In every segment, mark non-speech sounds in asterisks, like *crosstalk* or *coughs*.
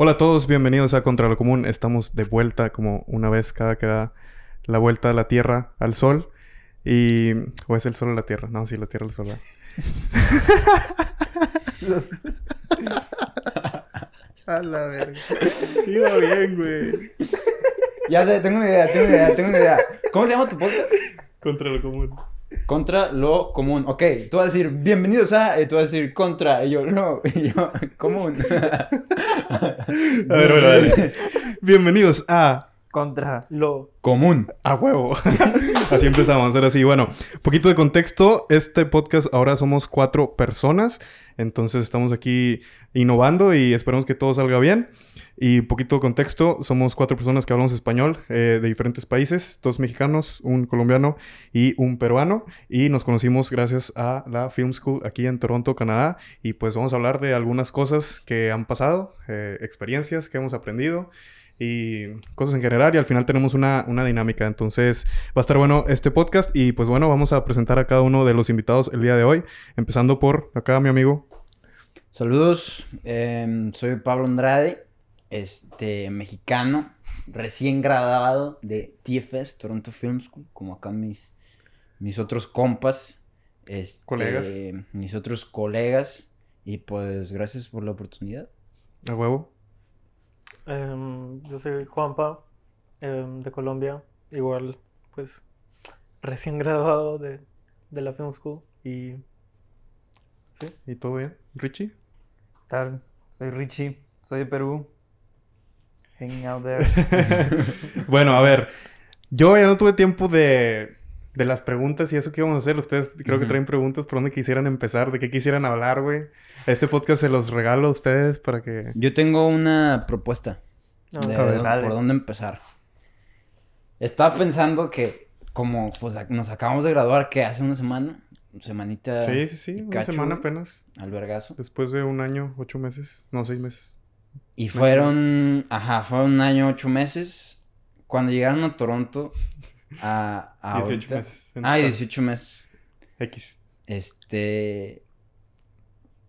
Hola a todos, bienvenidos a Contra lo Común. Estamos de vuelta como una vez cada que da la vuelta a la Tierra al Sol. Y... ¿O es el Sol o la Tierra? No, sí, la Tierra el Sol. *laughs* a la verga. Iba bien, güey. Ya sé, tengo una idea, tengo una idea, tengo una idea. ¿Cómo se llama tu podcast? Contra lo Común. Contra lo común. Ok, tú vas a decir bienvenidos a, y tú vas a decir contra, y yo no, *laughs* y común. *laughs* a ver, bueno, *laughs* Bienvenidos a contra lo común. A huevo. *laughs* así empezamos, avanzar así Bueno, poquito de contexto. Este podcast ahora somos cuatro personas. Entonces estamos aquí innovando y esperamos que todo salga bien. Y poquito de contexto, somos cuatro personas que hablamos español eh, de diferentes países, dos mexicanos, un colombiano y un peruano. Y nos conocimos gracias a la Film School aquí en Toronto, Canadá. Y pues vamos a hablar de algunas cosas que han pasado, eh, experiencias que hemos aprendido y cosas en general. Y al final tenemos una, dinámica. Entonces va a estar bueno este podcast. Y pues bueno, vamos a presentar a cada uno de los invitados el día de hoy. Empezando por acá, mi amigo. Saludos. Em, soy Pablo Andrade, este mexicano, recién graduado de TFS, Toronto Film School, como acá mis, mis otros compas. Este, mis otros colegas. Y pues gracias por la oportunidad. A huevo. Em, yo soy Juanpa, em, de Colombia, igual, pues, recién graduado de, la Film School y... ¿Sí? ¿Y todo bien? ¿Richie? Tal, soy Richie, soy de Perú. Hanging out there. *laughs* bueno, a ver, yo ya no tuve tiempo de de las preguntas y eso que íbamos a hacer. Ustedes creo que traen preguntas por dónde quisieran empezar, de qué quisieran hablar, güey. Este podcast se los regalo a ustedes para que. Yo tengo una propuesta. No, por dónde empezar. Estaba pensando que, como pues, nos acabamos de graduar, que hace una semana, semanita. Sí, sí, sí, una semana apenas. Albergazo. Después de un año, ocho meses, no, seis meses. Y fueron, ajá, Fueron un año, ocho meses. Cuando llegaron a Toronto, a, 18 meses. Ah, 18 meses. X. Este.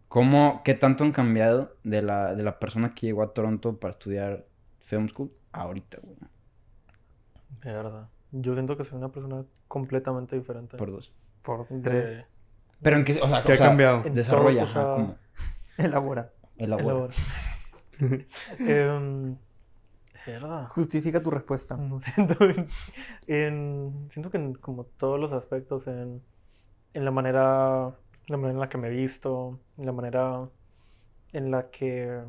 ¿Cómo, qué tanto han cambiado de la, de la persona que llegó a Toronto para estudiar film school ahorita, güey? De verdad. Yo siento que soy una persona completamente diferente. Por dos. Por tres. Pero en qué, o sea, ¿Qué ha cambiado? Desarrolla, *laughs* Elabora. Elabora. *laughs* Em, Justifica tu respuesta. *laughs* siento, que en como todos los aspectos, en, la manera la manera en la que me he visto, en la manera en la que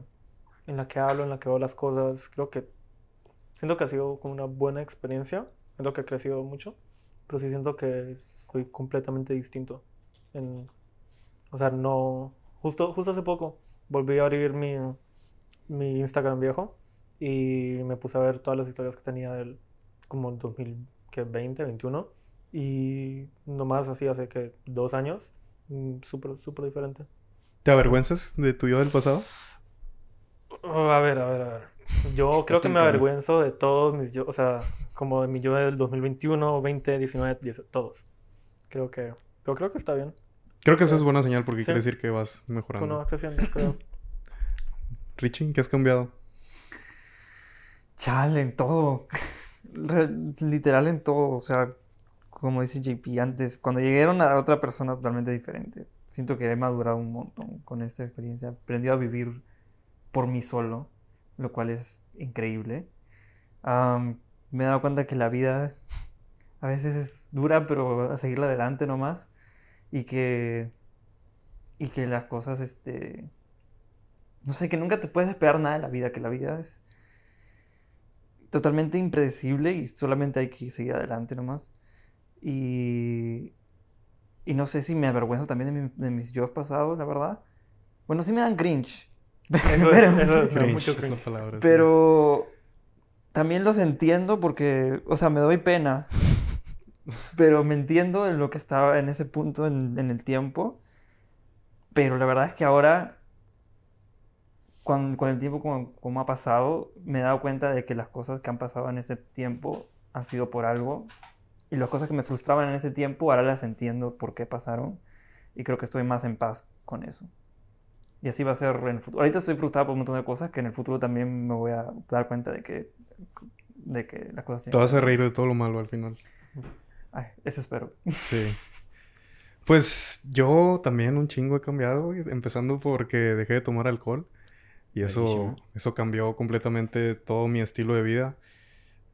en la que hablo, en la que veo las cosas, creo que siento que ha sido como una buena experiencia, siento que he crecido mucho, pero sí siento que soy completamente distinto. o sea, no justo justo hace poco volví a abrir mi Instagram viejo y me puse a ver todas las historias que tenía del como el 2020, 21 y nomás así hace que dos años, mm, súper, súper diferente. ¿Te avergüenzas de tu yo del pasado? Oh, a ver, a ver, a ver. Yo creo que me avergüenzo de todos mis yo, o sea, como de mi yo del 2021, 20, 19, 10, todos. Creo que, pero creo que está bien. Creo que esa es buena señal porque quiere decir que vas mejorando. No, creciendo, creo. Richie, ¿qué has cambiado? chale, en todo, *laughs* literal en todo, o sea, como dice JP antes, cuando llegaron a otra persona totalmente diferente, siento que he madurado un montón con esta experiencia, aprendí a vivir por mí solo, lo cual es increíble. me he dado cuenta que la vida *laughs* a veces es dura, pero a seguirla adelante nomás. Y que, y que las cosas, este, no sé, que nunca te puedes esperar nada de la vida, que la vida es, totalmente impredecible y solamente hay que seguir adelante nomás. Y, y no sé si me avergüenzo también de, mis yo pasados, la verdad. Bueno, sí me dan cringe. pero también los entiendo porque, o sea, me doy pena. *laughs* pero me entiendo en lo que estaba en ese punto en el tiempo. Pero la verdad es que ahora con, el tiempo como, ha pasado, me he dado cuenta de que las cosas que han pasado en ese tiempo han sido por algo. Y las cosas que me frustraban en ese tiempo, ahora las entiendo por qué pasaron. Y creo que estoy más en paz con eso. Y así va a ser en el futuro. Ahorita estoy frustrado por un montón de cosas que en el futuro también me voy a dar cuenta de que, de que las cosas... Te vas a reír de todo lo malo al final. Ay, eso espero. Sí. Pues yo también un chingo he cambiado, Empezando porque dejé de tomar alcohol. Y eso, eso cambió completamente todo mi estilo de vida.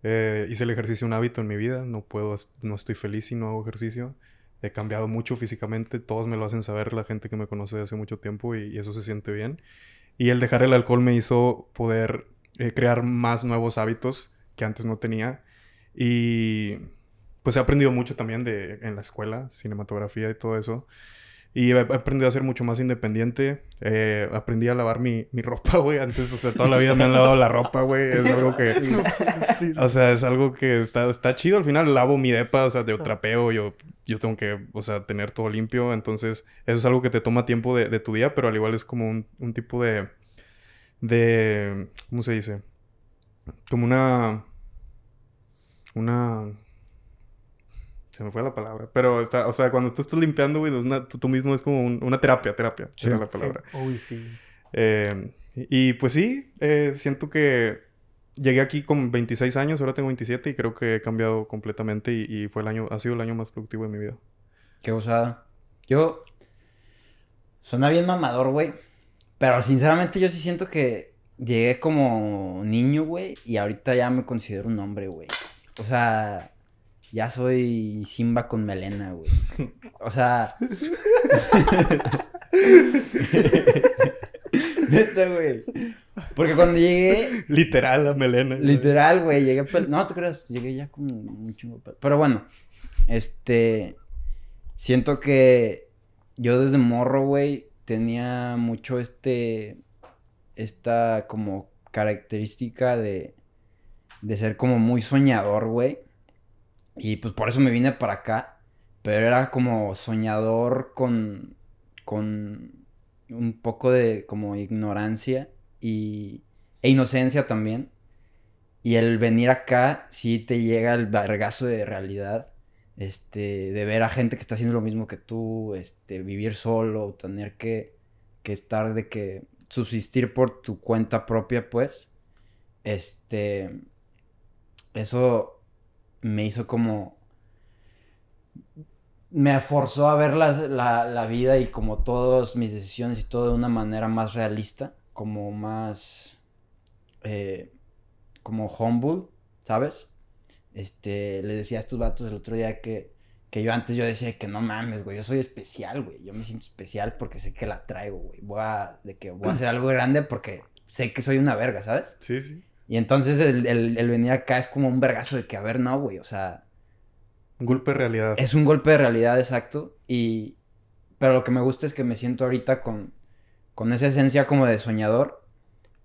Eh, hice el ejercicio un hábito en mi vida. No puedo, no estoy feliz si no hago ejercicio. He cambiado mucho físicamente. Todos me lo hacen saber la gente que me conoce hace mucho tiempo y, eso se siente bien. Y el dejar el alcohol me hizo poder eh, crear más nuevos hábitos que antes no tenía. Y pues he aprendido mucho también de, en la escuela, cinematografía y todo eso. Y he aprendido a ser mucho más independiente. Eh, aprendí a lavar mi, ropa, *laughs* güey. Antes, o sea, toda la vida me han lavado la ropa, güey. Es *laughs* algo que... O sea, es algo que está, está chido. Al final lavo mi depa, o sea, de trapeo, yo, yo tengo que, o sea, tener todo limpio. Entonces, eso es algo que te toma tiempo de, tu día, pero al igual es como un, un tipo de... De... ¿Cómo se dice? Como una... Una se me fue la palabra. Pero, o sea, cuando tú estás limpiando, güey, tú, mismo es como una terapia, terapia. Sí. la palabra. Uy, sí. Em, y pues sí, eh, siento que llegué aquí con 26 años, ahora tengo 27 y creo que he cambiado completamente y, fue el año, ha sido el año más productivo de mi vida. Qué usada Yo suena bien mamador, güey, pero sinceramente yo sí siento que llegué como niño, güey, y ahorita ya me considero un hombre, güey. O sea, ya soy Simba con melena, güey. O sea. *laughs* Neta, güey. Porque cuando llegué. Literal, la melena. Literal, güey. Llegué. No tú crees llegué ya como un chingo. Pero bueno, este. Siento que yo desde morro, güey, tenía mucho este. Esta como característica de. De ser como muy soñador, güey. Y pues por eso me vine para acá. Pero era como soñador con, con un poco de como ignorancia y, e inocencia también. Y el venir acá sí te llega el vergazo de realidad. Este, de ver a gente que está haciendo lo mismo que tú, este, vivir solo, tener que, que estar de que subsistir por tu cuenta propia, pues. Este, eso me hizo como... Me forzó a ver la, vida y como todas mis decisiones y todo de una manera más realista, como más... Eh, como humble, ¿sabes? Este, le decía a estos vatos el otro día que, que yo antes yo decía que no mames, güey, yo soy especial, güey, yo me siento especial porque sé que la traigo, güey, voy a, de que voy a hacer algo grande porque sé que soy una verga, ¿sabes? Sí, sí. Y entonces el, el, venir acá es como un vergazo de que, a ver, no, güey, o sea... Un golpe de realidad. Es un golpe de realidad, exacto. Y... Pero lo que me gusta es que me siento ahorita con, con esa esencia como de soñador,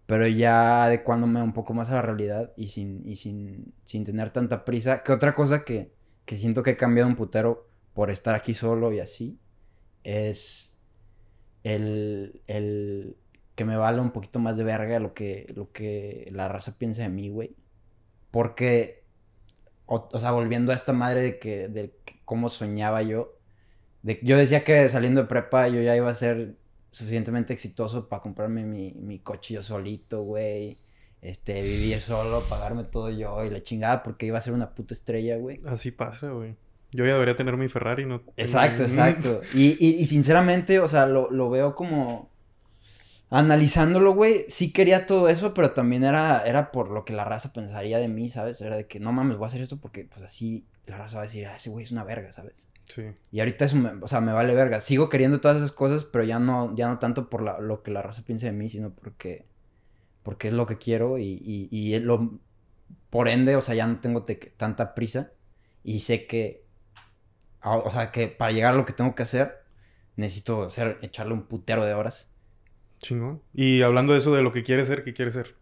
pero ya adecuándome un poco más a la realidad y sin, y sin, sin tener tanta prisa. Que otra cosa que, que siento que he cambiado un putero por estar aquí solo y así, es el, el, que me vale un poquito más de verga lo que, lo que la raza piensa de mí, güey. Porque, o, sea, volviendo a esta madre de que, cómo soñaba yo, de, yo decía que saliendo de prepa yo ya iba a ser suficientemente exitoso para comprarme mi, mi coche yo solito, güey. Este, vivir solo, pagarme todo yo y la chingada porque iba a ser una puta estrella, güey. Así pasa, güey. Yo ya debería tener mi Ferrari, ¿no? Exacto, exacto. Y, sinceramente, o sea, lo, lo veo como analizándolo, güey, sí quería todo eso, pero también era, era por lo que la raza pensaría de mí, ¿sabes? Era de que no mames, voy a hacer esto porque, pues así la raza va a decir, ah, ese güey es una verga, ¿sabes? Sí. Y ahorita eso, me, o sea, me vale verga. Sigo queriendo todas esas cosas, pero ya no, ya no tanto por lo que la raza piense de mí, sino porque, porque es lo que quiero y, y, y lo, por ende, o sea, ya no tengo tanta prisa y sé que, ah, o, sea, que para llegar a lo que tengo que hacer, necesito hacer, echarle un putero de horas Chingón. Y hablando de eso, de lo que quieres ser, ¿qué quieres ser?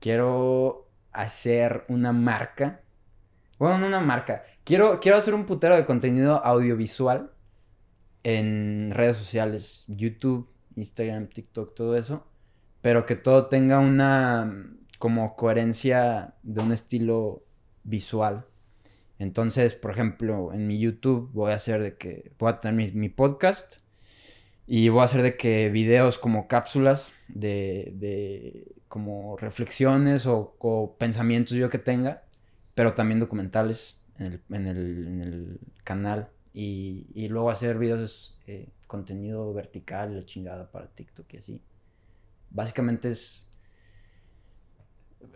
Quiero hacer una marca. Bueno, no una marca. Quiero, quiero hacer un putero de contenido audiovisual en redes sociales, YouTube, Instagram, TikTok, todo eso. Pero que todo tenga una mm, como coherencia de un estilo visual. Entonces, por ejemplo, en mi YouTube voy a hacer de que voy a tener mi podcast y voy a hacer de que videos como cápsulas de, de como reflexiones o, pensamientos yo que tenga, pero también documentales en el, en el, en el canal. Y, y, luego hacer videos, eh, contenido vertical, la chingada para TikTok y así. Básicamente es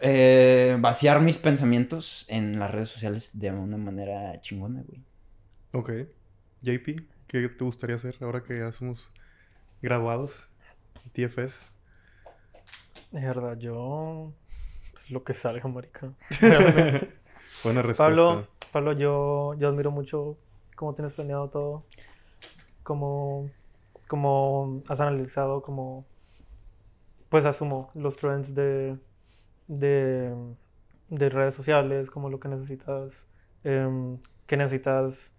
eh, vaciar mis pensamientos en las redes sociales de una manera chingona, güey. Ok. JP, ¿qué te gustaría hacer ahora que ya somos graduados, TFS. Es verdad, yo. Pues, lo que salga, marica. *laughs* Buena respuesta. Pablo, yo, yo admiro mucho cómo tienes planeado todo. Cómo, cómo has analizado, cómo. Pues asumo los trends de, de, de redes sociales, como lo que necesitas, em, qué necesitas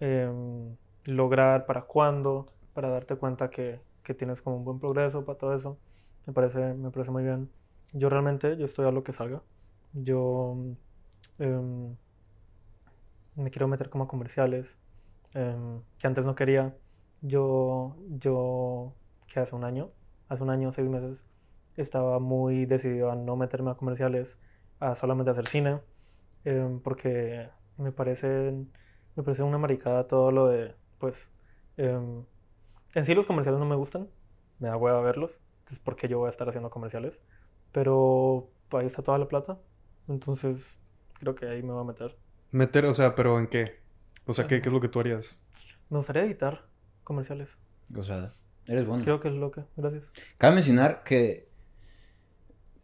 em, lograr, para cuándo para darte cuenta que, que, tienes como un buen progreso para todo eso. Me parece, me parece muy bien. Yo realmente, yo estoy a lo que salga. Yo em, me quiero meter como a comerciales, em, que antes no quería. Yo, yo, que hace un año, hace un año, seis meses, estaba muy decidido a no meterme a comerciales, a solamente hacer cine, em, porque me parece, me parece una maricada todo lo de, pues, en sí los comerciales no me gustan, me da hueva verlos, entonces ¿por qué yo voy a estar haciendo comerciales? Pero ahí está toda la plata, entonces creo que ahí me va a meter. Meter, o sea, pero ¿en qué? O sea, ¿qué, es lo que tú harías? Me gustaría editar comerciales. O sea, eres bueno. Creo que es lo gracias. Cabe mencionar que,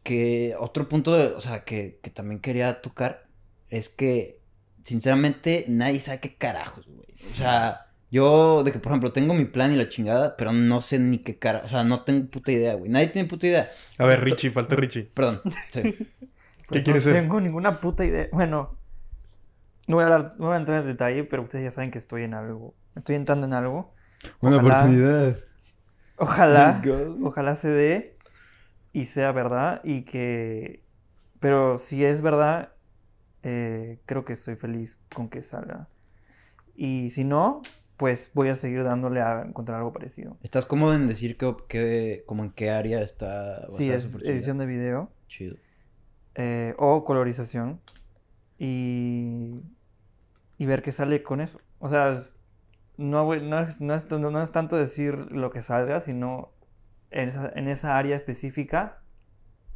que otro punto, o sea, que, que también quería tocar es que, sinceramente, nadie sabe qué carajos, güey. O sea... Yo, de que, por ejemplo, tengo mi plan y la chingada, pero no sé ni qué cara. O sea, no tengo puta idea, güey. Nadie tiene puta idea. A ver, Richie, falta Richie. Perdón, *laughs* ¿Qué pues quieres No tengo ninguna puta idea. Bueno, no voy a hablar, a entrar en detalle, pero ustedes ya saben que estoy en algo. Estoy entrando en algo. Una oportunidad. Ojalá, ojalá se dé y sea verdad y que. Pero si es verdad, eh, creo que estoy feliz con que salga. Y si no, pues voy a seguir dándole a encontrar algo parecido. ¿Estás cómodo en decir que, como en qué área está? Sí, es edición de video. Chido. Eh, o colorización. Y, y ver qué sale con eso. O sea, no, es, no, tanto decir lo que salga, sino en esa, área específica,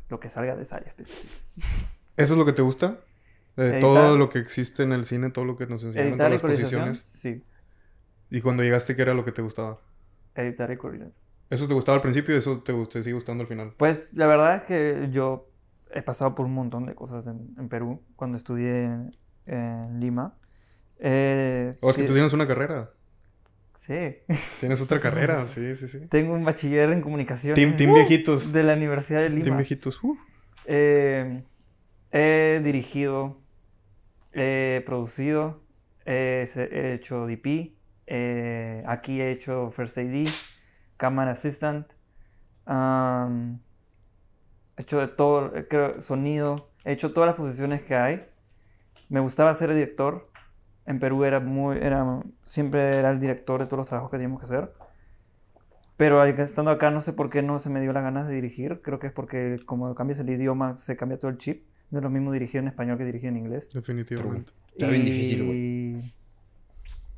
lo que salga de esa área específica. ¿Eso es lo que te gusta? Eh, todo lo que existe en el cine, todo lo que nos enseñan, todas las Sí. ¿Y cuando llegaste qué era lo que te gustaba? Editar y coordinar. ¿Eso te gustaba al principio y eso te, sigue gustando al final? Pues la verdad es que yo he pasado por un montón de cosas en, Perú cuando estudié en, Lima. Eh, o es que tú tienes una carrera. Sí. Tienes otra carrera, *laughs* sí, sí, sí. Tengo un bachiller en comunicación. Team, uh, Viejitos. De la Universidad de Lima. Team Viejitos, uh. eh, He dirigido, he producido, he hecho DP, eh, aquí he hecho First AD, Camera Assistant. he hecho de todo, eh, sonido. He hecho todas las posiciones que hay. Me gustaba ser director. En Perú era muy, era, siempre era el director de todos los trabajos que teníamos que hacer. Pero estando acá no sé por qué no se me dio las ganas de dirigir. Creo que es porque como cambias el idioma, se cambia todo el chip. No es lo mismo dirigir en español que dirigir en inglés. Definitivamente. Está bien difícil,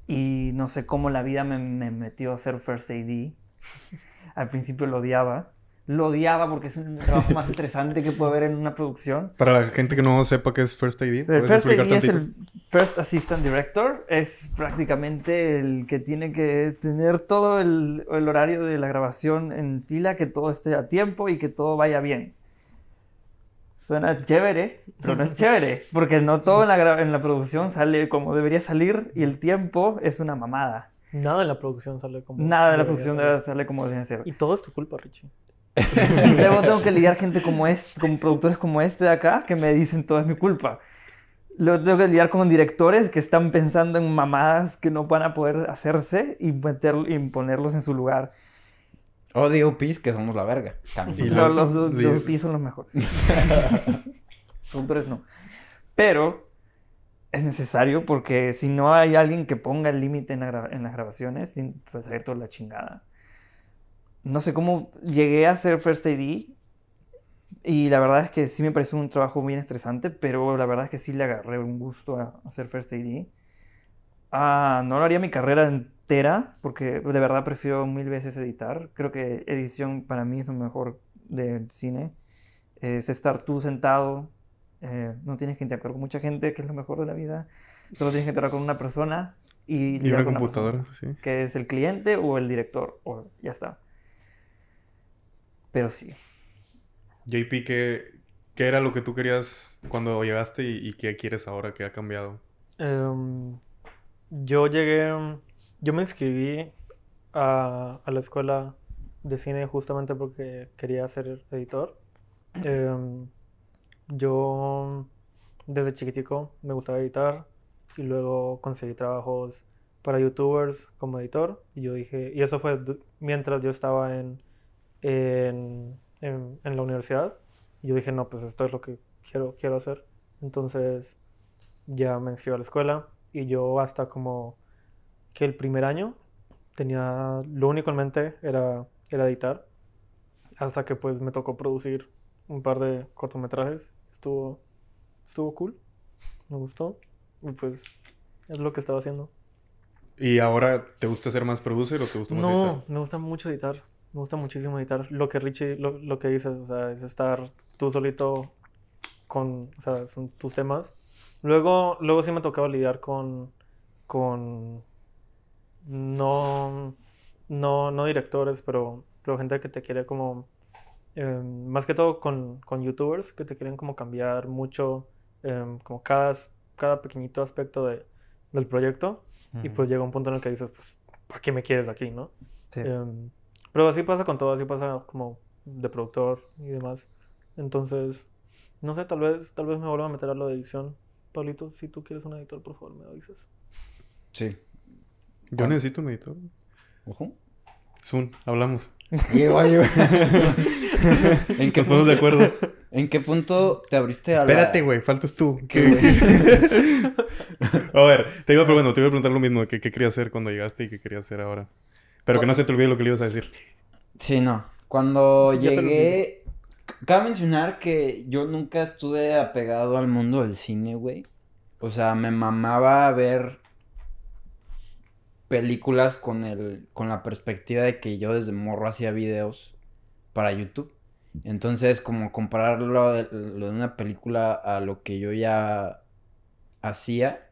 y no sé cómo la vida me, metió a hacer First AD. *laughs* Al principio lo odiaba. Lo odiaba porque es un trabajo más estresante que puede haber en una producción. Para la gente que no sepa qué es First AD. El First AD es el First Assistant Director. Es prácticamente el que tiene que tener todo el horario de la grabación en fila, que todo esté a tiempo y que todo vaya bien suena chévere, pero no es chévere, porque no todo en la, en la producción sale como debería salir y el tiempo es una mamada. Nada en la producción sale como... Nada en la producción sale como debería ser. Y todo es tu culpa, Richie. *laughs* luego tengo que lidiar gente como con productores como este de acá, que me dicen todo es mi culpa. Luego tengo que lidiar con directores que están pensando en mamadas que no van a poder hacerse y, meter, y ponerlos en su lugar. Odio UPs que somos la verga. los, los, son los mejores. Los *laughs* no. Pero es necesario porque si no hay alguien que ponga el límite en, las grabaciones, sin pues, hacer toda la chingada. No sé cómo llegué a hacer First AD y la verdad es que sí me pareció un trabajo bien estresante, pero la verdad es que sí le agarré un gusto a hacer First AD. Ah, no lo haría mi carrera en Tera, porque de verdad prefiero mil veces editar. Creo que edición para mí es lo mejor del cine. Es estar tú sentado, eh, no tienes que interactuar con mucha gente, que es lo mejor de la vida. Solo tienes que interactuar con una persona y, y una computadora, sí. que es el cliente o el director, o ya está. Pero sí. JP, ¿qué, qué era lo que tú querías cuando llegaste y, qué quieres ahora? que ha cambiado? Em, yo llegué yo me inscribí a, la escuela de cine justamente porque quería ser editor. *clears throat* Em, yo desde chiquitico me gustaba editar y luego conseguí trabajos para youtubers como editor y yo dije, y eso fue mientras yo estaba en, en, la universidad y yo dije, no, pues esto es lo que quiero, quiero hacer. Entonces ya me inscribí a la escuela y yo hasta como que el primer año tenía lo único en mente era, era editar, hasta que pues me tocó producir un par de cortometrajes, estuvo, estuvo cool, me gustó y pues es lo que estaba haciendo. ¿Y ahora te gusta ser más producer o te gusta más editar? No, me gusta mucho editar. Me gusta muchísimo editar. Lo que Richie, lo, que dices, o sea, es estar tú solito con, o sea, son tus temas. Luego, luego sí me ha tocado lidiar con, con no, no, no directores, pero, pero gente que te quiere como, em, más que todo con, youtubers, que te quieren como cambiar mucho, em, como cada, cada pequeñito aspecto del proyecto. Y pues llega un punto en el que dices, pues, ¿para qué me quieres aquí, no? Em, pero así pasa con todo, así pasa como de productor y demás. Entonces, no sé, tal vez, tal vez me vuelva a meter a lo de edición. Pablito, si tú quieres un editor, por favor, me avisas. Sí, yo necesito un editor. Ojo. Zoom, hablamos. *laughs* *laughs* ¿En qué Nos de acuerdo. ¿En qué punto te abriste a la... Espérate, güey, faltas tú. *laughs* a ver, te iba, te iba a preguntar lo mismo. ¿Qué, qué querías hacer cuando llegaste y qué querías hacer ahora? Pero que no se te olvide lo que le ibas a decir. Sí, no. Cuando llegué... Cabe mencionar que yo nunca estuve apegado al mundo del cine, güey. O sea, me mamaba ver películas con, el, con la perspectiva de que yo desde morro hacía videos para YouTube. Entonces, como compararlo de, lo de una película a lo que yo ya hacía,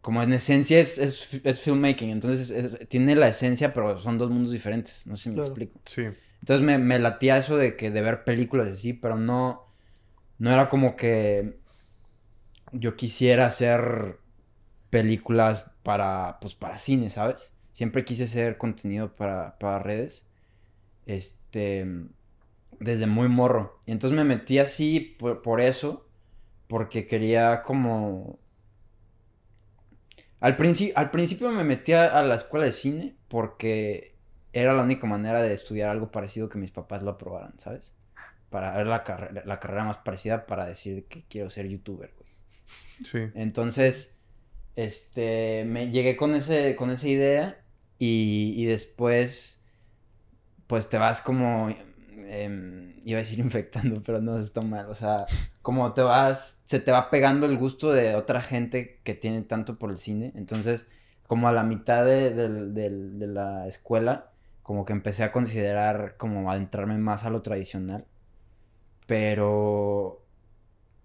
como en esencia es, filmmaking, entonces tiene la esencia, pero son dos mundos diferentes, no sé si me explico. Sí. Entonces me, me, latía eso de que de ver películas así, pero no, no era como que yo quisiera hacer películas para, pues, para cine, ¿sabes? Siempre quise hacer contenido para, para redes. Este, desde muy morro. Y entonces me metí así por, eso, porque quería como... Al, principio al principio me metí a, la escuela de cine porque era la única manera de estudiar algo parecido que mis papás lo aprobaran, ¿sabes? Para ver la, carrera, la carrera más parecida para decir que quiero ser youtuber, güey. Sí. Entonces, este, me llegué con, ese, con esa idea y, después, pues te vas como, eh, iba a decir *laughs* infectando, pero no, está mal, o sea, como te vas, se te va pegando el gusto de otra gente que tiene tanto por el cine, entonces, como a la mitad de, la escuela, como que empecé a considerar como adentrarme más a lo tradicional, pero,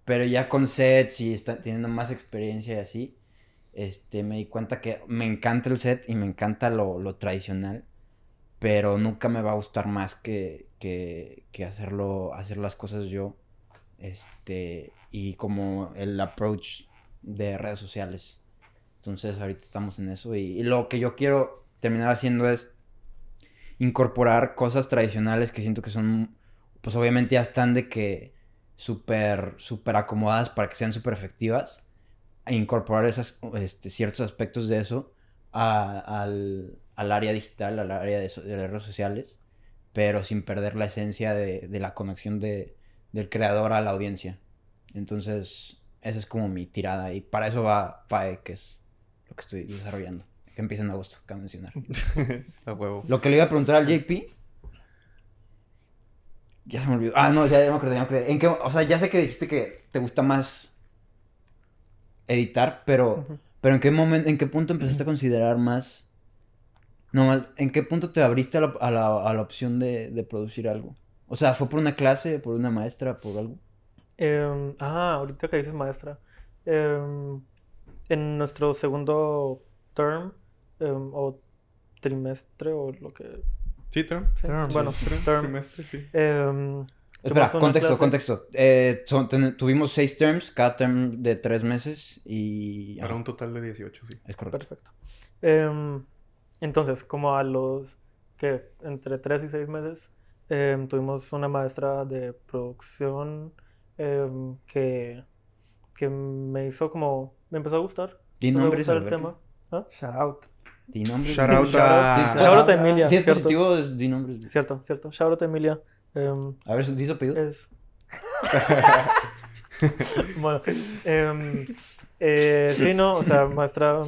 pero ya con sets y está, teniendo más experiencia y así, este, me di cuenta que me encanta el set y me encanta lo, tradicional, pero nunca me va a gustar más que, hacerlo, hacer las cosas yo, este, y como el approach de redes sociales. Entonces ahorita estamos en eso y, lo que yo quiero terminar haciendo es incorporar cosas tradicionales que siento que son, pues obviamente ya están de que super súper acomodadas para que sean super efectivas incorporar esas, este, ciertos aspectos de eso al, área digital, al área de, las redes sociales, pero sin perder la esencia de, la conexión de, del creador a la audiencia. Entonces, esa es como mi tirada y para eso va PAE, que es lo que estoy desarrollando, que empieza en agosto, acabo de mencionar. *laughs* Lo que le iba a preguntar al JP ya se me olvidó. Ah, no, ya, me o sea, ya sé que dijiste que te gusta más editar, pero, pero ¿en qué momento, en qué punto empezaste a considerar más, no, en qué punto te abriste a la, opción de, producir algo? O sea, ¿fue por una clase, por una maestra, por algo? Eh, ah, ahorita que dices maestra. Em, en nuestro segundo term, em, o trimestre, o lo que... Sí, term. Bueno, term. Trimestre, sí. Espera, contexto, contexto. Eh, tuvimos seis terms, cada term de tres meses y... Para un total de 18, sí. Es correcto. Perfecto. Em, entonces, como a los que entre tres y seis meses, em, tuvimos una maestra de producción em, que, que me hizo como... Me empezó a gustar. ¿Qué nombre es el tema? ¿Ah? Shout out. Shout out a... Shout out a Emilia. Si es positivo, es di nombre. Cierto, cierto. Shout out a Emilia. Em, a ver, ¿dice apellido? Es... *laughs* bueno, em, eh, sí, no, o sea, maestra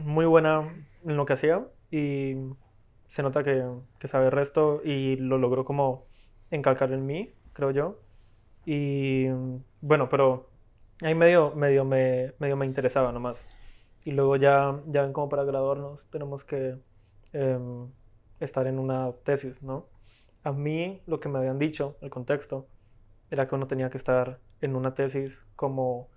muy buena en lo que hacía y se nota que, que sabe el resto y lo logró como encalcar en mí, creo yo. Y bueno, pero ahí medio, medio, me, medio me interesaba nomás. Y luego ya, ya como para graduarnos tenemos que em, estar en una tesis, ¿no? a mí lo que me habían dicho, el contexto, era que uno tenía que estar en una tesis como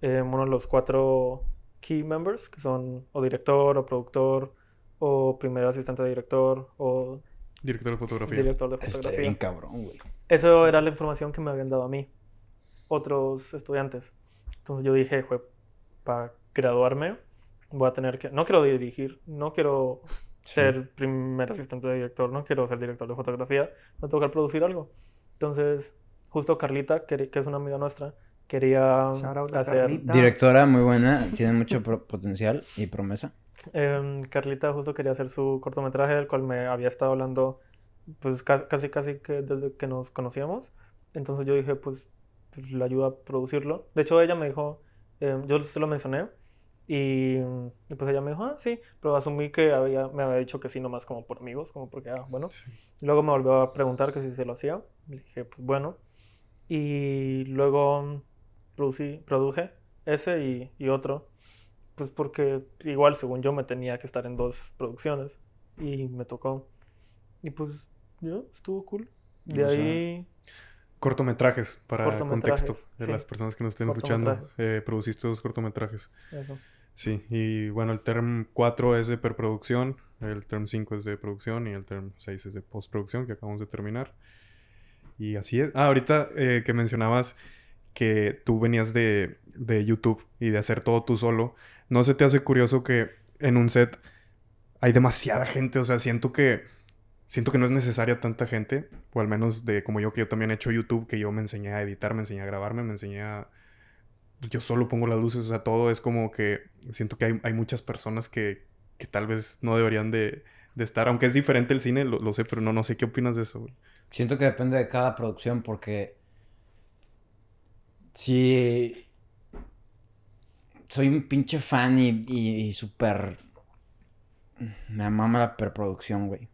em, uno de los cuatro key members, que son o director o productor o primer asistente de director o... Director de fotografía. Director de fotografía. bien cabrón, güey. Eso era la información que me habían dado a mí, otros estudiantes. Entonces yo dije, para graduarme voy a tener que... No quiero dirigir, no quiero ser primer asistente de director, no quiero ser director de fotografía, me toca producir algo. Entonces, justo Carlita, que, es una amiga nuestra, quería hacer... Directora muy buena, tiene mucho potencial y promesa. Em, Carlita justo quería hacer su cortometraje, del cual me había estado hablando pues casi casi que desde que nos conocíamos. Entonces yo dije, pues, pues la ayuda a producirlo. De hecho, ella me dijo, em, yo se lo mencioné, y, después pues ella me dijo, ah, sí, pero asumí que había, me había dicho que sí, nomás como por amigos, como porque, ah, bueno. Luego me volvió a preguntar que si se lo hacía. Le dije, pues bueno. Y luego producí, produje ese y, otro, pues porque igual, según yo, me tenía que estar en dos producciones y me tocó. Y pues, yo, estuvo cool. De ahí. Cortometrajes, para el contexto de las personas que nos estén escuchando. Eh, produciste dos cortometrajes. Eso. Sí, y bueno, el term 4 es de preproducción, el term 5 es de producción y el term 6 es de postproducción que acabamos de terminar. Y así es. Ah, ahorita eh, que mencionabas que tú venías de, de YouTube y de hacer todo tú solo, ¿no se te hace curioso que en un set hay demasiada gente? O sea, siento que siento que no es necesaria tanta gente, o al menos de como yo, que yo también he hecho YouTube, que yo me enseñé a editar, me enseñé a grabarme, me enseñé a yo solo pongo las luces, o sea, todo es como que siento que hay, muchas personas que, que, tal vez no deberían de, de, estar, aunque es diferente el cine, lo, sé, pero no, no sé qué opinas de eso. Siento que depende de cada producción porque si soy un pinche fan y, y, súper... Me mama la perproducción, güey.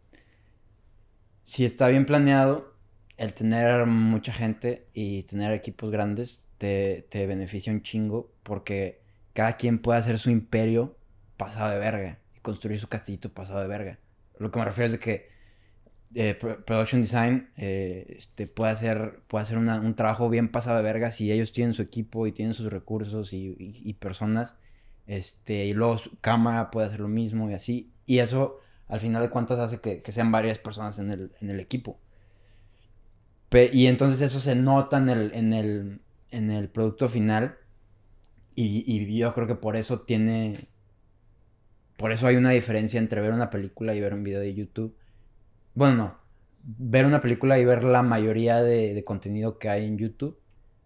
Si está bien planeado, el tener mucha gente y tener equipos grandes te, te beneficia un chingo porque cada quien puede hacer su imperio pasado de verga y construir su castillito pasado de verga. Lo que me refiero es de que eh, Production Design eh, este, puede hacer, puede hacer un trabajo bien pasado de verga si ellos tienen su equipo y tienen sus recursos y, y, personas. Este, y luego su cámara puede hacer lo mismo y así. Y eso, al final de cuentas, hace que, que sean varias personas en el, en el equipo. y entonces eso se nota en el, en el, en el producto final. Y, yo creo que por eso tiene. Por eso hay una diferencia entre ver una película y ver un video de YouTube. Bueno, no. Ver una película y ver la mayoría de, contenido que hay en YouTube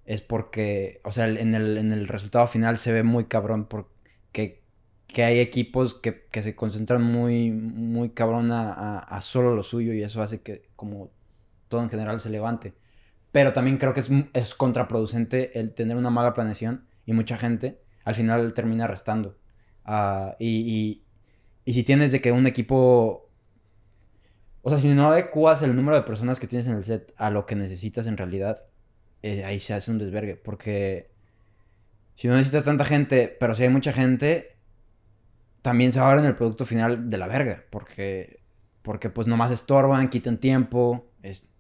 es porque, o sea, en el, resultado final se ve muy cabrón porque que hay equipos que, se concentran muy, muy cabrón a, a, solo lo suyo y eso hace que como todo en general se levante. Pero también creo que es, es contraproducente el tener una mala planeación y mucha gente al final termina restando. Ah, y, si tienes de que un equipo... O sea, si no adecuas el número de personas que tienes en el set a lo que necesitas en realidad, eh, ahí se hace un desvergue. Porque si no necesitas tanta gente, pero si hay mucha gente, también se va a ver en el producto final de la verga. Porque, porque pues nomás estorban, quitan tiempo.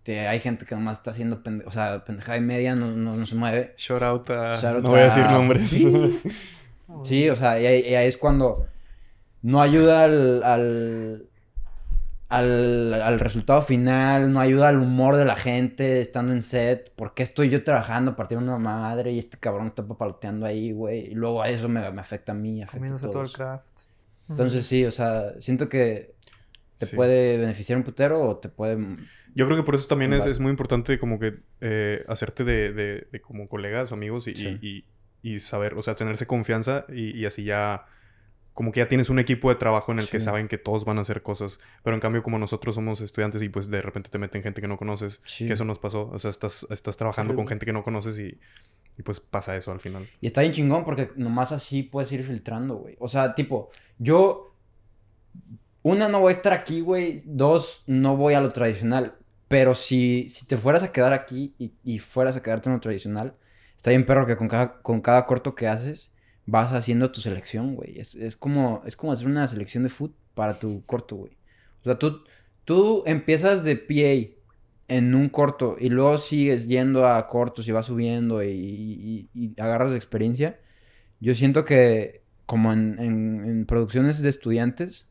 Este, hay gente que nomás está haciendo o sea, pendejada y media, no, no, se mueve. Shout out a... no voy a decir nombres. *laughs* Sí, o sea, y ahí, es cuando no ayuda al, al, al, al, resultado final, no ayuda al humor de la gente estando en set. ¿Por qué estoy yo trabajando a partir de una madre y este cabrón está papaloteando ahí, güey? Y luego a eso me, me afecta a mí, afecta a todo el craft. Entonces sí, o sea, siento que te puede beneficiar un putero o te puede... Yo creo que por eso también es, es, muy importante como que eh, hacerte de, de, como colegas o amigos y, y, saber, o sea, tenerse confianza y, así ya... Como que ya tienes un equipo de trabajo en el que saben que todos van a hacer cosas. Pero en cambio, como nosotros somos estudiantes y pues de repente te meten gente que no conoces, que eso nos pasó. O sea, estás, estás trabajando con gente que no conoces y... Y pues pasa eso al final. Y está bien chingón porque nomás así puedes ir filtrando, güey. O sea, tipo, yo una, no voy a estar aquí, güey. Dos, no voy a lo tradicional. Pero si, si te fueras a quedar aquí y, fueras a quedarte en lo tradicional, está bien, perro, que con cada, con cada corto que haces vas haciendo tu selección, güey. Es, como, es como hacer una selección de foot para tu corto, güey. O sea, tú, tú empiezas de pie en un corto y luego sigues yendo a cortos y vas subiendo y, y, y agarras experiencia. Yo siento que como en, en producciones de estudiantes,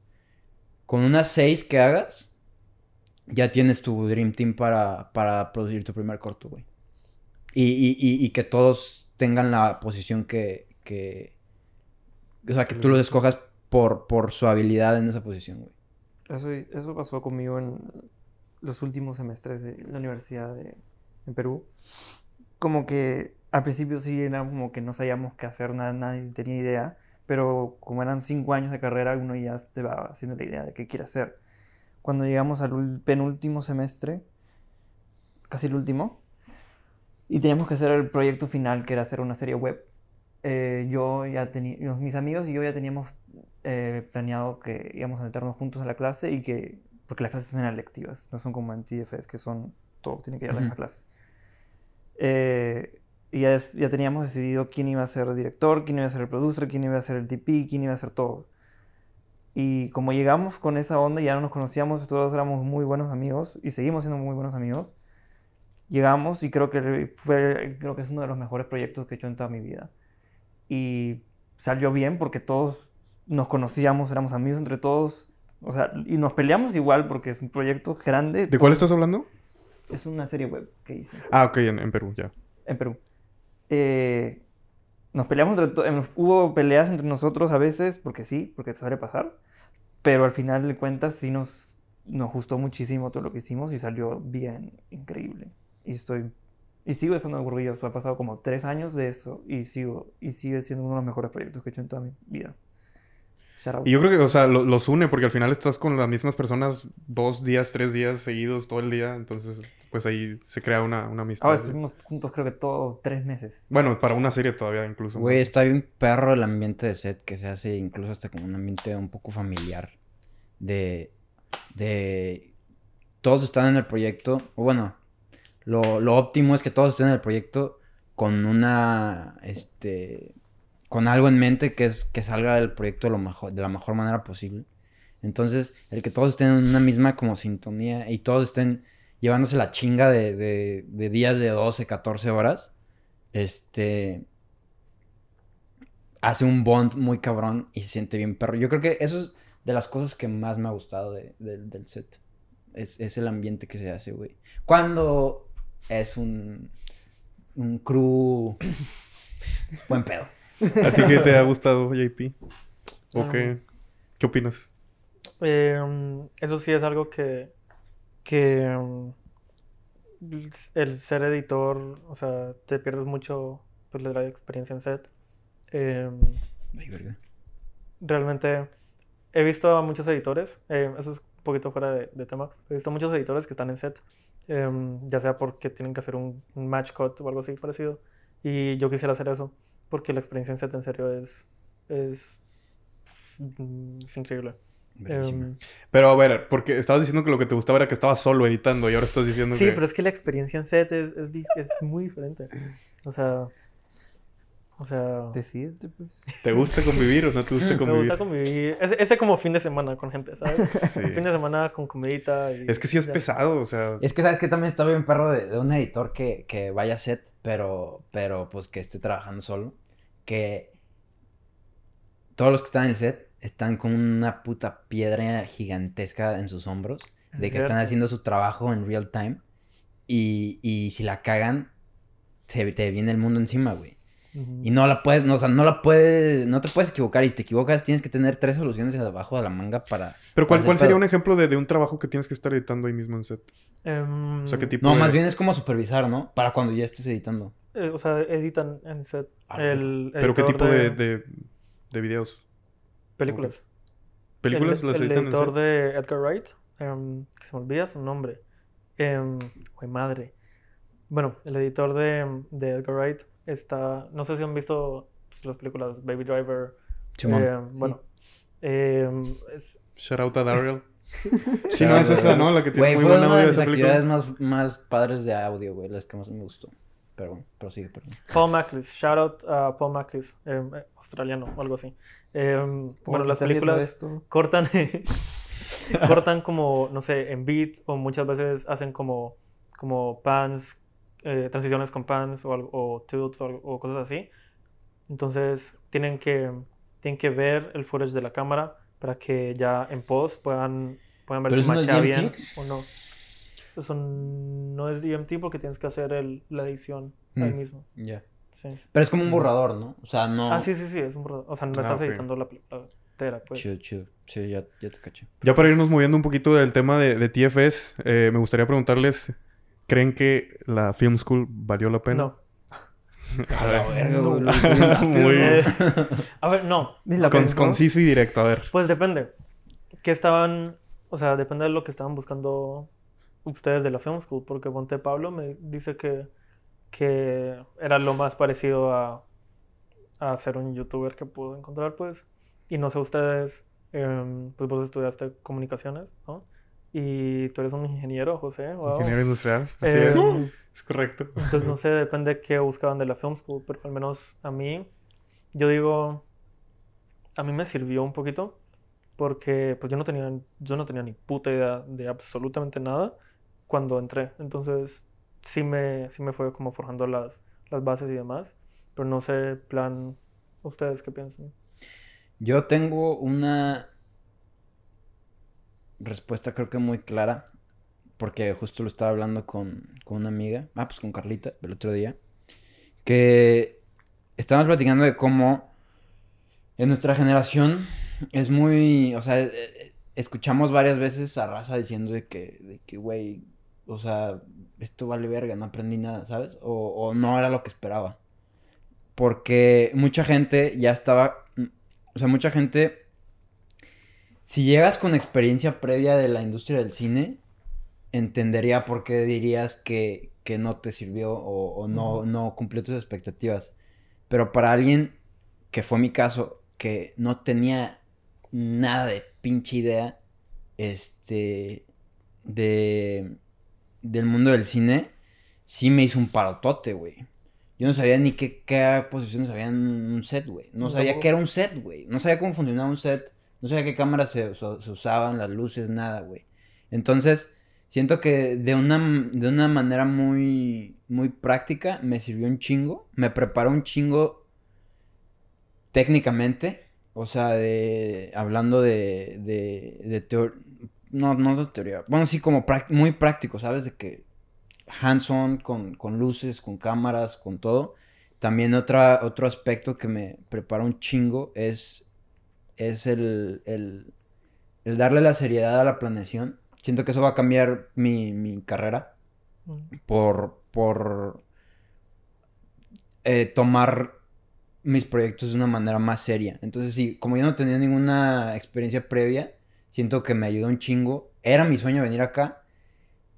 con unas seis que hagas, ya tienes tu Dream Team para, producir tu primer corto, güey. Y, que todos tengan la posición que, que... O sea, que tú los escojas por, por su habilidad en esa posición, güey. Eso, eso pasó conmigo en los últimos semestres de la universidad de, en Perú. Como que al principio sí era como que no sabíamos qué hacer, nada, nadie tenía idea pero como eran cinco años de carrera, uno ya se va haciendo la idea de qué quiere hacer. Cuando llegamos al penúltimo semestre, casi el último, y teníamos que hacer el proyecto final, que era hacer una serie web. Eh, yo ya tenía, mis amigos y yo ya teníamos eh, planeado que íbamos a meternos juntos a la clase y que, porque las clases son electivas, no son como en TFS, que son, todo tiene que ir a las misma eh, y ya, ya teníamos decidido quién iba a ser director, quién iba a ser el producer, quién iba a ser el DP, quién iba a ser todo. Y como llegamos con esa onda, ya no nos conocíamos, todos éramos muy buenos amigos y seguimos siendo muy buenos amigos. Llegamos y creo que fue, creo que es uno de los mejores proyectos que he hecho en toda mi vida. Y salió bien porque todos nos conocíamos, éramos amigos entre todos. O sea, y nos peleamos igual porque es un proyecto grande. ¿De cuál estás hablando? Es una serie web que hice. Ah, ok, en Perú, ya. En Perú eh, nos peleamos, entre, em, hubo peleas entre nosotros a veces, porque sí, porque suele pasar, pero al final de cuentas sí nos, nos gustó muchísimo todo lo que hicimos y salió bien, increíble. Y estoy y sigo estando orgulloso. Ha pasado como tres años de eso y sigo y sigue siendo uno de los mejores proyectos que he hecho en toda mi vida. Y yo creo que, o sea, los une porque al final estás con las mismas personas dos días, tres días seguidos, todo el día. Entonces pues ahí se crea una, una amistad. Ahora estuvimos juntos creo que todo tres meses. Bueno, para una serie todavía incluso. Güey, está bien perro el ambiente de set que se hace incluso hasta como un ambiente un poco familiar. De... de... Todos están en el proyecto, o bueno, lo, lo óptimo es que todos estén en el proyecto con una, este, con algo en mente que es que salga del proyecto lo mejor, de la mejor manera posible. Entonces, el que todos estén en una misma como sintonía y todos estén llevándose la chinga de, de, de días de 12, 14 horas, este, hace un bond muy cabrón y se siente bien perro. Yo creo que eso es de las cosas que más me ha gustado del set. Es, el ambiente que se hace, güey. Cuando es un, un crew *coughs* buen pedo. ¿A ti qué te ha gustado, JP? ¿O ah. qué, qué opinas? Eh, eso sí es algo que que mm, el ser editor, o sea, te pierdes mucho pues, la experiencia en set. Em, Ay, Realmente he visto a muchos editores, em, eso es un poquito fuera de, tema, he visto a muchos editores que están en set, em, ya sea porque tienen que hacer un, match cut o algo así parecido, y yo quisiera hacer eso, porque la experiencia en set en serio es, es mm, increíble. Em, pero a ver, porque estabas diciendo que lo que te gustaba era que estabas solo editando y ahora estás diciendo sí, que... Sí, pero es que la experiencia en set es, es, muy diferente. O sea... O sea... Pues. ¿Te gusta convivir o no te gusta convivir? *laughs* Me gusta convivir. Ese, es como fin de semana con gente, ¿sabes? Fin de semana con comidita Es que sí es pesado, o sea... Es que, ¿sabes que También está bien perro de, un editor que, que vaya a set, pero, pero pues que esté trabajando solo. Que... Todos los que están en el set están con una puta piedra gigantesca en sus hombros, ah, de que están haciendo su trabajo en real time y, y si la cagan, se te viene el mundo encima, güey. Y no la puedes, no, o sea, no la puedes, no te puedes equivocar. Y si te equivocas, tienes que tener tres soluciones abajo de la manga para. Pero, ¿cuál, cuál sería un ejemplo de, un trabajo que tienes que estar editando ahí mismo en set? Em, o sea, ¿qué tipo No, más bien es como supervisar, ¿no? Para cuando ya estés editando. Eh, o sea, editan en set. Ah, el ¿Pero qué tipo de, de videos? Películas. ¿Películas el, editor de Edgar Wright, em, que se me olvida su nombre. Em, ¡güey Uy, madre. Bueno, el editor de, de, Edgar Wright está. No sé si han visto las películas Baby Driver. Em, bueno. Shout out a Daryl. *laughs* sí, no es esa, ¿no? La que tiene wey, muy fue una de mis actividades más, más padres de audio, güey, las que más me gustó. Pero prosigue, perdón. Paul Macklis, shout out a Paul Macklis eh, australiano o algo así. Em, bueno, las películas cortan, *laughs* cortan como, no sé, en beat o muchas veces hacen como, como pans, eh, transiciones con pans o, o o, cosas así. Entonces tienen que, tienen que ver el footage de la cámara para que ya en post puedan, puedan ver si machea bien o no. Eso no es DMT porque tienes que hacer la edición ahí mm. mismo. Ya. Pero es como un borrador, ¿no? O sea, no. Ah, sí, sí, sí, es un borrador. O sea, no ah, estás editando la, película pues. Chido, chido. Sí, ya, te caché. Ya para irnos moviendo un poquito del tema de, de TFS, eh, me gustaría preguntarles: ¿creen que la Film School valió la pena? No. A ver, no, conciso y directo, a ver. Pues depende. ¿Qué estaban? O sea, depende de lo que estaban buscando ustedes de la Film School. Porque Ponte Pablo me dice que que era lo más parecido a, a ser un youtuber que pudo encontrar, pues. Y no sé ustedes, em, pues vos estudiaste comunicaciones, ¿no? Y tú eres un ingeniero, José. Ingeniero industrial, eh, es. correcto. Entonces, no sé, depende qué buscaban de la film school, pero al menos a mí, yo digo, a mí me sirvió un poquito porque pues yo no tenía yo no tenía ni puta idea de absolutamente nada cuando entré. Entonces, sí me, sí me fue como forjando las, las bases y demás. Pero no sé, plan, ¿ustedes qué piensan? Yo tengo una respuesta creo que muy clara, porque justo lo estaba hablando con, con una amiga, ah, pues con Carlita, el otro día, que estábamos platicando de cómo en nuestra generación es muy, o sea, eh, eh, escuchamos varias veces a raza diciendo de que, de que, güey, o sea, esto vale verga, no aprendí nada, ¿sabes? O, no era lo que esperaba. Porque mucha gente ya estaba, mm, o sea, mucha gente, si llegas con experiencia previa de la industria del cine, entendería por qué dirías que, no te sirvió o, no, no cumplió tus expectativas. Pero para alguien, que fue mi caso, que no tenía nada de pinche idea, este, de del mundo del cine, sí me hizo un paratote güey. Yo no sabía ni qué, qué posiciones había en un set, güey. No sabía qué era un set, güey. No sabía cómo funcionaba un set. No sabía qué cámaras se, usaban, las luces, nada, güey. Entonces, siento que de una, de una manera muy, muy práctica me sirvió un chingo. Me preparó un chingo técnicamente. O sea, de, hablando de, de, no, no de teoría. Bueno, sí, como muy práctico, ¿sabes? De que hands-on, con, luces, con cámaras, con todo. También otra, otro aspecto que me prepara un chingo es, es el, el, darle la seriedad a la planeación. Siento que eso va a cambiar mi, mi carrera mm. por, por eh, tomar mis proyectos de una manera más seria. Entonces, sí, como yo no tenía ninguna experiencia previa, Siento que me ayudó un chingo. Era mi sueño venir acá.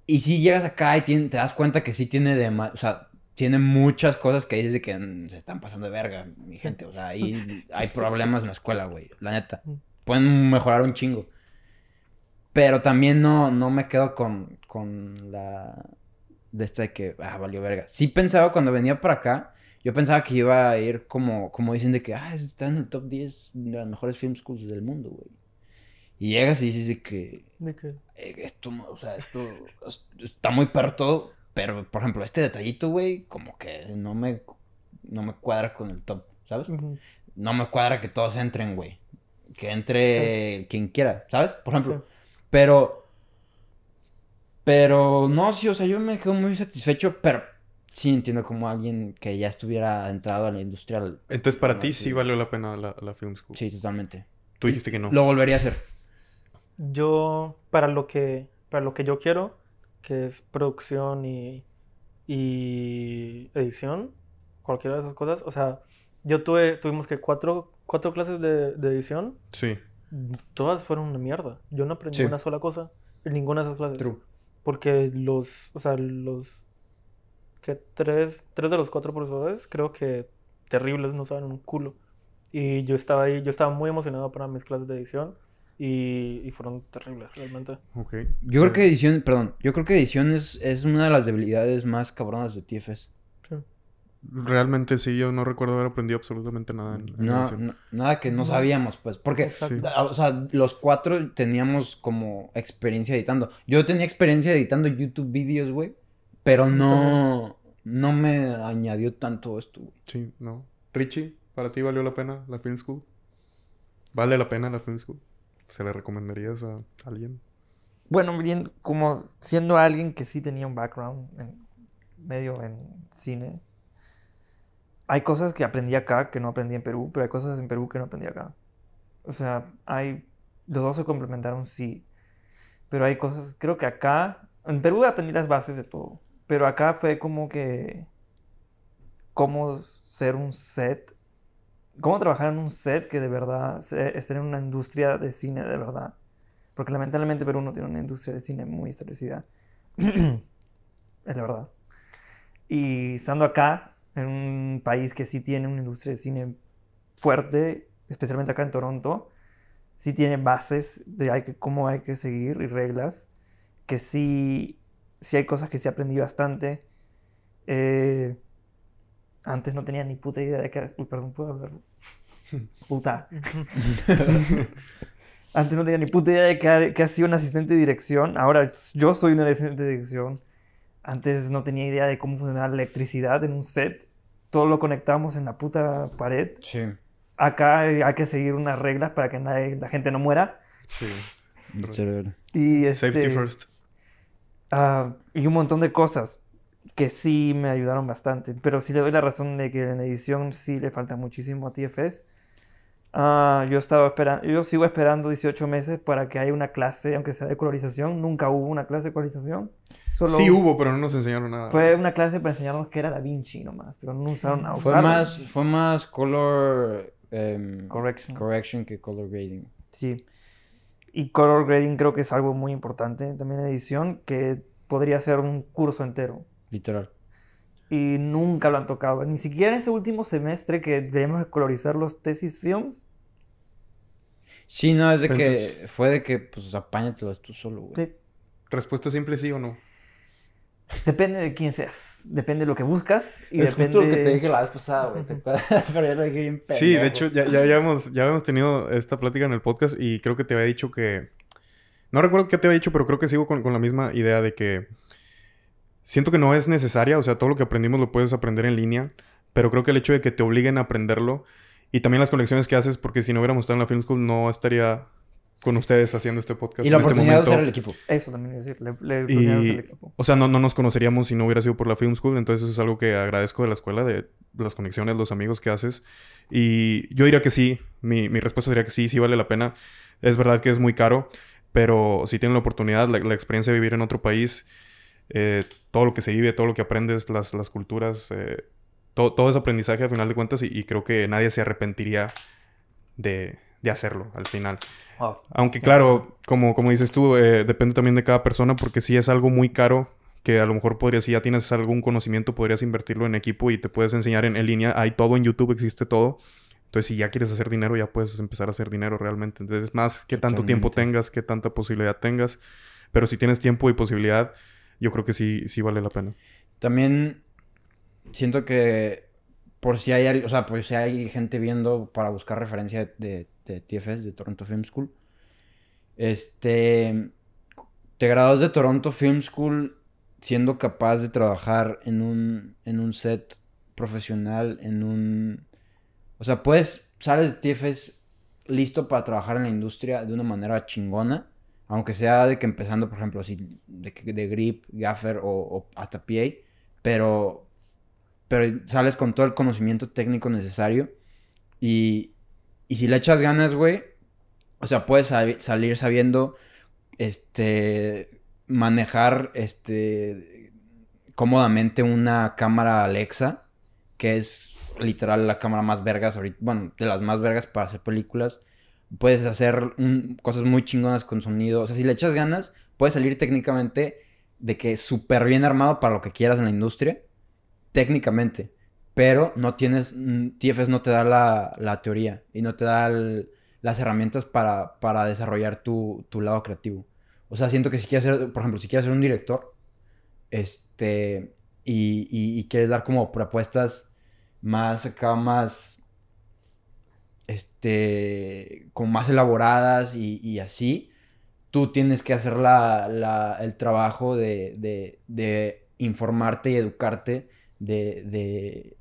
Y si llegas acá y te das cuenta que sí tiene de o sea, tiene muchas cosas que dices de que mm, se están pasando de verga, mi gente. O sea, ahí *laughs* hay problemas en la escuela, güey. La neta. Mm. Pueden mejorar un chingo. Pero también no, no me quedo con, con la. De esta de que, ah, valió verga. Sí pensaba cuando venía para acá, yo pensaba que iba a ir como, como dicen de que, ah, está en el top 10 de las mejores film schools del mundo, güey. Y llegas y dices que... ¿De qué? Eh, esto, o sea, esto está muy perro todo, pero, por ejemplo, este detallito, güey, como que no me, no me cuadra con el top, ¿sabes? No me cuadra que todos entren, güey. Que entre quien quiera, ¿sabes? Por ejemplo. Pero... Pero no, sí, o sea, yo me quedo muy satisfecho, pero sí entiendo como alguien que ya estuviera entrado a la industria. Entonces, para ti sí valió la pena la, la Film School. Sí, totalmente. Tú dijiste que no. Lo volvería a hacer yo, para lo que, para lo que yo quiero, que es producción y, y edición, cualquiera de esas cosas, o sea, yo tuve, tuvimos que cuatro, cuatro clases de, edición. Sí. Todas fueron una mierda. Yo no aprendí una sola cosa en ninguna de esas clases. True. Porque los, o sea, los, que tres, tres de los cuatro profesores creo que terribles, no saben un culo. Y yo estaba ahí, yo estaba muy emocionado para mis clases de edición y, fueron terribles, realmente. Ok. Yo creo que edición, perdón, yo creo que edición es, una de las debilidades más cabronas de TFS. Realmente sí, yo no recuerdo haber aprendido absolutamente nada en, edición. nada que no sabíamos, pues. Porque, o sea, los cuatro teníamos como experiencia editando. Yo tenía experiencia editando YouTube videos, güey. Pero no, no me añadió tanto esto, Sí, no. Richie, ¿para ti valió la pena la Film School? ¿Vale la pena la Film School? se le recomendarías a alguien? Bueno, bien, como siendo alguien que sí tenía un background en medio en cine, hay cosas que aprendí acá que no aprendí en Perú, pero hay cosas en Perú que no aprendí acá. O sea, hay, los dos se complementaron, sí, pero hay cosas, creo que acá, en Perú aprendí las bases de todo, pero acá fue como que, cómo ser un set cómo trabajar en un set que de verdad esté en una industria de cine de verdad. Porque lamentablemente Perú no tiene una industria de cine muy establecida. *clears throat* es la verdad. Y estando acá, en un país que sí tiene una industria de cine fuerte, especialmente acá en Toronto, sí tiene bases de cómo hay que seguir y reglas, que sí, sí hay cosas que sí aprendí bastante. Eh, antes no tenía ni puta idea de que... Uy, perdón, ¿puedo hablar? *laughs* Puta. *laughs* Antes no tenía ni puta idea de que, ha sido un asistente de dirección. Ahora yo soy un asistente de dirección. Antes no tenía idea de cómo funcionaba la electricidad en un set. Todo lo conectábamos en la puta pared. Sí. Acá hay que seguir unas reglas para que la gente no muera. Sí. Y este, Safety first. Ah, y un montón de cosas que sí me ayudaron bastante. Pero sí le doy la razón de que en edición sí le falta muchísimo a TFS. Ah, yo estaba esperando, yo sigo esperando 18 meses para que haya una clase, aunque sea de colorización. Nunca hubo una clase de colorización. Solo sí hubo, pero no nos enseñaron nada. Fue una clase para enseñarnos que era Da Vinci nomás, pero no usaron nada. Fue más, fue más color em, correction. correction que color grading. Sí. Y color grading creo que es algo muy importante también en edición, que podría ser un curso entero. Literal. Y nunca lo han tocado. Ni siquiera en ese último semestre que debemos colorizar los tesis films. Sí, no, es de que fue de que, pues, apáñatelas tú solo, güey. Respuesta simple, sí o no. Depende de quién seas, depende de lo que buscas y es depende... lo que te dije la vez pasada, güey, *laughs* Pero ya lo dije bien Sí, de hecho, ya, ya, ya, hemos, ya tenido esta plática en el podcast y creo que te había dicho que... No recuerdo qué te había dicho, pero creo que sigo con la misma idea de que Siento que no es necesaria, o sea, todo lo que aprendimos lo puedes aprender en línea, pero creo que el hecho de que te obliguen a aprenderlo y también las conexiones que haces, porque si no hubiéramos estado en la Film School no estaría con ustedes haciendo este podcast. Y la este oportunidad de usar el equipo. Eso también decir, O sea, no, nos conoceríamos si no hubiera sido por la Film School, entonces eso es algo que agradezco de la escuela, de las conexiones, los amigos que haces. Y yo diría que sí, mi, respuesta sería que sí, sí vale la pena. Es verdad que es muy caro, pero si tienen la oportunidad, la experiencia de vivir en otro país eh, todo lo que se vive, todo lo que aprendes, las, las culturas, eh, todo ese aprendizaje al final de cuentas y, creo que nadie se arrepentiría de, de hacerlo al final. Ah, Aunque claro, como, como dices tú, eh, depende también de cada persona porque si es algo muy caro, que a lo mejor podrías, si ya tienes algún conocimiento, podrías invertirlo en equipo y te puedes enseñar en, línea. Hay todo en YouTube, existe todo. Entonces, si ya quieres hacer dinero, ya puedes empezar a hacer dinero realmente. Entonces, más que tanto tiempo tengas, que tanta posibilidad tengas. Pero si tienes tiempo y posibilidad, yo creo que sí, sí vale la pena. También siento que por si hay, o sea, pues si hay gente viendo para buscar referencia de, de, TFS, de Toronto Film School, este, te graduas de Toronto Film School siendo capaz de trabajar en un, en un set profesional, en un, o sea, puedes, sales de TFS listo para trabajar en la industria de una manera chingona aunque sea de que empezando, por ejemplo, así de, grip, gaffer o, hasta PA. Pero, pero sales con todo el conocimiento técnico necesario. Y, si le echas ganas, güey. O sea, puedes salir sabiendo este manejar este cómodamente una cámara Alexa, que es literal la cámara más vergas bueno, de las más vergas para hacer películas puedes hacer cosas muy chingonas con sonido. O sea, si le echas ganas, puedes salir técnicamente de que súper bien armado para lo que quieras en la industria, técnicamente. Pero no tienes, mm, TFS no te da la, la teoría y no te da las herramientas para, para desarrollar tu, lado creativo. O sea, siento que si quieres ser, por ejemplo, si quieres ser un director, este, y, y quieres dar como propuestas más acá, más este, como más elaboradas y, así, tú tienes que hacer el trabajo de, informarte y educarte de,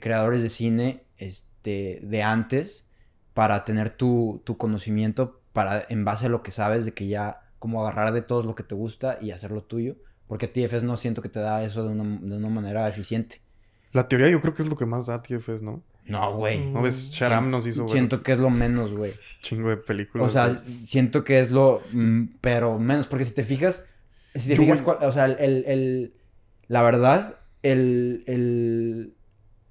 creadores de cine este, de antes para tener tu, conocimiento para, en base a lo que sabes de que ya como agarrar de todos lo que te gusta y hacerlo tuyo. Porque TFS no siento que te da eso de una, manera eficiente. La teoría yo creo que es lo que más da TFS, ¿no? No, güey. No ves, mm. nos hizo, güey. Siento que es lo menos, güey. Chingo de películas. O sea, siento que es lo. Mm, pero menos, porque si te fijas. Si te fijas, o sea, el, La verdad, el.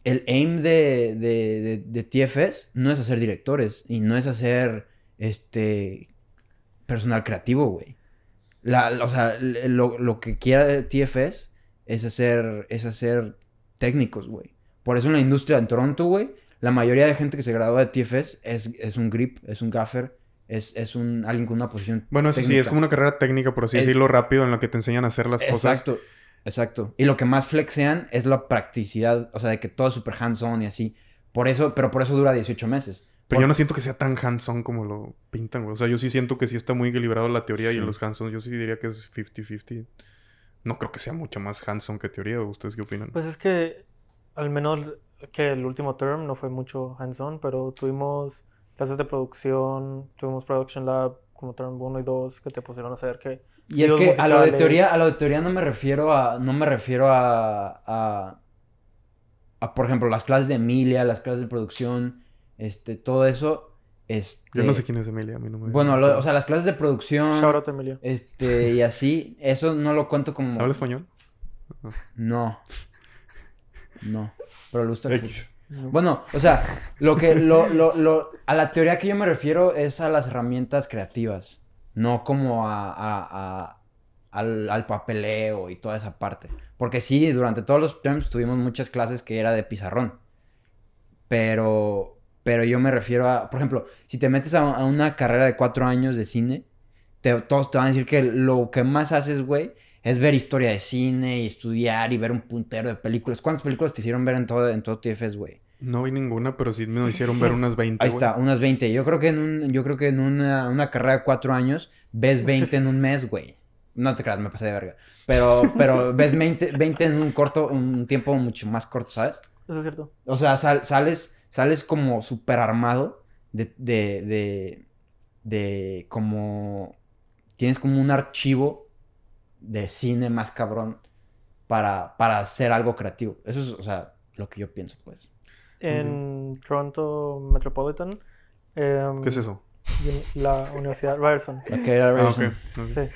aim de, de, de, TFS no es hacer directores y no es hacer. Este. Personal creativo, güey. o sea, lo, que quiera TFS es hacer. Es hacer técnicos, güey. Por eso en la industria de Toronto, güey, la mayoría de gente que se gradúa de TFS es, es un grip, es un gaffer, es, es un, alguien con una posición. Bueno, sí, es como una carrera técnica, por así decirlo, rápido en la que te enseñan a hacer las cosas. Exacto, exacto. Y lo que más flexean es la practicidad, o sea, de que todo es súper hands-on y así. Por eso, pero por eso dura 18 meses. Pero yo no siento que sea tan hands-on como lo pintan, güey. O sea, yo sí siento que sí está muy equilibrado la teoría y los hands-on. Yo sí diría que es 50-50. No creo que sea mucho más hands-on que teoría. ¿Ustedes qué opinan? Pues es que al menos que el último term no fue mucho hands-on, pero tuvimos clases de producción, tuvimos Production Lab como term 1 y 2 que te pusieron a hacer que... Y es que a lo de teoría, a lo de teoría no me refiero a, no me refiero a, a, por ejemplo, las clases de Emilia, las clases de producción, este, todo eso, este, Yo no sé quién es Emilia, a mí no me... Bueno, o sea, las clases de producción... Shout Emilia. Este, y así, eso no lo cuento como... ¿Habla español? No. No, pero le gusta Bueno, o sea, lo que, lo, lo, a la teoría que yo me refiero es a las herramientas creativas, no como a, a, al, papeleo y toda esa parte. Porque sí, durante todos los terms tuvimos muchas clases que era de pizarrón. Pero, pero yo me refiero a, por ejemplo, si te metes a, una carrera de cuatro años de cine, todos te van a decir que lo que más haces, güey, es ver historia de cine y estudiar y ver un puntero de películas. ¿Cuántas películas te hicieron ver en todo, en todo TFS, güey? No vi ninguna, pero sí me hicieron ver unas 20. Ahí está, unas 20. Yo creo que en, yo creo que en una, carrera de cuatro años ves 20 en un mes, güey. No te creas, me pasé de verga. Pero, pero *laughs* ves 20, en un corto, un tiempo mucho más corto, ¿sabes? Eso es cierto. O sea, sales, sales como súper armado de, de, de, de como... Tienes como un archivo de cine más cabrón para, para hacer algo creativo. Eso es, o sea, lo que yo pienso, pues. En Toronto Metropolitan. Em, ¿Qué es eso? La Universidad Ryerson. La Ryerson. Ah,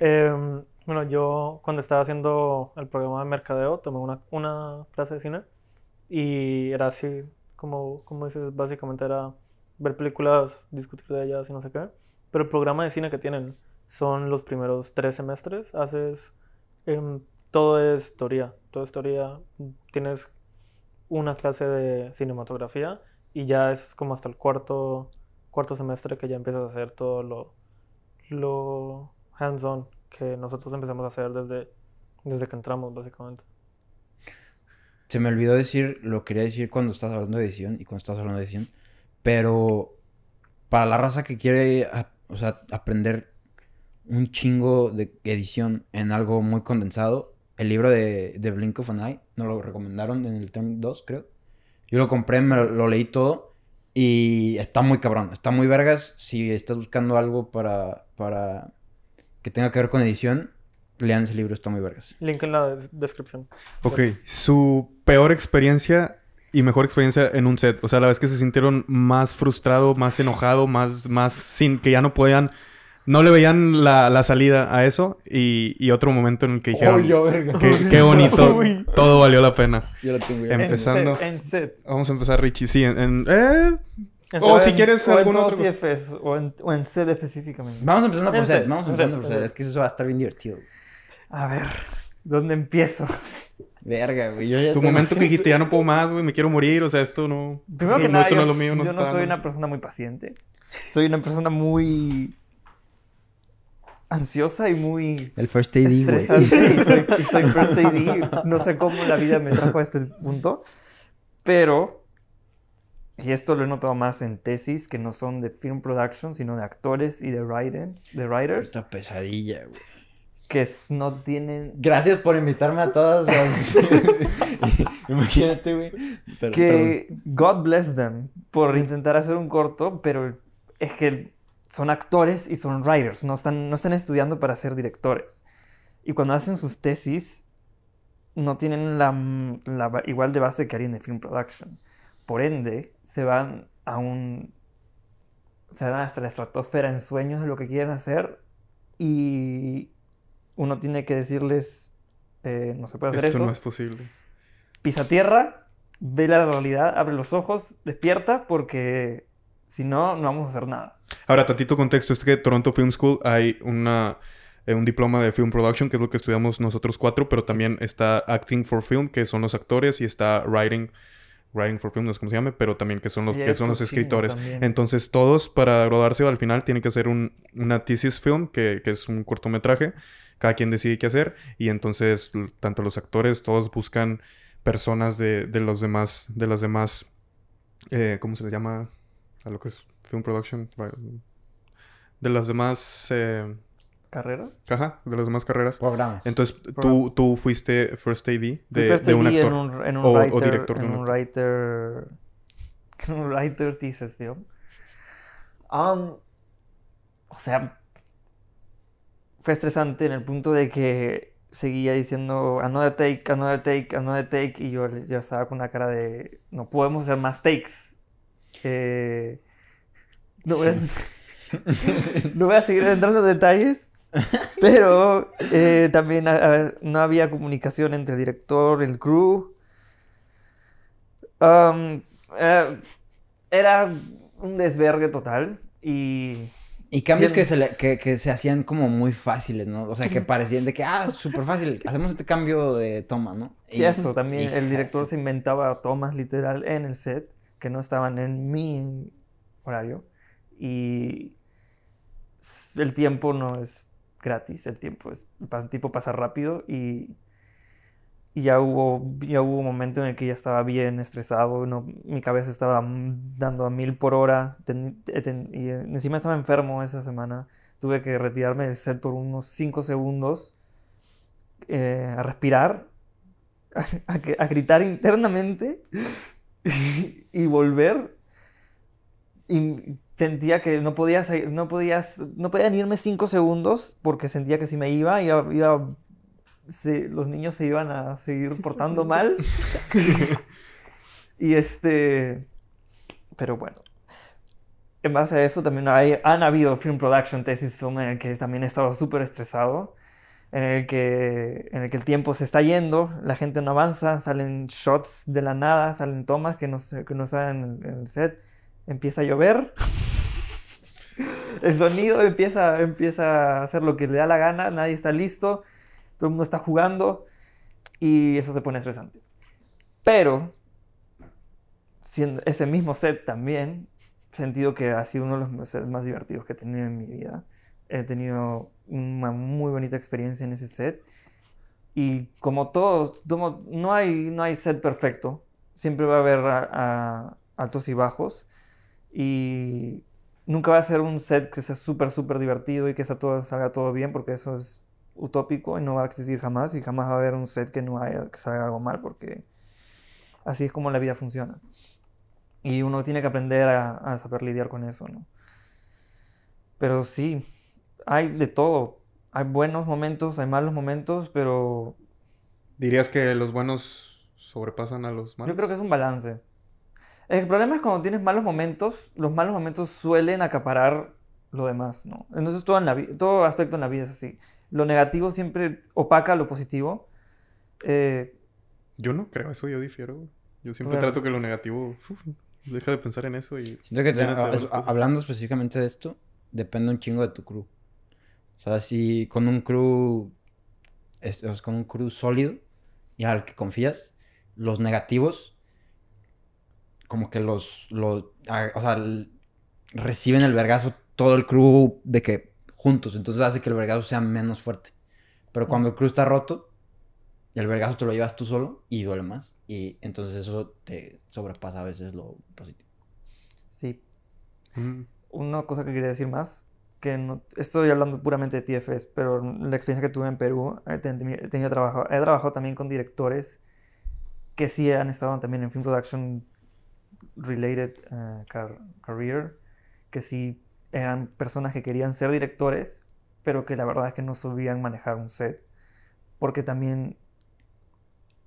em, bueno, yo cuando estaba haciendo el programa de mercadeo tomé una, una clase de cine y era así, como, como dices, básicamente era ver películas, discutir de ellas y no sé qué. Pero el programa de cine que tienen son los primeros tres semestres. Haces. Em, todo es teoría. Todo es teoría. Tienes una clase de cinematografía y ya es como hasta el cuarto, cuarto semestre que ya empiezas a hacer todo lo, lo hands-on que nosotros empezamos a hacer desde, desde que entramos, básicamente. Se me olvidó decir, lo quería decir cuando estás hablando de edición y cuando estás hablando de edición, pero para la raza que quiere, o sea, aprender un chingo de edición en algo muy condensado. El libro de, de Blink of an Eye, nos lo recomendaron en el term 2, creo. Yo lo compré, me lo, leí todo y está muy cabrón, está muy vergas. Si estás buscando algo para, para que tenga que ver con edición, lean ese libro, está muy vergas. Link en la descripción. Ok, su peor experiencia y mejor experiencia en un set. O sea, la vez que se sintieron más frustrado, más enojado, más, más sin que ya no podían no le veían la, salida a eso. Y, otro momento en el que dijeron: oh, verga! Qué bonito, *laughs* todo valió la pena. Yo lo tengo Empezando. En set, Vamos a empezar, Richie. Sí, en. eh. O, si quieres o algún en otro o, en, set específicamente. Vamos empezando por set, vamos empezando por set. Es que eso va a estar bien divertido. A ver, ¿dónde empiezo? Verga, güey. tu momento que *laughs* dijiste, ya no puedo más, güey, me quiero morir, o sea, esto no. yo, no soy una persona muy paciente. Soy una persona muy ansiosa y muy... El first AD, güey. *laughs* Y soy, first AD. No sé cómo la vida me trajo a este punto. Pero, y esto lo he notado más en tesis, que no son de film production, sino de actores y de, writers. de writers. Esta pesadilla, güey. Que no tienen... Gracias por invitarme a todas las... *laughs* *laughs* Imagínate, güey. que God bless them por intentar hacer un corto, pero es que son actores y son writers, no están, no están estudiando para ser directores. Y cuando hacen sus tesis, no tienen la, mm, igual de base que alguien de film production. Por ende, se van a un... se van hasta la estratosfera en sueños de lo que quieren hacer y uno tiene que decirles, eh, no se puede hacer Esto eso. no es posible. Pisa tierra, ve la realidad, abre los ojos, despierta porque si no, no vamos a hacer nada. Ahora, tantito contexto, es que Toronto Film School hay una eh, un diploma de Film Production, que es lo que estudiamos nosotros cuatro, pero también está Acting for Film, que son los actores, y está Writing, Writing for Film, no sé cómo se llama, pero también que son los, que son los escritores. Entonces, todos para graduarse al final tienen que hacer una thesis film, que, es un cortometraje, cada quien decide qué hacer, y entonces tanto los actores, todos buscan personas de, los demás, de las demás, eh, ¿cómo se les llama? A lo que es film production. De las demás... Eh, ¿Carreras? Ajá, de las demás carreras. Programas. Entonces, Tú, tú fuiste First AD de, de un actor. En un, o, writer, o, director en un, writer... *laughs* un writer thesis film. Um, o sea, fue estresante en el punto de que seguía diciendo another take, another take, another take y yo ya estaba con una cara de no podemos hacer más takes. Eh, *laughs* No voy, a, seguir entrando en detalles, pero eh, también no había comunicación entre el director, el crew. Um, eh, era un desvergue total y... Y cambios que, se hacían como muy fáciles, ¿no? O sea, que parecían de que, ah, súper fácil, hacemos este cambio de toma, ¿no? y, eso, también el director se inventaba tomas literal en el set que no estaban en mi horario. Y el tiempo no es gratis, el tiempo es, el tiempo pasa rápido y, y, ya, hubo, ya hubo un momento en el que ya estaba bien estresado, no, mi cabeza estaba dando a mil por hora eh, y encima estaba enfermo esa semana, tuve que retirarme del set por unos 5 segundos eh, a respirar, *laughs* a, a gritar internamente *laughs* y volver. Y sentía que no podía eh, no podía no podían irme cinco segundos porque sentía que si me iba, iba, los niños se iban a seguir portando *laughs* mal. y este, pero bueno. En base a eso también hay, han habido film production thesis film en el que también he estado súper estresado, en el, que, en el que el tiempo se está yendo, la gente no avanza, salen shots de la nada, salen tomas que no, que no salen en el set empieza a llover. el sonido empieza, empieza a hacer lo que le da la gana, nadie está listo, todo el mundo está jugando y eso se pone estresante. Pero, siendo ese mismo set también, sentido que ha sido uno de los sets más divertidos que he tenido en mi vida. He tenido una muy bonita experiencia en ese set. Y como todos, no hay, no hay set perfecto. Siempre va a haber altos y bajos y nunca va a ser un set que sea súper, súper divertido y que todo, salga todo bien, porque eso es utópico y no va a existir jamás. Y jamás va a haber un set que no salga algo mal, porque así es como la vida funciona. Y uno tiene que aprender a, saber lidiar con eso, Pero sí, hay de todo. Hay buenos momentos, hay malos momentos, pero... ¿Dirías que los buenos sobrepasan a los malos? Yo creo que es un balance. El problema es cuando tienes malos momentos, los malos momentos suelen acaparar lo demás, ¿no? Entonces todo, en la todo aspecto en la vida es así. Lo negativo siempre opaca lo positivo. Eh, yo no creo eso, yo difiero. Yo siempre trato que lo negativo... deja de pensar en eso y... Siento que hablando específicamente de esto, depende un chingo de tu crew. O sea, si con un crew... con un crew sólido y al que confías, los negativos como que los, o sea, reciben el vergazo todo el crew de que juntos, entonces hace que el vergazo sea menos fuerte. Pero cuando el crew está roto, el vergazo te lo llevas tú solo y duele más. Y entonces eso te sobrepasa a veces lo positivo. Sí. Mm. Una cosa que quería decir más, que no, estoy hablando puramente de TFS, pero la experiencia que tuve en Perú, eh, he, tenido trabajo, he trabajado también con directores que sí han estado también en film production related eh, career, que sí eran personas que querían ser directores, pero que la verdad es que no sabían manejar un set, porque también,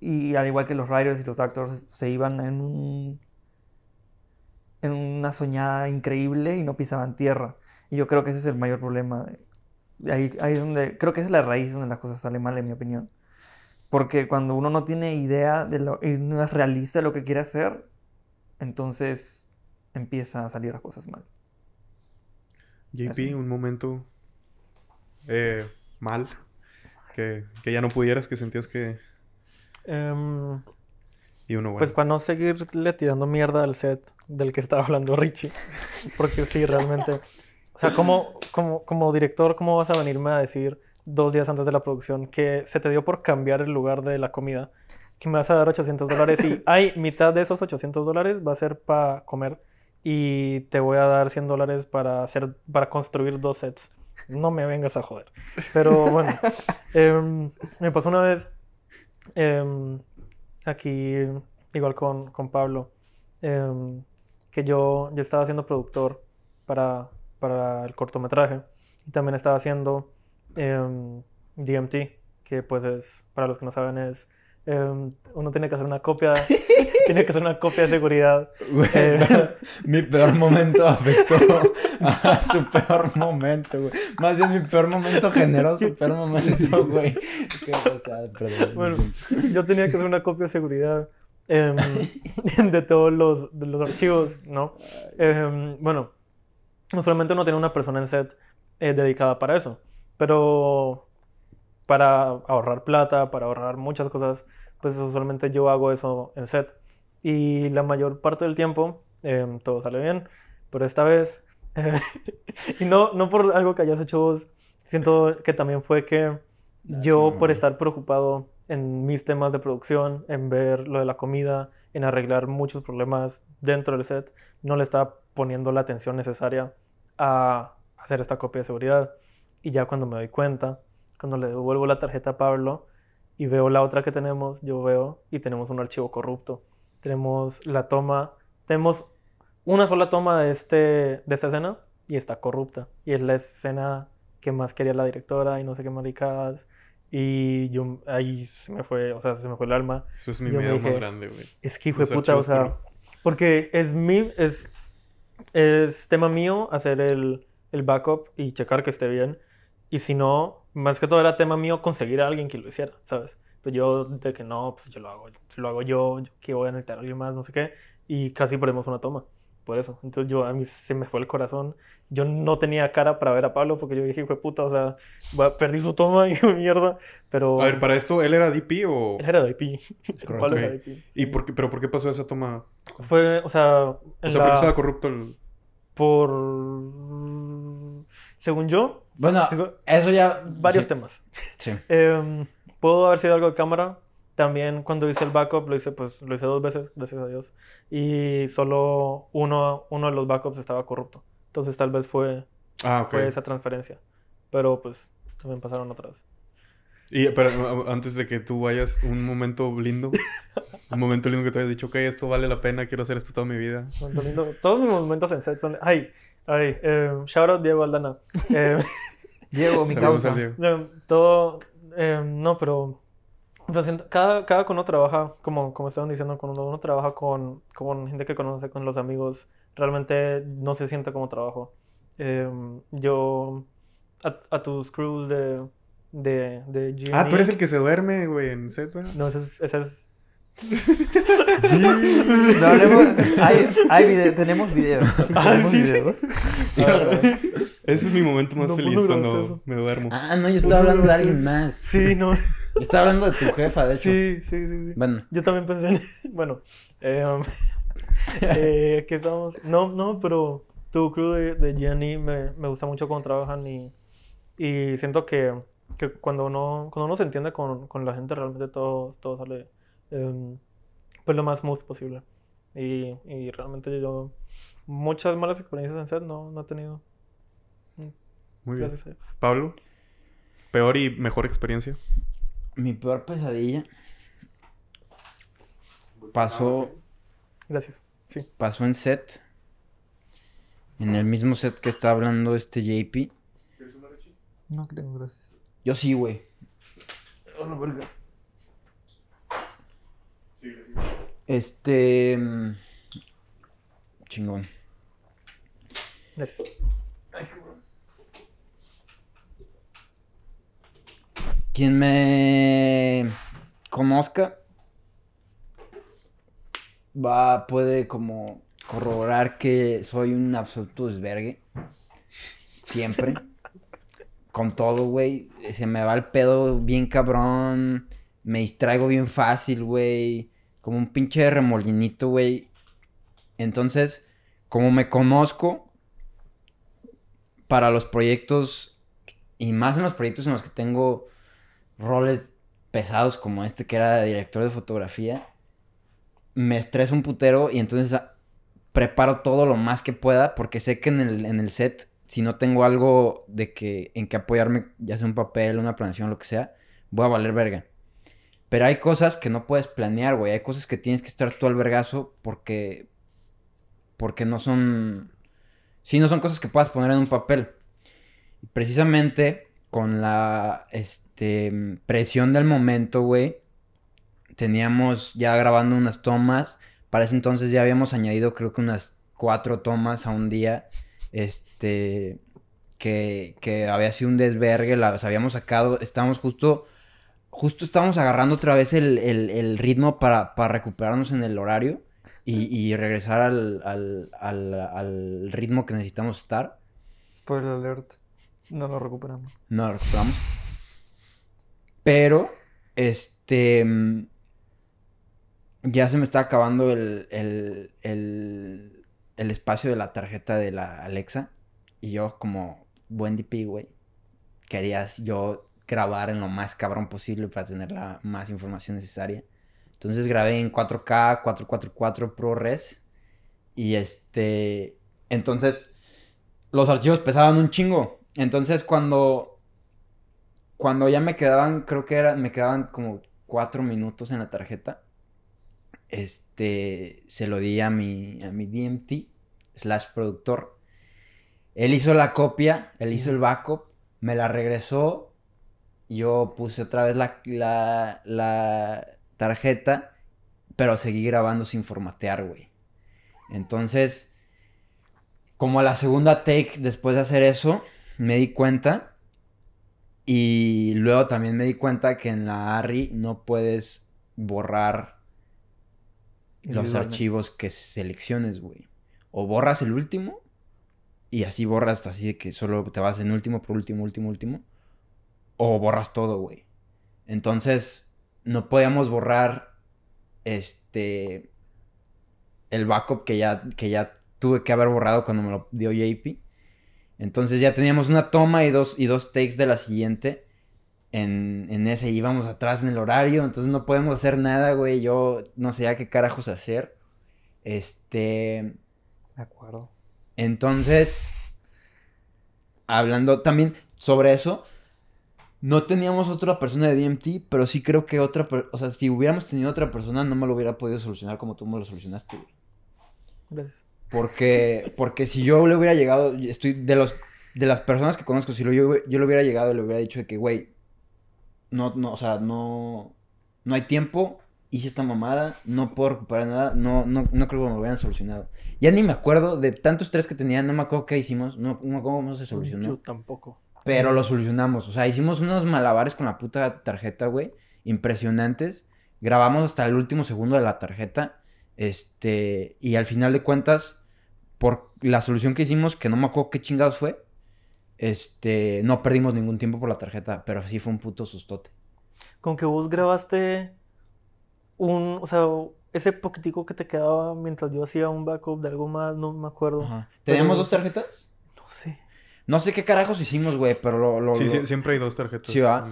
y al igual que los writers y los actors, se iban en un en una soñada increíble y no pisaban tierra. Y yo creo que ese es el mayor problema. Ahí, ahí es donde, creo que esa es la raíz donde las cosas salen mal, en mi opinión. Porque cuando uno no tiene idea de lo, y no es realista lo que quiere hacer, entonces empieza a salir las cosas mal. JP, un momento eh, mal, que, ya no pudieras, que sentías que... Em, y uno, Pues para no seguirle tirando mierda al set del que estaba hablando Richie, porque sí, realmente... O sea, como, como, como director, ¿cómo vas a venirme a decir dos días antes de la producción que se te dio por cambiar el lugar de la comida? que me vas a dar 800 dólares y hay *laughs* mitad de esos 800 dólares va a ser para comer y te voy a dar 100 dólares para, hacer, para construir dos sets. No me vengas a joder. Pero bueno, *laughs* em, me pasó una vez em, aquí, igual con, con Pablo, em, que yo, yo estaba haciendo productor para, para el cortometraje y también estaba haciendo DMT, que pues es, para los que no saben, es Em, uno tiene que hacer una copia, *laughs* tiene que hacer una copia de seguridad. Eh, *laughs* mi peor momento afectó a su peor momento, güey. Más bien mi peor momento generó su peor momento, güey. Bueno, yo tenía que hacer una copia de seguridad. Em, *laughs* de todos los, los archivos, ¿no? Em, bueno, no solamente uno tiene una persona en set eh, dedicada para eso, pero para ahorrar plata, para ahorrar muchas cosas, pues usualmente yo hago eso en set. Y la mayor parte del tiempo em, todo sale bien, pero esta vez, *laughs* y no, no por algo que hayas hecho vos, siento que también fue que ah, yo por estar preocupado en mis temas de producción, en ver lo de la comida, en arreglar muchos problemas dentro del set, no le estaba poniendo la atención necesaria a hacer esta copia de seguridad. Y ya cuando me doy cuenta, cuando le devuelvo la tarjeta a Pablo y veo la otra que tenemos, yo veo y tenemos un archivo corrupto. Tenemos la toma, tenemos una sola toma de, este, de esta escena y está corrupta. Y es la escena que más quería la directora y no sé qué maricas... Y yo ahí se me fue, o sea, se me fue el alma. Eso es mi miedo más grande, güey. Es que fue puta, o sea, porque es mi es es tema mío hacer el, el backup y checar que esté bien. Y si no, más que todo era tema mío conseguir a alguien que lo hiciera, ¿sabes? Pero pues yo de que no, pues yo lo hago, si lo hago yo, que voy a necesitar a alguien más, no sé qué, y casi perdemos una toma por eso. Entonces yo a mí se me fue el corazón. Yo no tenía cara para ver a Pablo porque yo dije, hijo puta, o sea, perdí su toma y *laughs* mierda, pero... A ver, ¿para esto él era DP o...? Él era DP. *laughs* Pablo era DP. ¿Y por qué, pero por qué pasó esa toma? Fue, o sea... O sea, estaba corrupto Por... Según yo, bueno, *laughs* eso ya... Varios temas. Sí. *laughs* Em, pudo haber sido algo de cámara. También cuando hice el backup, lo hice, pues, lo hice dos veces, gracias a Dios. Y solo uno, uno de los backups estaba corrupto. Entonces tal vez fue, ah, fue esa transferencia. Pero pues también pasaron otras. Y, pero antes de que tú vayas, un momento lindo. *laughs* Un momento lindo que te hayas dicho, ok, esto vale la pena, quiero hacer esto toda mi vida. Lindo. Todos mis momentos en set son. Ay, Ay, eh, shout out Diego Aldana. *laughs* Eh, Diego, mi Saludos causa. Diego. Em, todo, no, pero, cada, cada uno trabaja, como, como estaban diciendo, cuando uno trabaja con, con gente que conoce, con los amigos, realmente no se siente como trabajo. yo, a, tus crews de, de, de e. Ah, tú eres el que se duerme, güey, en set, No, ese es, ese es Sí. No hablemos. Hay, hay tenemos videos. Ah, tenemos ¿Sí? videos. *laughs* Ah, Ese es mi momento más feliz cuando me duermo. Ah, no, yo estaba hablando de alguien más. Sí, no. Yo estaba hablando de tu jefa, de hecho. Sí, sí, sí. Bueno. Yo también pensé *laughs* Bueno. Eh, um, *laughs* eh ¿Qué estamos? No, no, pero tu crew de, de Gianni me, me gusta mucho cómo trabajan y, y siento que, que cuando, uno, cuando uno se entiende con, con la gente, realmente todo, todo sale Em, pues lo más smooth posible. Y, realmente yo muchas malas experiencias en set no, no he tenido. Mm. Muy bien. Pablo, peor y mejor experiencia. Mi peor pesadilla pasó. Gracias. Sí. Pasó en set. En el mismo set que está hablando este JP. ¿Quieres No, que tengo gracias. Yo sí, güey. Este. Mm, chingón. Gracias. Quien me conozca va, puede como corroborar que soy un absoluto desvergue. Siempre. Con todo, güey. Se me va el pedo bien cabrón. Me distraigo bien fácil, güey como un pinche remolinito, güey. Entonces, como me conozco, para los proyectos, y más en los proyectos en los que tengo roles pesados como este que era director de fotografía, me estreso un putero y entonces ah, preparo todo lo más que pueda porque sé que en el, en el set, si no tengo algo de que, en que apoyarme, ya sea un papel, una planeación, lo que sea, voy a valer verga. Pero hay cosas que no puedes planear, güey. Hay cosas que tienes que estar tú al vergazo porque. Porque no son. Sí, no son cosas que puedas poner en un papel. Precisamente con la este, presión del momento, güey. Teníamos ya grabando unas tomas. Para ese entonces ya habíamos añadido, creo que unas cuatro tomas a un día. Este. Que, que había sido un desvergue. Las habíamos sacado. Estábamos justo justo estábamos agarrando otra vez el, ritmo para, para, recuperarnos en el horario y, regresar al, al, al, al, ritmo que necesitamos estar. Spoiler alert, no lo recuperamos. No lo recuperamos. Pero, este... Mm, ya se me está acabando el, el, el espacio de la tarjeta de la Alexa. Y yo como Wendy DP, güey, querías yo grabar en lo más cabrón posible para tener la más información necesaria. Entonces grabé en 4K, 444 ProRes. Y este. Entonces, los archivos pesaban un chingo. Entonces, cuando. Cuando ya me quedaban, creo que era, me quedaban como 4 minutos en la tarjeta. Este. Se lo di a mi, a mi DMT, slash productor. Él hizo la copia, él hizo el backup, me la regresó yo puse otra vez la, tarjeta, pero seguí grabando sin formatear, güey. Entonces, como la segunda take después de hacer eso, me di cuenta. Y luego también me di cuenta que en la ARRI no puedes borrar los archivos que selecciones, güey. O borras el último y así borras así de que solo te vas en último por último, último, último o borras todo, güey. Entonces, no podíamos borrar este el backup que ya, que ya tuve que haber borrado cuando me lo dio JP. Entonces ya teníamos una toma y dos, y dos takes de la siguiente. En, en ese íbamos atrás en el horario, entonces no podemos hacer nada, güey. Yo no sé ya qué carajos hacer. Este. De acuerdo. Entonces, hablando también sobre eso, no teníamos otra persona de DMT, pero sí creo que otra, o sea, si hubiéramos tenido otra persona no me lo hubiera podido solucionar como tú me lo solucionaste. Gracias. Porque, porque si yo le hubiera llegado, estoy de los de las personas que conozco, si yo, yo le hubiera llegado y le hubiera dicho de que, güey, no, no, o sea, no, no hay tiempo, hice esta mamada, no puedo recuperar nada, no, no, no creo que me lo hubieran solucionado. Ya ni me acuerdo de tantos tres que tenía, no me acuerdo qué hicimos, no, no me acuerdo cómo se solucionó. Yo tampoco. Pero lo solucionamos. O sea, hicimos unos malabares con la puta tarjeta, güey. Impresionantes. Grabamos hasta el último segundo de la tarjeta. Este. Y al final de cuentas, por la solución que hicimos, que no me acuerdo qué chingados fue, este. No perdimos ningún tiempo por la tarjeta, pero sí fue un puto sustote. Con que vos grabaste un. O sea ese poquitico que te quedaba mientras yo hacía un backup de algo más, no me acuerdo. ¿Teníamos dos tarjetas? No sé. No sé qué carajos hicimos, güey, pero lo... lo sí, siempre hay dos tarjetas. Sí, va.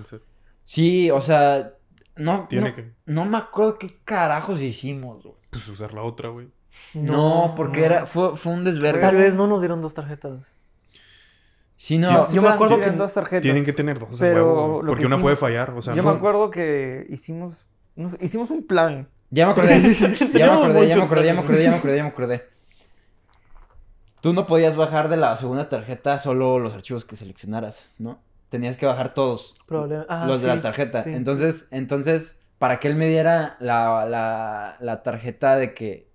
Sí, o sea... No, no, no me acuerdo qué carajos hicimos, güey. Pues usar la otra, güey. No, porque Era, fue, fue un desvergue. Tal vez no nos dieron dos tarjetas. Sí, no. Yo me acuerdo que dos tarjetas. Tienen que tener dos, pero huevo, porque una puede fallar. O sea, yo me acuerdo que hicimos, hicimos un plan. Ya me acordé. ya, me acordé ya me acordé, ya me acordé, ya me acordé, ya me acordé, ya me acordé tú no podías bajar de la segunda tarjeta solo los archivos que seleccionaras, ¿no? Tenías que bajar todos. Ah, los de la tarjeta. Entonces, entonces, para que él me diera la, tarjeta de que.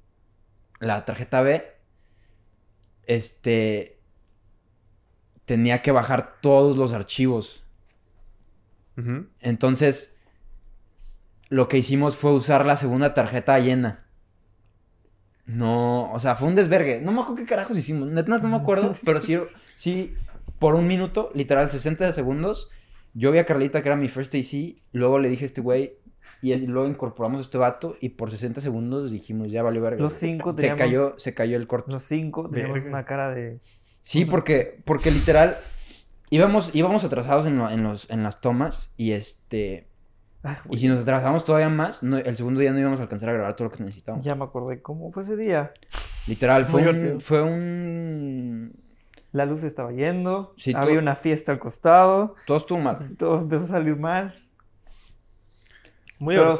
La tarjeta B. Este. Tenía que bajar todos los archivos. Entonces. Lo que hicimos fue usar la segunda tarjeta llena. No, o sea, fue un desvergue. No me acuerdo qué carajos hicimos. Neta, no me acuerdo, *laughs* pero sí, sí, por un minuto, literal, 60 segundos, yo vi a Carlita, que era mi first AC, luego le dije a este güey, y luego incorporamos a este vato, y por 60 segundos dijimos, ya valió verga. Los cinco teníamos, se cayó, se cayó el corte. Los cinco teníamos una cara de... Sí, porque, porque literal, íbamos, íbamos atrasados en, los, en las tomas, y este... Ah, y si nos atrasamos todavía más, el segundo día no íbamos a alcanzar a grabar todo lo que necesitábamos. Ya me acordé cómo fue ese día. Literal, fue un, fue un, La luz estaba yendo, había una fiesta al costado. Todo estuvo mal. Todo empezó a salir mal. Muy Pero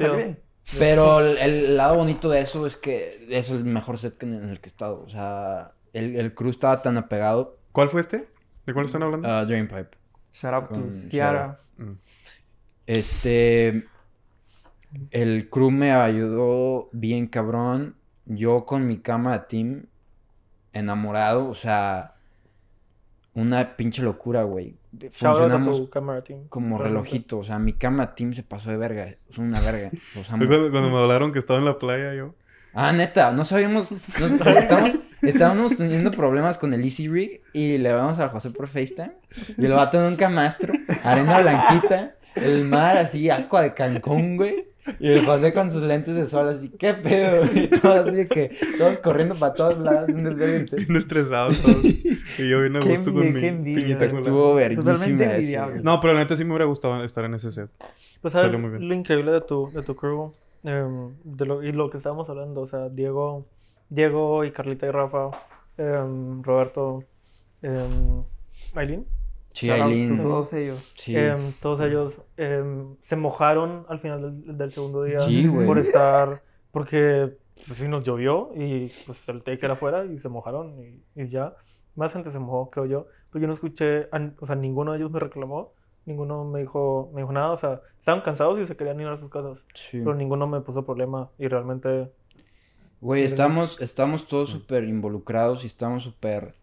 Pero el, lado bonito de eso es que eso es el mejor set en el que he estado. O sea, el, el crew estaba tan apegado. ¿Cuál fue este? ¿De cuál están hablando? Uh, pipe Shout sarah Ciara. Mm. Este. El crew me ayudó bien cabrón. Yo con mi cámara team enamorado, o sea, una pinche locura, güey. Funcionamos team. como relojito, o sea, mi cámara team se pasó de verga, es una verga. Los *laughs* Cuando, me hablaron que estaba en la playa yo. Ah, neta, no sabíamos, estábamos, teniendo problemas con el Easy Rig y le vamos a José por FaceTime y a tener un camastro, arena blanquita el mar así, agua de Cancún, güey. Y el pase con sus lentes de sol así, ¿qué pedo? Y todo así que, todos corriendo para todos lados, un desvergüenza. *laughs* Bien estresados todos. Y yo bien a gusto con mi Estuvo Totalmente envidiable. No, pero la neta sí me hubiera gustado estar en ese set. Pues sabes lo increíble de tu, de crew em, y lo que estábamos hablando, o sea, Diego, Diego y Carlita y Rafa, em, Roberto, em, Aileen. Sí, Todos ellos. Em, todos ellos em, se mojaron al final del, segundo día por estar, porque pues, sí nos llovió y pues el take era afuera y se mojaron y, ya. Más gente se mojó, creo yo. Pero pues, yo no escuché, o sea, ninguno de ellos me reclamó, ninguno me dijo, nada, o sea, estaban cansados y se querían ir a sus casas. Pero ninguno me puso problema y realmente... Güey, estamos, estamos todos mm. súper involucrados y estamos súper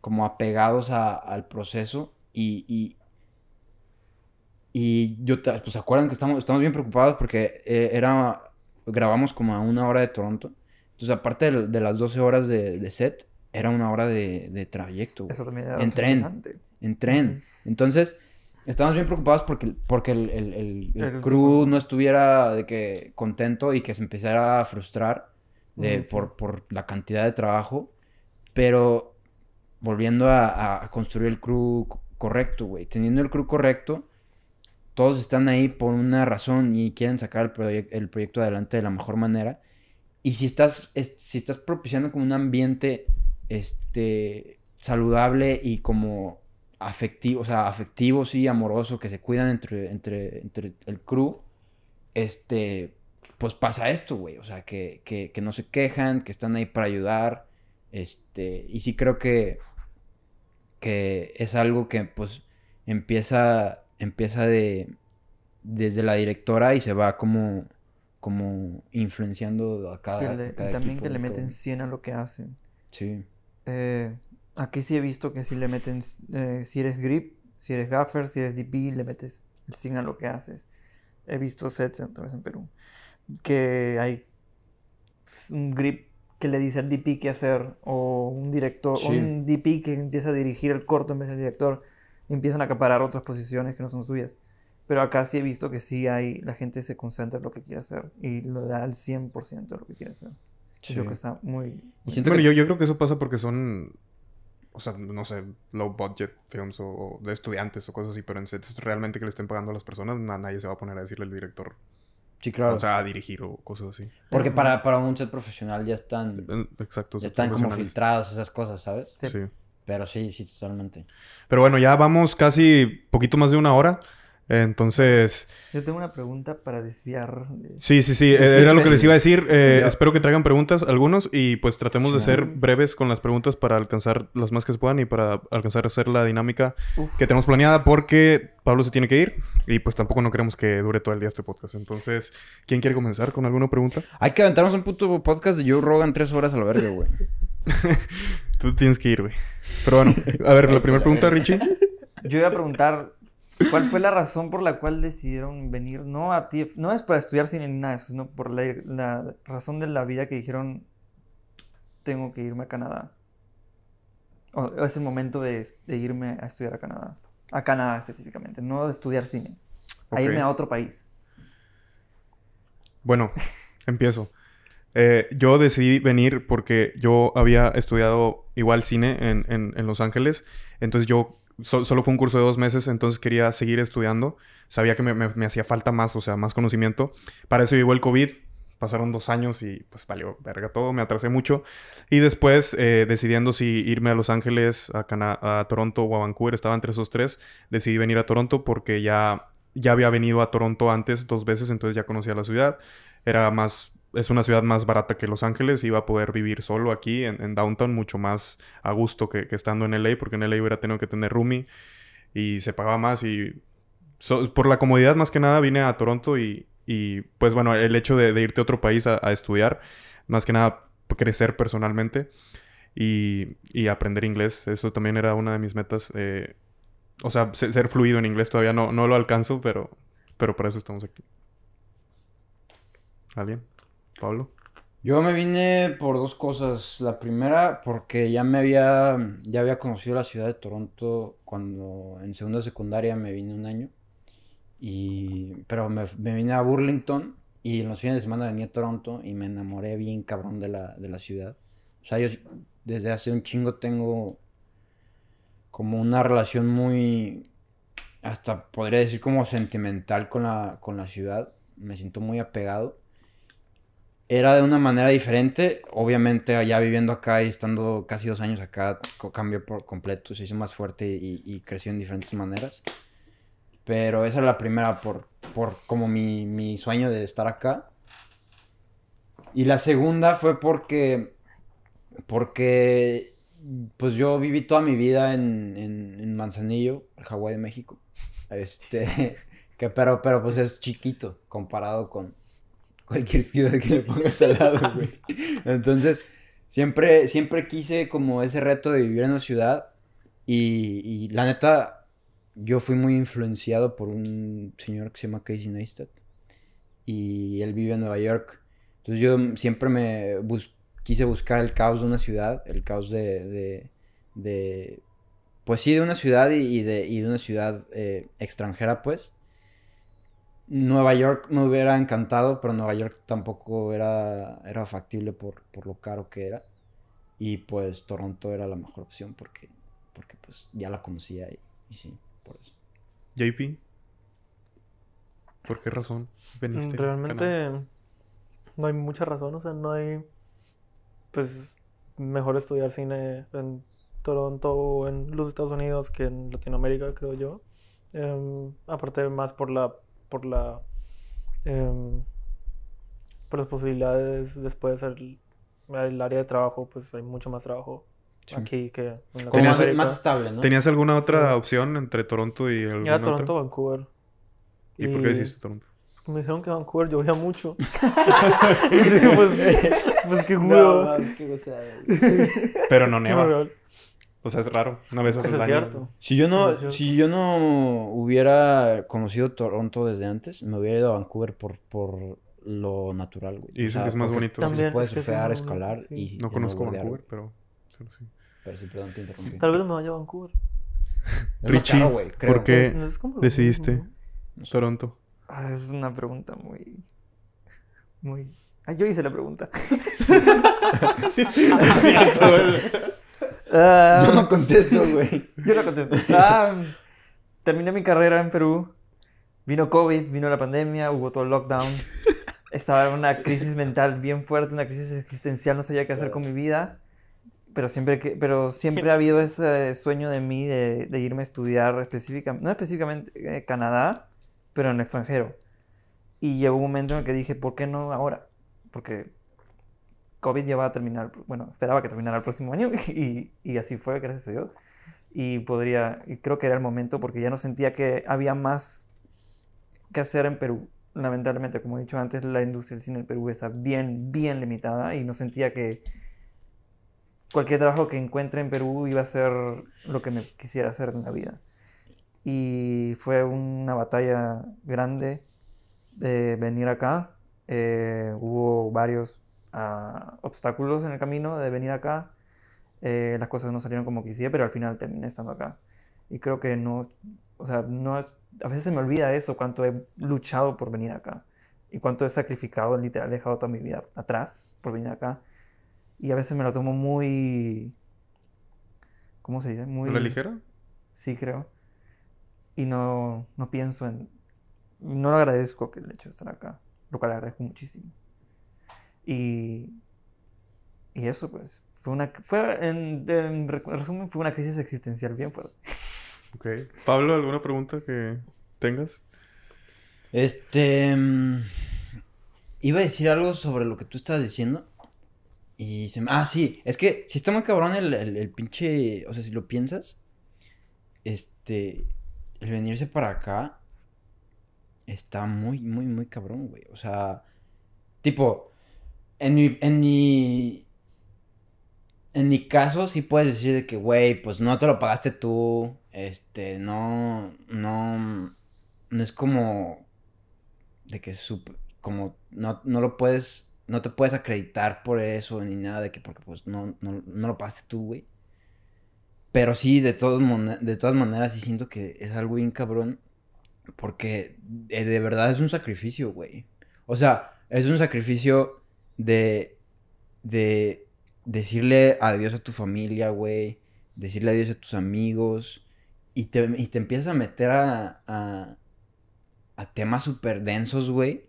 como apegados al proceso y, y, y yo, pues acuerdan que estamos, estamos bien preocupados porque eh, era, grabamos como a una hora de Toronto. Entonces, aparte de, las 12 horas de, set, era una hora de, de trayecto. Eso también era En tren. En tren. Entonces, estábamos bien preocupados porque, porque el, el, el, crew no estuviera de que contento y que se empezara a frustrar de, por, por la cantidad de trabajo. Pero volviendo a, a construir el crew correcto, güey. Teniendo el crew correcto, todos están ahí por una razón y quieren sacar el, proyecto adelante de la mejor manera. Y si estás, si estás propiciando como un ambiente este, saludable y como afectivo, o sea, afectivo, sí, amoroso, que se cuidan entre, entre, el crew, este, pues pasa esto, güey. O sea, que, no se quejan, que están ahí para ayudar. Este, y sí creo que que es algo que pues empieza, empieza de, desde la directora y se va como, como influenciando a cada, y también que le meten 100 a lo que hacen. Sí. Eh, aquí sí he visto que si le meten, eh, si eres grip, si eres gaffer, si eres DP, le metes el 100 a lo que haces. He visto sets entonces en Perú que hay un grip que le dice al DP qué hacer, o un director, un DP que empieza a dirigir el corto en vez del director, empiezan a acaparar otras posiciones que no son suyas. Pero acá sí he visto que sí hay, la gente se concentra en lo que quiere hacer y lo da al 100% de lo que quiere hacer. ...yo Creo que está muy... yo, creo que eso pasa porque son, o sea, no sé, low budget films o, de estudiantes o cosas así, pero en sets realmente que le estén pagando a las personas, nadie se va a poner a decirle al director Sí, claro. O sea, dirigir o cosas así. Porque para, un set profesional ya están. Eh, exacto, ya están como filtradas esas cosas, ¿sabes? sí. Pero sí, sí, totalmente. Pero bueno, ya vamos casi poquito más de una hora. Entonces. Yo tengo una pregunta para desviar. Sí, sí, sí. Eh, era lo que les iba a decir. Eh, espero que traigan preguntas algunos y pues tratemos de ser breves con las preguntas para alcanzar las más que se puedan y para alcanzar a hacer la dinámica que tenemos planeada porque Pablo se tiene que ir y pues tampoco no queremos que dure todo el día este podcast. Entonces, ¿quién quiere comenzar con alguna pregunta? Hay que aventarnos un puto podcast de Joe Rogan tres horas al la verga, güey. *laughs* Tú tienes que ir, güey. Pero bueno, a ver, la primera *laughs* pregunta, Richie. Yo iba a preguntar ¿Cuál fue la razón por la cual decidieron venir? No a ti no es para estudiar cine ni nada, sino por la, razón de la vida que dijeron tengo que irme a Canadá. O, es el momento de, irme a estudiar a Canadá. A Canadá específicamente, no de estudiar cine. A irme a otro país. Bueno, *laughs* empiezo. Eh, yo decidí venir porque yo había estudiado igual cine en, en Los Ángeles. Entonces yo solo fue un curso de dos meses, entonces quería seguir estudiando. Sabía que me, hacía falta más, o sea, más conocimiento. Para eso llegó el COVID, pasaron dos años y pues valió verga todo, me atrasé mucho. Y después, eh, decidiendo si irme a Los Ángeles, a, a Toronto o a Vancouver, estaba entre esos tres, decidí venir a Toronto porque ya, ya había venido a Toronto antes dos veces, entonces ya conocía la ciudad. Era más es una ciudad más barata que Los Ángeles iba a poder vivir solo aquí en, downtown mucho más a gusto que, estando en LA, porque en LA hubiera tenido que tener roomie y se pagaba más y por la comodidad más que nada vine a Toronto y, pues bueno, el hecho de, irte a otro país a, estudiar, más que nada crecer personalmente y, y, aprender inglés, eso también era una de mis metas. Eh, o sea, ser, fluido en inglés todavía no, no lo alcanzo, pero, pero para eso estamos aquí. ¿Alguien? Pablo. Yo me vine por dos cosas. La primera, porque ya me había, ya había conocido la ciudad de Toronto cuando en segunda secundaria me vine un año. Y, pero me, vine a Burlington y los fines de semana venía a Toronto y me enamoré bien cabrón de la, de la ciudad. O sea, yo desde hace un chingo tengo como una relación muy, hasta podría decir como sentimental con la, con la ciudad. Me siento muy apegado era de una manera diferente. Obviamente, allá viviendo acá y estando casi dos años acá, cambió por completo, se hizo más fuerte y, creció en diferentes maneras. Pero esa es la primera, por, por como mi, mi, sueño de estar acá. Y la segunda fue porque, porque pues yo viví toda mi vida en, en, Manzanillo, el Hawái de México. Este, *laughs* que, pero, pero pues es chiquito comparado con, cualquier ciudad que le pongas al lado, *laughs* güey. Entonces, siempre, siempre quise como ese reto de vivir en una ciudad y, la neta, yo fui muy influenciado por un señor que se llama Casey Neistat y él vive en Nueva York. Entonces yo siempre me quise buscar el caos de una ciudad, el caos de, pues sí, de una ciudad y, de, una ciudad eh, extranjera, pues. Nueva York me hubiera encantado, pero Nueva York tampoco era, era factible por, lo caro que era. Y pues Toronto era la mejor opción porque, porque pues ya la conocía y, y sí, por eso. JP, ¿por qué razón veniste? Realmente no hay mucha razón, o sea, no hay... Pues mejor estudiar cine en Toronto o en los Estados Unidos que en Latinoamérica, creo yo. Em, aparte más por la por la em, por las posibilidades después del el área de trabajo, pues hay mucho más trabajo aquí que en la ¿Tenías, más estable, ¿no? ¿Tenías alguna otra opción entre Toronto y el Era Toronto Vancouver. ¿Y, por qué decidiste Toronto? me dijeron que Vancouver llovía mucho. *laughs* y yo dije, pues, pues qué que, Pero no neva. O sea, es raro, una vez al Es cierto. Si yo no, si yo no hubiera conocido Toronto desde antes, me hubiera ido a Vancouver por, por lo natural, güey. Y dicen que es más bonito. También, Puedes puede escalar y No conozco Vancouver, pero, pero, sí. Pero sí, perdón, te interrumpí. Tal vez me vaya a Vancouver. Richie, ¿por qué decidiste Toronto? Ah, es una pregunta muy... Muy... Ah, yo hice la pregunta. *laughs* Ah, yo no contesto, güey. yo no contesto. Ah, terminé mi carrera en Perú. Vino COVID, vino la pandemia, hubo todo el lockdown. Estaba en una crisis mental bien fuerte, una crisis existencial, no sabía qué hacer con mi vida. Pero siempre, que, pero siempre ha habido ese eh, sueño de mí de, irme a estudiar específicamente, no específicamente eh, Canadá, pero en el extranjero. Y llegó un momento en el que dije, ¿por qué no ahora? Porque COVID ya va a terminar, bueno, esperaba que terminara el próximo año *laughs* y, así fue, gracias a Dios. Y podría, y creo que era el momento porque ya no sentía que había más que hacer en Perú. Lamentablemente, como he dicho antes, la industria del cine en Perú está bien, bien limitada y no sentía que cualquier trabajo que encuentre en Perú iba a ser lo que me quisiera hacer en la vida. Y fue una batalla grande de eh, venir acá. Eh, hubo varios obstáculos en el camino de venir acá. Eh, las cosas no salieron como quisiera, pero al final terminé estando acá. Y creo que no, o sea, no a veces se me olvida eso, cuánto he luchado por venir acá. Y cuánto he sacrificado, literal, he dejado toda mi vida atrás por venir acá. Y a veces me lo tomo muy... ¿Cómo se dice? Muy... ¿La ligera? Sí, creo. Y no, no pienso en... No lo agradezco que el hecho de estar acá, lo cual agradezco muchísimo. Y, y eso, pues, fue una, en, resumen, fue una crisis existencial bien fuerte. Ok. Pablo, ¿alguna pregunta que tengas? Este. Mm, iba a decir algo sobre lo que tú estabas diciendo. Y se me. Ah, sí. Es que si está muy cabrón el, pinche. O sea, si lo piensas. Este. El venirse para acá. Está muy, muy, muy cabrón, güey. O sea. Tipo en mi, en mi, caso sí puedes decir de que, güey, pues no te lo pagaste tú, este, no, no, no es como de que super, como no, lo puedes, no te puedes acreditar por eso ni nada de que porque pues no, no, lo pagaste tú, güey. Pero sí, de, de todas maneras sí siento que es algo bien cabrón porque eh, de verdad es un sacrificio, güey. O sea, es un sacrificio de, de decirle adiós a tu familia, güey, decirle adiós a tus amigos, y te, empiezas a meter a, a, temas súper densos, güey.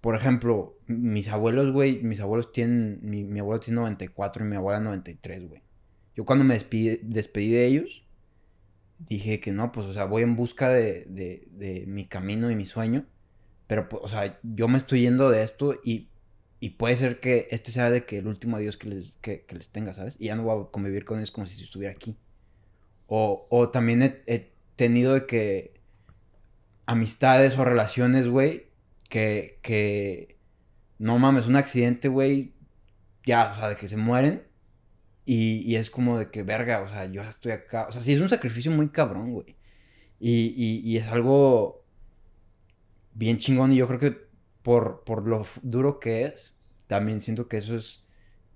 Por ejemplo, mis abuelos, güey, mis abuelos tienen, mi, abuelo tiene 94 y mi abuela 93, güey. Yo cuando me despedí de ellos, dije que no, pues, o sea, voy en busca de, de, de mi camino y mi sueño. Pero, pues, o sea, yo me estoy yendo de esto y y puede ser que este sea de que el último adiós que les, que, les tenga, ¿sabes? Y ya no voy a convivir con ellos como si estuviera aquí. O, o también he, tenido de que amistades o relaciones, güey, que, que no mames, un accidente, güey, ya, o sea, de que se mueren. Y, y, es como de que, verga, o sea, yo ya estoy acá. O sea, sí, es un sacrificio muy cabrón, güey. Y, y, y es algo bien chingón y yo creo que por, lo duro que es, también siento que eso es,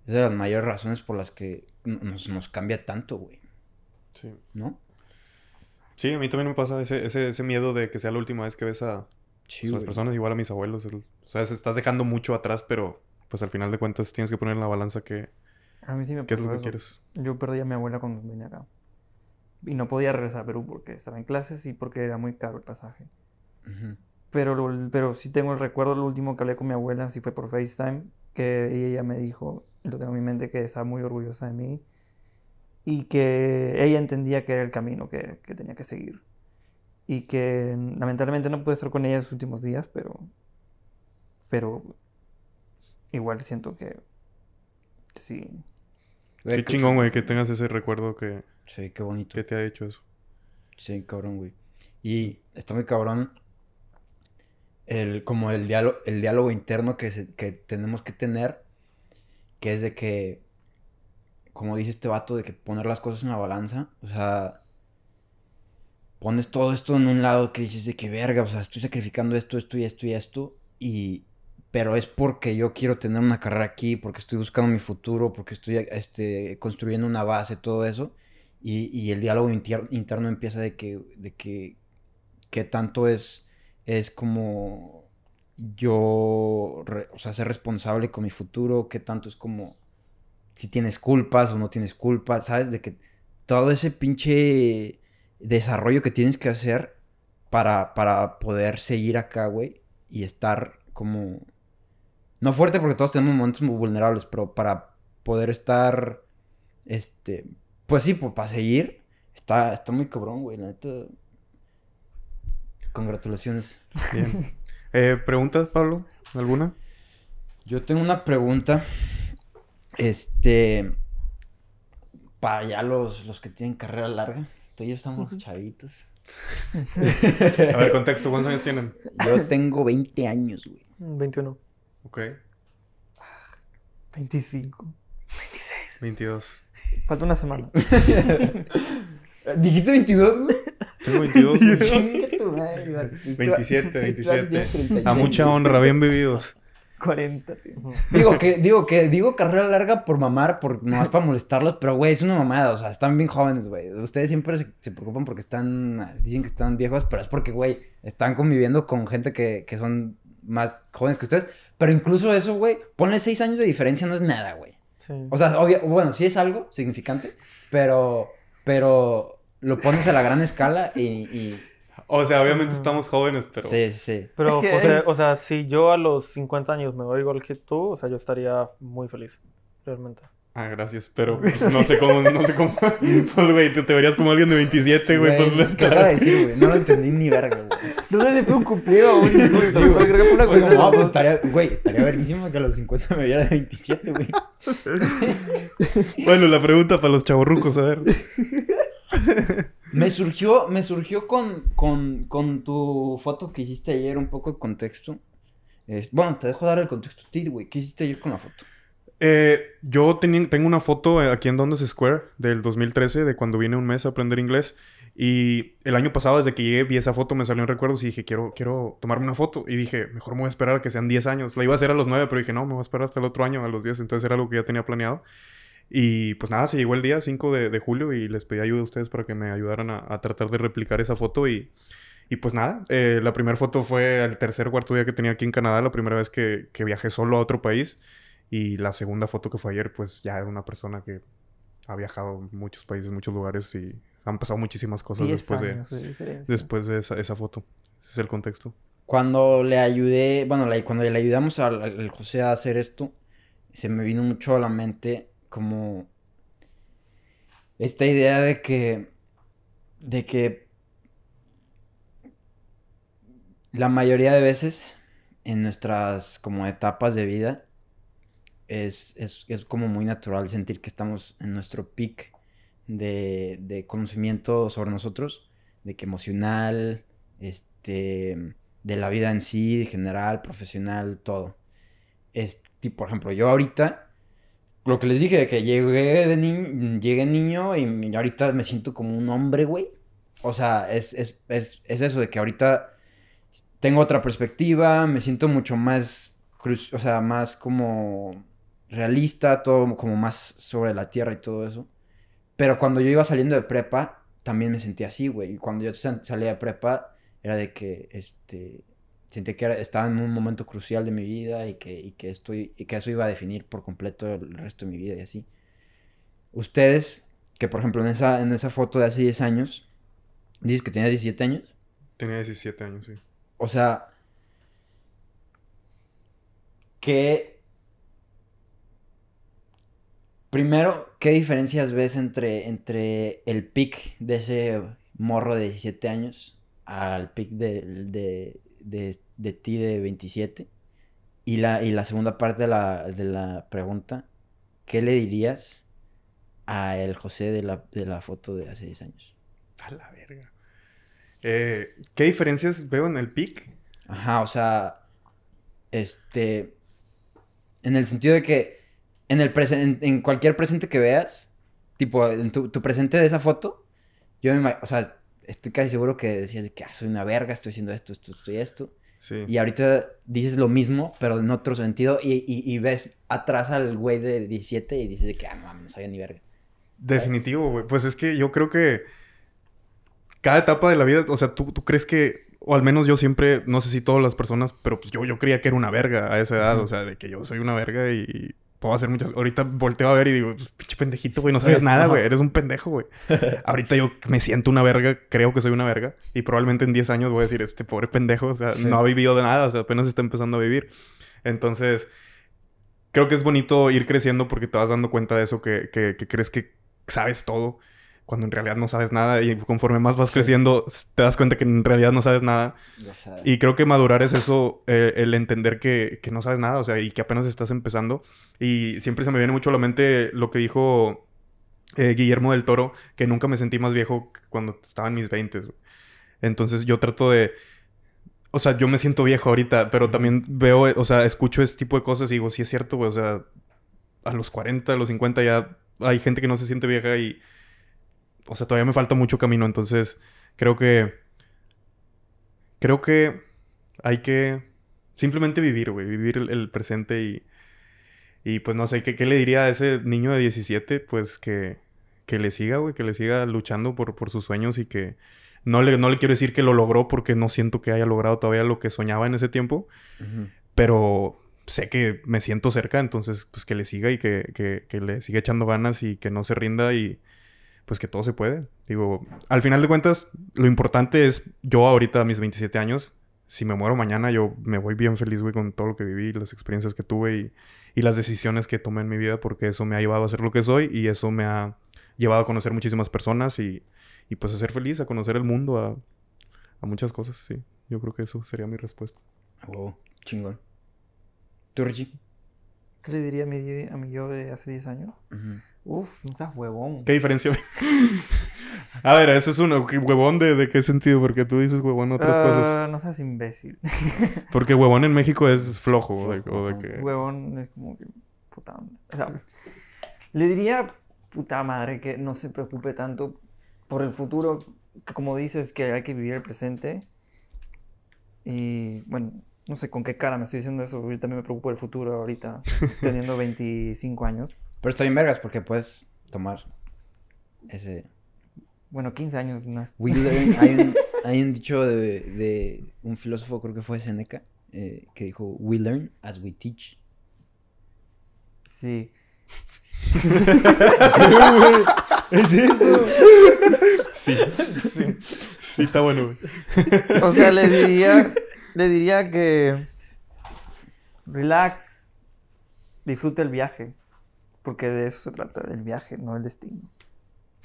es de las mayores razones por las que nos, cambia tanto, güey. Sí. ¿No? Sí, a mí también me pasa ese, ese, ese miedo de que sea la última vez que ves a, esas pues, personas, igual a mis abuelos. o sea, estás dejando mucho atrás, pero pues al final de cuentas tienes que poner en la balanza que... A mí sí me ¿Qué es lo que quieres? Yo perdí a mi abuela cuando venía acá. Y no podía regresar a Perú porque estaba en clases y porque era muy caro el pasaje pero, pero sí tengo el recuerdo, lo último que hablé con mi abuela, sí fue por FaceTime, que ella me dijo, lo tengo en mi mente, que estaba muy orgullosa de mí y que ella entendía que era el camino que, que tenía que seguir. Y que lamentablemente no pude estar con ella en sus últimos días, pero, pero igual siento que, que sí. Qué chingón, güey, que tengas ese recuerdo que... Sí, qué bonito. Que te ha hecho eso. Sí, cabrón, güey. Y está muy cabrón el, como el diálogo, el diálogo interno que, tenemos que tener, que es de que, como dice este vato, de que poner las cosas en la balanza, o sea, pones todo esto en un lado que dices de que verga, o sea, estoy sacrificando esto, esto y esto y esto, pero es porque yo quiero tener una carrera aquí, porque estoy buscando mi futuro, porque estoy este, construyendo una base, todo eso. Y, y el diálogo interno empieza de que, de que, qué tanto es es como yo, o sea, ser responsable con mi futuro, qué tanto es como si tienes culpas o no tienes culpas, ¿sabes? De que todo ese pinche desarrollo que tienes que hacer para, para poder seguir acá, güey, y estar como... No fuerte porque todos tenemos momentos muy vulnerables, pero para poder estar, este, pues sí, pues, para seguir, está, está muy cabrón, güey, la neta. Congratulaciones. Bien. Eh, ¿Preguntas, Pablo? ¿Alguna? Yo tengo una pregunta. Este. Para ya los, los que tienen carrera larga. Tú y yo estamos chavitos. *laughs* A ver, contexto, ¿cuántos años tienen? Yo tengo 20 años, güey. 21. Ok. 25. 26. 22. Falta una semana. *laughs* ¿Dijiste 22, 22. 27, 27. A mucha honra, bien vividos. 40, tío. Digo que, digo que, digo carrera larga por mamar, por no para molestarlos, pero güey, es una mamada, o sea, están bien jóvenes, güey. Ustedes siempre se, preocupan porque están, dicen que están viejos, pero es porque, güey, están conviviendo con gente que, son más jóvenes que ustedes. Pero incluso eso, güey, ponle seis años de diferencia no es nada, güey. Sí. O sea, bueno, sí es algo significante, pero, pero, lo pones a la gran escala y... y... O sea, obviamente estamos jóvenes, pero... Sí, sí. Pero, José, o sea, si yo a los 50 años me doy igual que tú, o sea, yo estaría muy feliz, realmente. Ah, gracias, pero pues, no sé cómo, no sé cómo. *laughs* Pues, güey, te, te verías como alguien de 27, güey. Pues, ¿Qué decir, güey? No lo entendí ni verga, güey. No sé si fue un cumplido, güey. un insulto, Creo que fue una cosa. No, pues estaría, güey, estaría verguísimo que a los 50 me viera de 27, güey. bueno, la pregunta para los chavorrucos, a ver. *laughs* me surgió, me surgió con, con, con, tu foto que hiciste ayer, un poco de contexto. bueno, te dejo dar el contexto a güey. ¿Qué hiciste ayer con la foto? Eh, yo tengo una foto eh, aquí en Dondas Square del 2013, de cuando vine un mes a aprender inglés. Y el año pasado, desde que llegué, vi esa foto, me salió en recuerdo y dije, quiero, quiero tomarme una foto. Y dije, mejor me voy a esperar a que sean 10 años. La iba a hacer a los 9, pero dije, no, me voy a esperar hasta el otro año, a los 10. Entonces era algo que ya tenía planeado. Y pues nada, se llegó el día 5 de, de julio y les pedí ayuda a ustedes para que me ayudaran a, a tratar de replicar esa foto y... Y pues nada, eh, la primera foto fue el tercer cuarto día que tenía aquí en Canadá, la primera vez que, que, viajé solo a otro país. Y la segunda foto que fue ayer, pues ya era una persona que ha viajado muchos países, muchos lugares y han pasado muchísimas cosas después de, después de esa, esa, foto. Ese es el contexto. Cuando le ayudé, bueno, cuando le ayudamos al José a hacer esto, se me vino mucho a la mente como esta idea de que de la mayoría de veces en nuestras como etapas de vida es, como muy natural sentir que estamos en nuestro pic de, conocimiento sobre nosotros, de que emocional, este, de la vida en sí, general, profesional, todo. tipo, por ejemplo, yo ahorita lo que les dije, de que llegué, de ni niño y ahorita me siento como un hombre, güey. O sea, es, eso, de que ahorita tengo otra perspectiva, me siento mucho más, o sea, más como realista, todo como más sobre la tierra y todo eso. Pero cuando yo iba saliendo de prepa, también me sentía así, güey. Y cuando yo salía de prepa, era de que, este, sentí que estaba en un momento crucial de mi vida y que, estoy, y que eso iba a definir por completo el resto de mi vida y así. Ustedes, que por ejemplo en esa, esa foto de hace 10 años, dices que tenía 17 años. Tenía 17 años, sí. O sea, ¿qué... Primero, ¿qué diferencias ves entre, entre el pic de ese morro de 17 años al pic de, de, de ti de 27. Y la, y la segunda parte de la, de la pregunta, ¿qué le dirías a el José de la, de la foto de hace 10 años? A la verga. Eh, ¿Qué diferencias veo en el pic? Ajá, o sea, este, en el sentido de que en, el en, en cualquier presente que veas, tipo, en tu, tu presente de esa foto, yo me imagino, o sea, estoy casi seguro que decías que ah, soy una verga, estoy haciendo esto, esto, esto y esto. Y ahorita dices lo mismo, pero en otro sentido, y, y, ves atrás al güey de 17 y dices que, ah, no soy ni verga. Definitivo, güey. Pues es que yo creo que cada etapa de la vida, o sea, tú, tú crees que, o al menos yo siempre, no sé si todas las personas, pero pues yo, yo creía que era una verga a esa edad, o sea, de que yo soy una verga y puedo hacer muchas. Ahorita volteo a ver y digo, pues, pinche pendejito, güey, no sabes nada, güey, eres un pendejo, güey. Ahorita yo me siento una verga, creo que soy una verga, y probablemente en 10 años voy a decir, este pobre pendejo, o sea, no ha vivido de nada, o sea, apenas está empezando a vivir. Entonces, creo que es bonito ir creciendo porque te vas dando cuenta de eso, que crees que sabes todo cuando en realidad no sabes nada y conforme más vas creciendo te das cuenta que en realidad no sabes nada. Y creo que madurar es eso, el entender que, no sabes nada, o sea, y que apenas estás empezando. Y siempre se me viene mucho a la mente lo que dijo eh, Guillermo del Toro, que nunca me sentí más viejo cuando estaba en mis 20. Entonces yo trato de... O sea, yo me siento viejo ahorita, pero también veo, o sea, escucho este tipo de cosas y digo, sí es cierto, güey, o sea, a los 40, a los 50 ya hay gente que no se siente vieja y o sea, todavía me falta mucho camino, entonces creo que, creo que hay que simplemente vivir, güey, vivir el, presente y, y, pues no sé, ¿qué, le diría a ese niño de 17? Pues que, que le siga, güey, que le siga luchando por, por sus sueños y que no le, no le quiero decir que lo logró porque no siento que haya logrado todavía lo que soñaba en ese tiempo, pero sé que me siento cerca, entonces pues que le siga y que, que, que le siga echando ganas y que no se rinda y pues que todo se puede. Digo, al final de cuentas, lo importante es yo ahorita a mis 27 años, si me muero mañana, yo me voy bien feliz, güey, con todo lo que viví, las experiencias que tuve y, y las decisiones que tomé en mi vida, porque eso me ha llevado a ser lo que soy y eso me ha llevado a conocer muchísimas personas y, y pues a ser feliz, a conocer el mundo, a, a muchas cosas, sí. Yo creo que eso sería mi respuesta. Wow, chingón. ¿Tú, ¿Qué le diría a mi, yo de hace 10 años? Uf, no seas huevón. ¿Qué diferencia? *laughs* a ver, eso es uno. ¿Huevón de, qué sentido? Porque tú dices huevón otras ah, cosas. No seas imbécil. *laughs* Porque huevón en México es flojo. Huevón es como que puta O sea, le diría puta madre que no se preocupe tanto por el futuro. como dices que hay que vivir el presente. Y bueno, no sé con qué cara me estoy diciendo eso. Yo también me preocupo del futuro ahorita, *laughs* teniendo 25 años. Pero estoy en vergas porque puedes tomar ese... Bueno, 15 años más. *laughs* hay, un, dicho de, un filósofo, creo que fue Seneca, eh, que dijo, we learn as we teach. Sí. *laughs* ¿Es eso? Sí. sí. está bueno, O sea, le diría, le diría que relax, disfruta el viaje. Porque de eso se trata, del viaje, no el destino.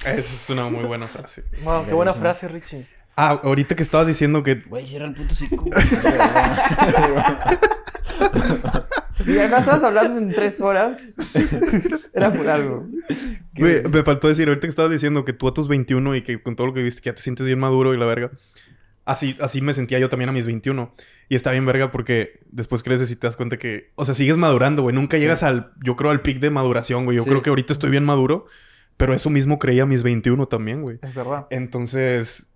Esa es una muy buena frase. wow, *laughs* qué buena frase, Richie. Ah, ahorita que estabas diciendo que. Güey, cierra el puto cinco. *laughs* y acá estabas hablando en tres horas. *laughs* Era por algo. me faltó decir, ahorita que estabas diciendo que tú a tus 21 y que con todo lo que viste, ya te sientes bien maduro y la verga. Así, me sentía yo también a mis 21. Y está bien verga porque después creces y te das cuenta que, o sea, sigues madurando, güey. Nunca llegas al, yo creo, al pic de maduración, güey. Yo creo que ahorita estoy bien maduro, pero eso mismo creía a mis 21 también, güey. Es verdad. Entonces,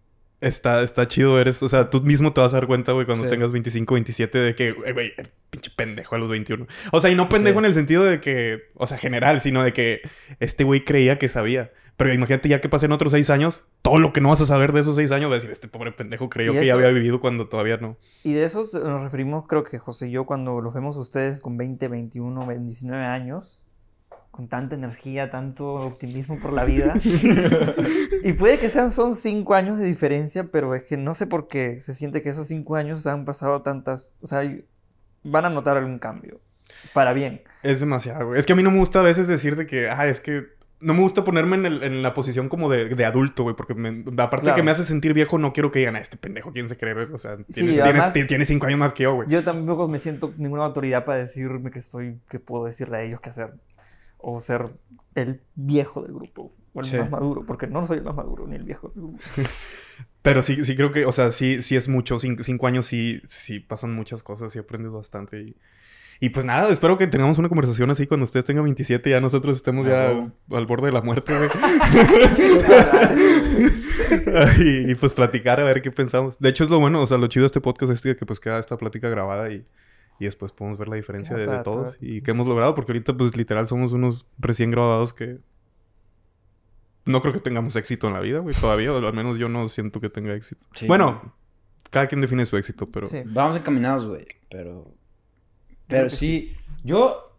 Está, está chido, eres, o sea, tú mismo te vas a dar cuenta, güey, cuando tengas 25, 27, de que, eh, güey, pinche pendejo a los 21. O sea, y no pendejo en el sentido de que, o sea, general, sino de que este güey creía que sabía. Pero imagínate ya que pasen otros seis años, todo lo que no vas a saber de esos seis años, vas a decir, este pobre pendejo creyó que ya había vivido cuando todavía no. Y de esos nos referimos, creo que José y yo, cuando los vemos a ustedes con 20, 21, 29 años, con tanta energía, tanto optimismo por la vida. *laughs* y puede que sean, son cinco años de diferencia, pero es que no sé por qué se siente que esos cinco años han pasado tantas, o sea, van a notar algún cambio. Para bien. Es demasiado, Es que a mí no me gusta a veces decir de que, ah, es que no me gusta ponerme en, el, la posición como de, adulto, güey, porque me, aparte de que me hace sentir viejo, no quiero que digan, a ah, este pendejo, ¿quién se cree? O sea, tiene cinco años más que yo, güey. Yo tampoco me siento ninguna autoridad para decirme que estoy, que puedo decirle a ellos qué hacer. O ser el viejo del grupo, o el más maduro, porque no soy el más maduro ni el viejo del grupo. *laughs* Pero sí, sí creo que, o sea, sí, sí es mucho. Cinco, cinco años sí, sí pasan muchas cosas y he aprendido bastante. Y y pues nada, espero que tengamos una conversación así cuando ustedes tengan 27 y ya nosotros estemos ya ah, al, borde de la muerte, güey. *laughs* *laughs* y, pues platicar a ver qué pensamos. De hecho, es lo bueno, o sea, lo chido de este podcast es que pues queda esta plática grabada y, después podemos ver la diferencia de, todos y qué hemos logrado, porque ahorita pues literal somos unos recién graduados que no creo que tengamos éxito en la vida, güey, todavía, o al menos yo no siento que tenga éxito. Bueno, cada quien define su éxito, pero... vamos encaminados, güey, pero pero sí, yo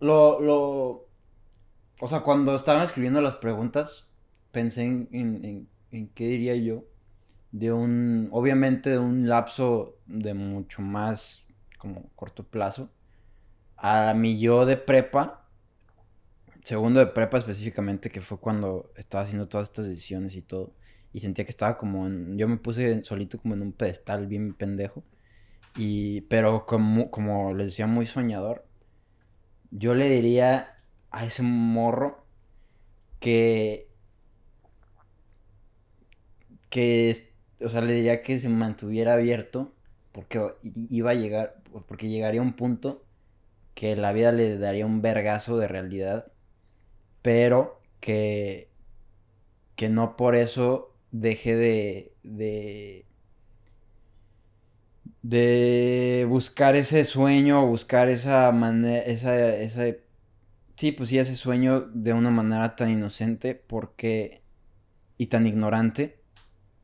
lo, lo... O sea, cuando estaban escribiendo las preguntas, pensé en, en, en, en qué diría yo. De un, obviamente, de un lapso de mucho más como corto plazo. A mi yo de prepa, segundo de prepa específicamente, que fue cuando estaba haciendo todas estas decisiones y todo. Y sentía que estaba como en. Yo me puse solito como en un pedestal bien pendejo. Y, pero como, como les decía, muy soñador. Yo le diría a ese morro que. que. o sea, le diría que se mantuviera abierto porque iba a llegar. porque llegaría un punto que la vida le daría un vergazo de realidad. Pero que. que no por eso deje de. de de buscar ese sueño, buscar esa manera, esa, sí, pues sí, ese sueño de una manera tan inocente porque, y tan ignorante,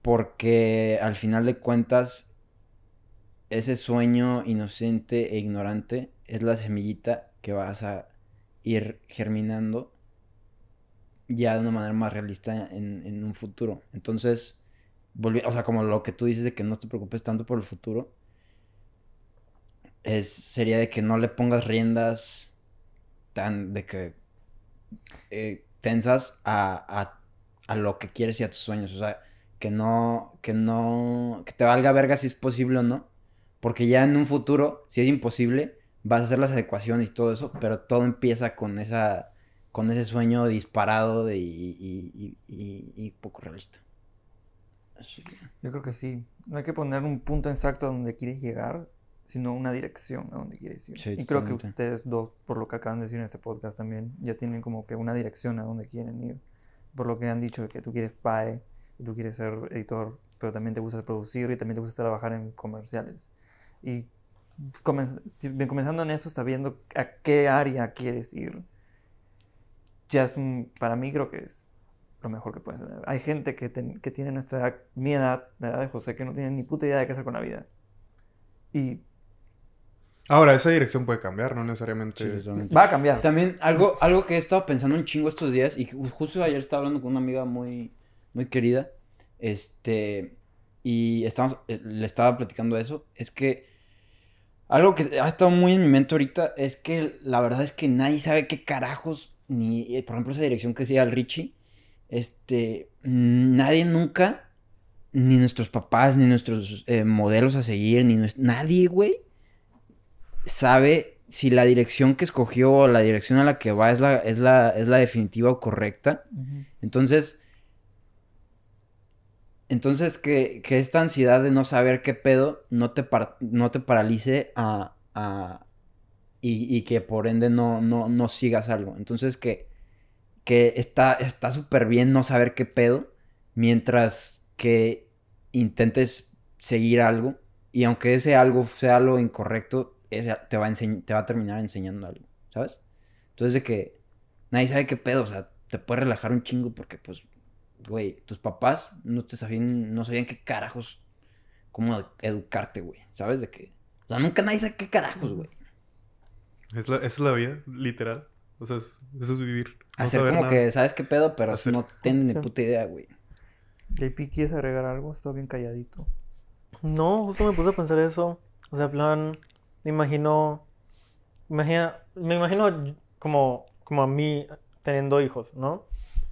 porque al final de cuentas, ese sueño inocente e ignorante es la semillita que vas a ir germinando ya de una manera más realista en, un futuro. Entonces, volví, o sea, como lo que tú dices de que no te preocupes tanto por el futuro, es, sería de que no le pongas riendas tan de que eh, tensas a, lo que quieres y a tus sueños. O sea, que no, que no, que te valga verga si es posible o no. Porque ya en un futuro, si es imposible, vas a hacer las adecuaciones y todo eso, pero todo empieza con esa, con ese sueño disparado de, y, poco realista. Yo creo que sí. No hay que poner un punto exacto donde quieres llegar, sino una dirección a donde quieres ir. y creo que ustedes dos, por lo que acaban de decir en este podcast también, ya tienen como que una dirección a donde quieren ir. Por lo que han dicho que tú quieres PAE, y tú quieres ser editor, pero también te gusta producir y también te gusta trabajar en comerciales. Y comenzando en eso, sabiendo a qué área quieres ir, ya es un, para mí creo que es lo mejor que puedes tener. Hay gente que, que tiene nuestra edad, mi edad, la edad de José, que no tiene ni puta idea de qué hacer con la vida. Y Ahora, esa dirección puede cambiar, no necesariamente. Va a cambiar. También algo, algo que he estado pensando un chingo estos días, y justo ayer estaba hablando con una amiga muy, muy querida, este, y estamos, eh, le estaba platicando eso, es que algo que ha estado muy en mi mente ahorita es que la verdad es que nadie sabe qué carajos, ni, eh, por ejemplo, esa dirección que decía el Richie, este, nadie nunca, ni nuestros papás, ni nuestros eh, modelos a seguir, ni nadie, güey sabe si la dirección que escogió o la dirección a la que va es la, es la, es la definitiva o correcta. Entonces, entonces que, esta ansiedad de no saber qué pedo no te, no te paralice y, que por ende no, no, sigas algo. Entonces que, que está súper bien no saber qué pedo mientras que intentes seguir algo y aunque ese algo sea lo incorrecto, te va, a te va a terminar enseñando algo, ¿sabes? Entonces de que nadie sabe qué pedo, o sea, te puedes relajar un chingo porque pues, güey, tus papás no te sabían, no sabían qué carajos, cómo educarte, güey, ¿sabes? De que, o sea, nunca nadie sabe qué carajos, güey. Es la, esa es la vida, literal. O sea, eso es vivir. Hacer como que sabes qué pedo, pero no tienen ni puta idea, güey. JP, ¿quieres agregar algo? Está bien calladito. No, justo me puse a pensar eso. O sea, plan, me imagino, me imagino como, como a mí teniendo hijos, ¿no?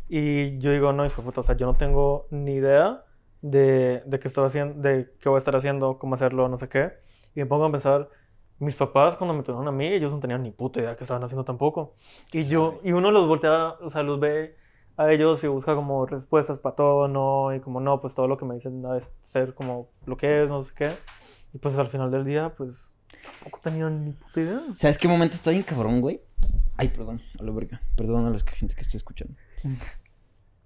Y yo digo, no, hijo puta, o sea, yo no tengo ni idea de, de qué estoy haciendo, de qué voy a estar haciendo, cómo hacerlo, no sé qué. Y me pongo a pensar, mis papás cuando me tuvieron a mí, ellos no tenían ni puta idea qué estaban haciendo tampoco. Y yo, y uno los voltea, o sea, los ve a ellos y busca como respuestas para todo, ¿no? Y como, no, pues todo lo que me dicen es ser como lo que es, no sé qué. Y pues al final del día, pues Tampoco tenía ni puta idea. ¿Sabes qué momento estoy en cabrón, güey? Ay, perdón, a verga. Perdón a la gente que está escuchando. *laughs*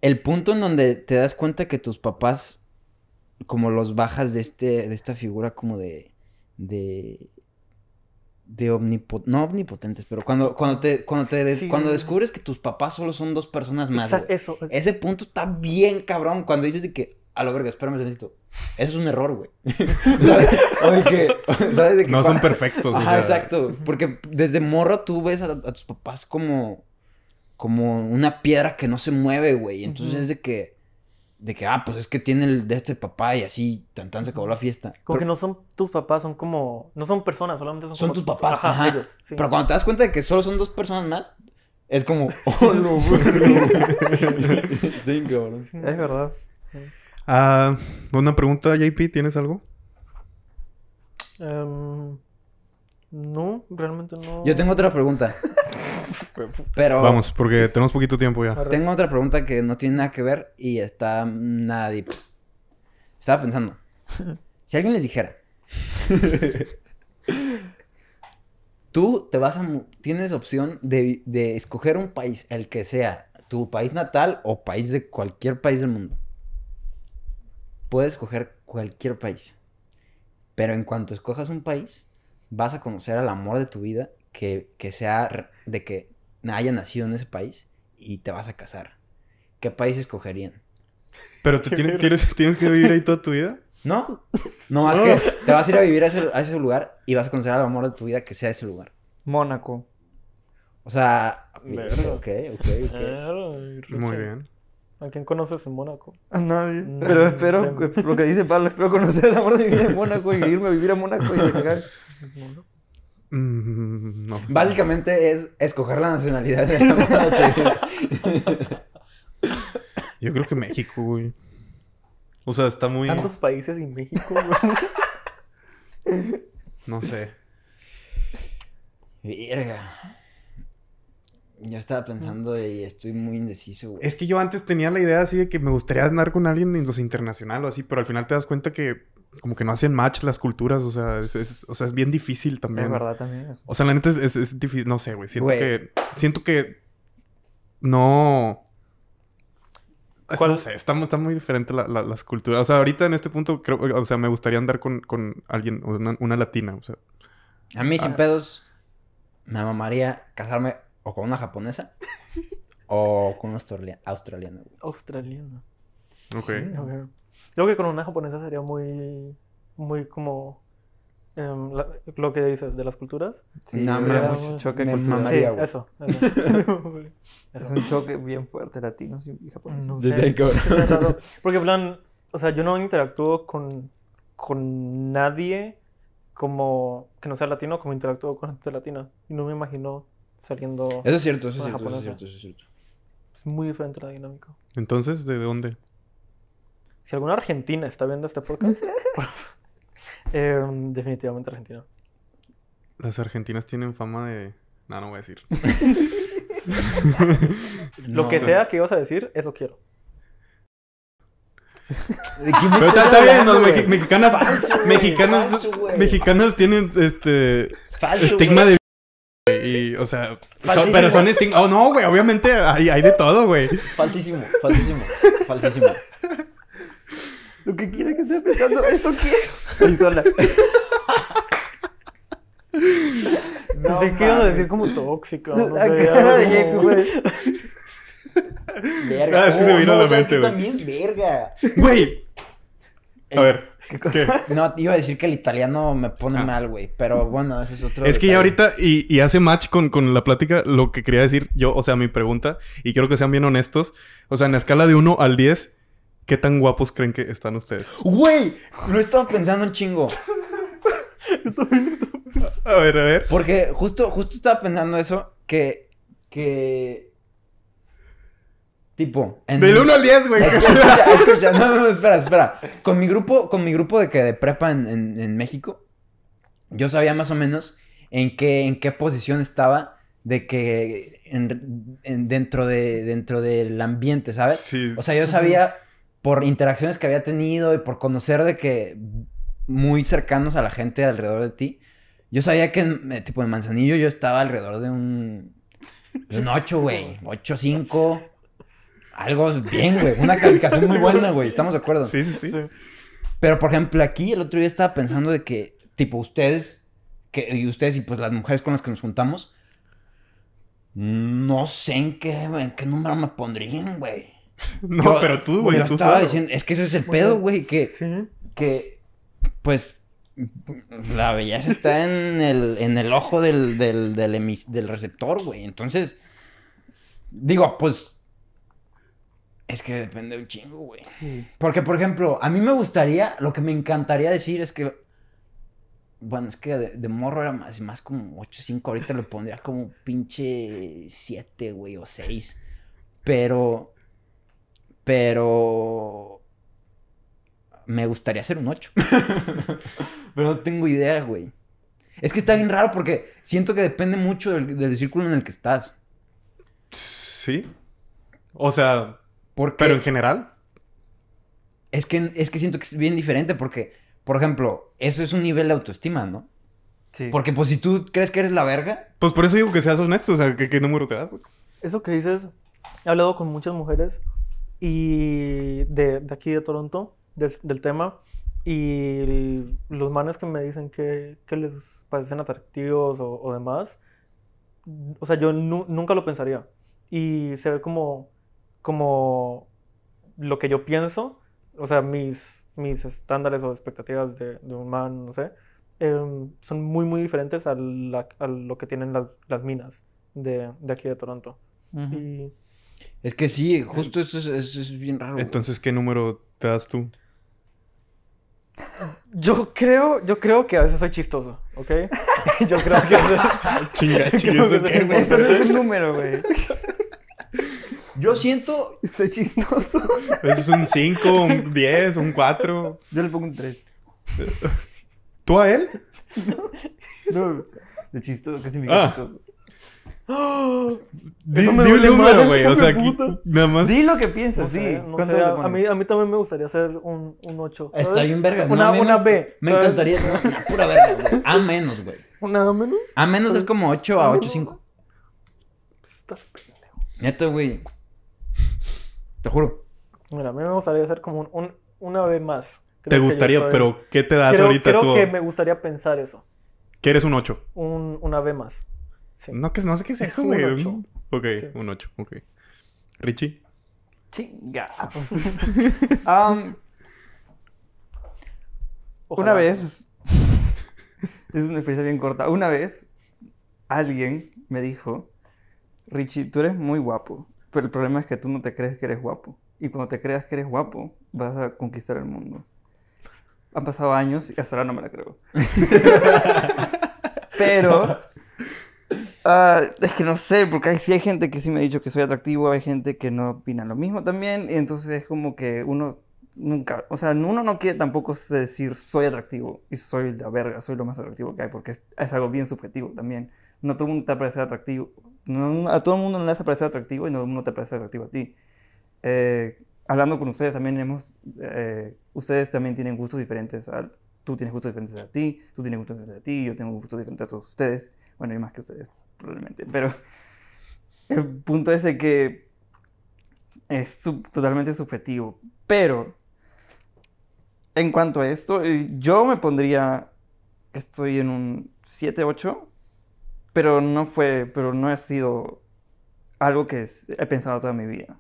El punto en donde te das cuenta que tus papás, como los bajas de, este, de esta figura como de. de. de omnipotentes. No omnipotentes, pero cuando, cuando te. Cuando, te cuando descubres que tus papás solo son dos personas más. eso. Ese punto está bien cabrón. Cuando dices de que a lo verga, espérame necesito... Eso es un error, güey. *laughs* ¿Sabes? que, no son perfectos. Ajá, exacto. Porque desde morro tú ves a, tus papás como, como una piedra que no se mueve, güey. Entonces es de que, de que, ah, pues es que tiene el de este papá y así, tan tan se acabó la fiesta. Como que no son tus papás, son como, no son personas, solamente son Son tus papás, ajá. Pero cuando te das cuenta de que solo son dos personas más, es como, *laughs* oh, no, *laughs* güey. Es verdad. Ah, una pregunta, JP, ¿tienes algo? Em, no, realmente no. Yo tengo otra pregunta. *laughs* Pero vamos, porque tenemos poquito tiempo ya. Tengo otra pregunta que no tiene nada que ver y está nada deep. Estaba pensando. Si alguien les dijera, *laughs* tú te vas a tienes opción de escoger un país, el que sea, tu país natal o país de cualquier país del mundo puedes escoger cualquier país. Pero en cuanto escojas un país, vas a conocer al amor de tu vida que, sea de que haya nacido en ese país y te vas a casar. ¿Qué país escogerían? ¿Pero tú tienes, que vivir ahí toda tu vida? No, no más que te vas a ir a vivir a ese, lugar y vas a conocer al amor de tu vida que sea ese lugar. Mónaco. O sea, ok, Muy bien. ¿A quién conoces en Mónaco? A nadie. Mm, pero mm, espero, eh, lo que dice Pablo, espero conocer el amor de vivir en Mónaco y irme a vivir a Mónaco y llegar. *laughs* Mm, no. Básicamente es escoger la nacionalidad de la madre. *laughs* Yo creo que México, güey. O sea, está muy. Tantos países y México, güey. *laughs* no sé. Verga. Yo estaba pensando y estoy muy indeciso, güey. Es que yo antes tenía la idea así de que me gustaría andar con alguien en los internacional o así, pero al final te das cuenta que como que no hacen match las culturas, o sea, es, o sea, es bien difícil también. Es verdad también. O sea, la neta es, difícil, no sé, güey. Siento que. Siento que. No. ¿Cuál? No sé, está, muy diferentes las culturas. O sea, ahorita en este punto, creo, o sea, me gustaría andar con, alguien, una, latina, o sea. A mí sin ah. pedos me mamaría casarme o con una japonesa. *laughs* o con una australiana? ¿Australiana? Creo que con una japonesa sería muy. Muy como. Em, lo que dices de las culturas. Sí, no, choque con eso, *laughs* Es un choque bien fuerte latino y japonés. Desde Porque, en plan, o sea, yo no interactúo con, con nadie como que no sea latino, como interactúo con gente latina. Y no me imagino saliendo. Eso es cierto, eso es cierto, es muy diferente la dinámica. Entonces, ¿de dónde? Si alguna argentina está viendo este podcast, *laughs* em, definitivamente argentina. Las argentinas tienen fama de. No, no voy a decir. *laughs* Lo que sea que ibas a decir, eso quiero. Pero está, bien, los mexicanas, Mexicanas tienen este estigma de o sea, pero son Oh, no, güey, obviamente hay, hay de todo, güey. Falsísimo, falsísimo, falsísimo. Lo que quiera que esté pensando, ¿esto qué? Y No, sé qué iba a decir como tóxico. No la cara de güey. Verga. Ah, es que se oh, vino la mente, güey. también, verga. Güey. A ver. *laughs* No, iba a decir que el italiano me pone ah. mal, güey. Pero bueno, eso es otro. Es que ya ahorita, y, hace match con, con, la plática, lo que quería decir yo, o sea, mi pregunta, y quiero que sean bien honestos. O sea, en la escala de 1 al 10, ¿qué tan guapos creen que están ustedes? ¡Güey! Lo he estado pensando un chingo. *laughs* A ver, a ver. Porque justo, justo estaba pensando eso, que. que Tipo, en Del 1 al 10, güey. Escucha, no, no, espera, espera. Con mi grupo, con mi grupo de que de prepa en, México, yo sabía más o menos en qué, en qué posición estaba de que dentro, de, dentro del ambiente, ¿sabes? Sí. O sea, yo sabía por interacciones que había tenido y por conocer de que muy cercanos a la gente alrededor de ti. Yo sabía que, en, eh, tipo, en Manzanillo yo estaba alrededor de un, de un 8, güey. 8, 5 algo bien, güey. Una calificación muy buena, *laughs* güey. Estamos de acuerdo. Sí, sí, sí. Pero, por ejemplo, aquí el otro día estaba pensando de que, tipo, ustedes, que, y ustedes y pues las mujeres con las que nos juntamos, no sé en qué, en qué número me pondrían, güey. *laughs* No, pero tú, güey, tú estaba diciendo, es que eso es el pedo, güey, que, que, pues, la belleza está en el, en el ojo del, del, del, del receptor, güey. Entonces, digo, pues, es que depende un chingo, güey. Sí. Porque, por ejemplo, a mí me gustaría, lo que me encantaría decir es que. Bueno, es que de, morro era más, más como 8, 5. Ahorita lo pondría como pinche 7, güey, o 6. Pero. Pero. Me gustaría ser un 8. *laughs* pero no tengo idea, güey. Es que está bien raro porque siento que depende mucho del, del círculo en el que estás. Sí. O sea, pero en general. Es que, es que siento que es bien diferente porque, por ejemplo, eso es un nivel de autoestima, ¿no? Sí. Porque pues si tú crees que eres la verga. Pues por eso digo que seas honesto, o sea, que qué número te das, Eso que dices, he hablado con muchas mujeres y de, de aquí de Toronto, del tema, y los manes que me dicen que, que les parecen atractivos o, demás, o sea, yo nunca lo pensaría. Y se ve como como lo que yo pienso, o sea, mis, mis estándares o expectativas de, un man, no sé, em, son muy, muy diferentes a, lo que tienen las, las minas de, de, aquí de Toronto. Es que sí, justo eso es, bien raro. Entonces, ¿qué número te das tú? Yo creo, yo creo que a veces soy chistoso, ¿ok? *laughs* Yo creo que... *laughs* chinga, *laughs* chinga. Eso no es un número, güey. Yo siento. *laughs* Soy chistoso. Eso es un 5, un 10, un 4. Yo le pongo un 3. ¿Tú a él? *laughs* No, de chistoso, casi significa ah. chistoso. *gasps* Dile un número, güey. O sea, aquí, nada más. Di lo que piensas, sí. No sé, a, mí, también me gustaría hacer un, un 8. Estoy bien verga. Una, una B. Me encantaría. No, una pura verga, güey. A menos, güey. ¿Una A menos? A menos es como 8 a 8, 5. Estás pendejo. Neta, güey. Te juro. Mira, a mí me gustaría hacer como un, una vez más. te gustaría, pero ¿qué te das ahorita creo tú? Creo que me gustaría pensar eso. Que eres un 8. Un, una vez más. No, que, no sé qué es, eso, güey. Un ok, un 8. Ok. Richie. Chinga. *laughs* Um, una vez. *laughs* es una experiencia bien corta. Una vez alguien me dijo: Richie, tú eres muy guapo. Pero el problema es que tú no te crees que eres guapo. Y cuando te creas que eres guapo, vas a conquistar el mundo. Han pasado años y hasta ahora no me la creo. *laughs* Pero... Ah, es que no sé, porque hay, sí hay gente que sí me ha dicho que soy atractivo, hay gente que no opina lo mismo también, y entonces es como que uno nunca, o sea, uno no quiere tampoco decir soy atractivo y soy la verga, soy lo más atractivo que hay, porque es, es algo bien subjetivo también. No todo el mundo te parece atractivo, a todo el mundo no le hace parecer atractivo y no todo el mundo te parece atractivo a ti. Eh, hablando con ustedes también hemos, eh, ustedes también tienen gustos diferentes, a, tú tienes gustos diferentes a ti, tú tienes gustos diferentes a ti, yo tengo gustos diferentes a todos ustedes, bueno, hay más que ustedes probablemente, pero *laughs* el punto es de que es totalmente subjetivo, pero en cuanto a esto, eh, yo me pondría que estoy en un 7, 8 pero no fue, pero no ha sido algo que he pensado toda mi vida.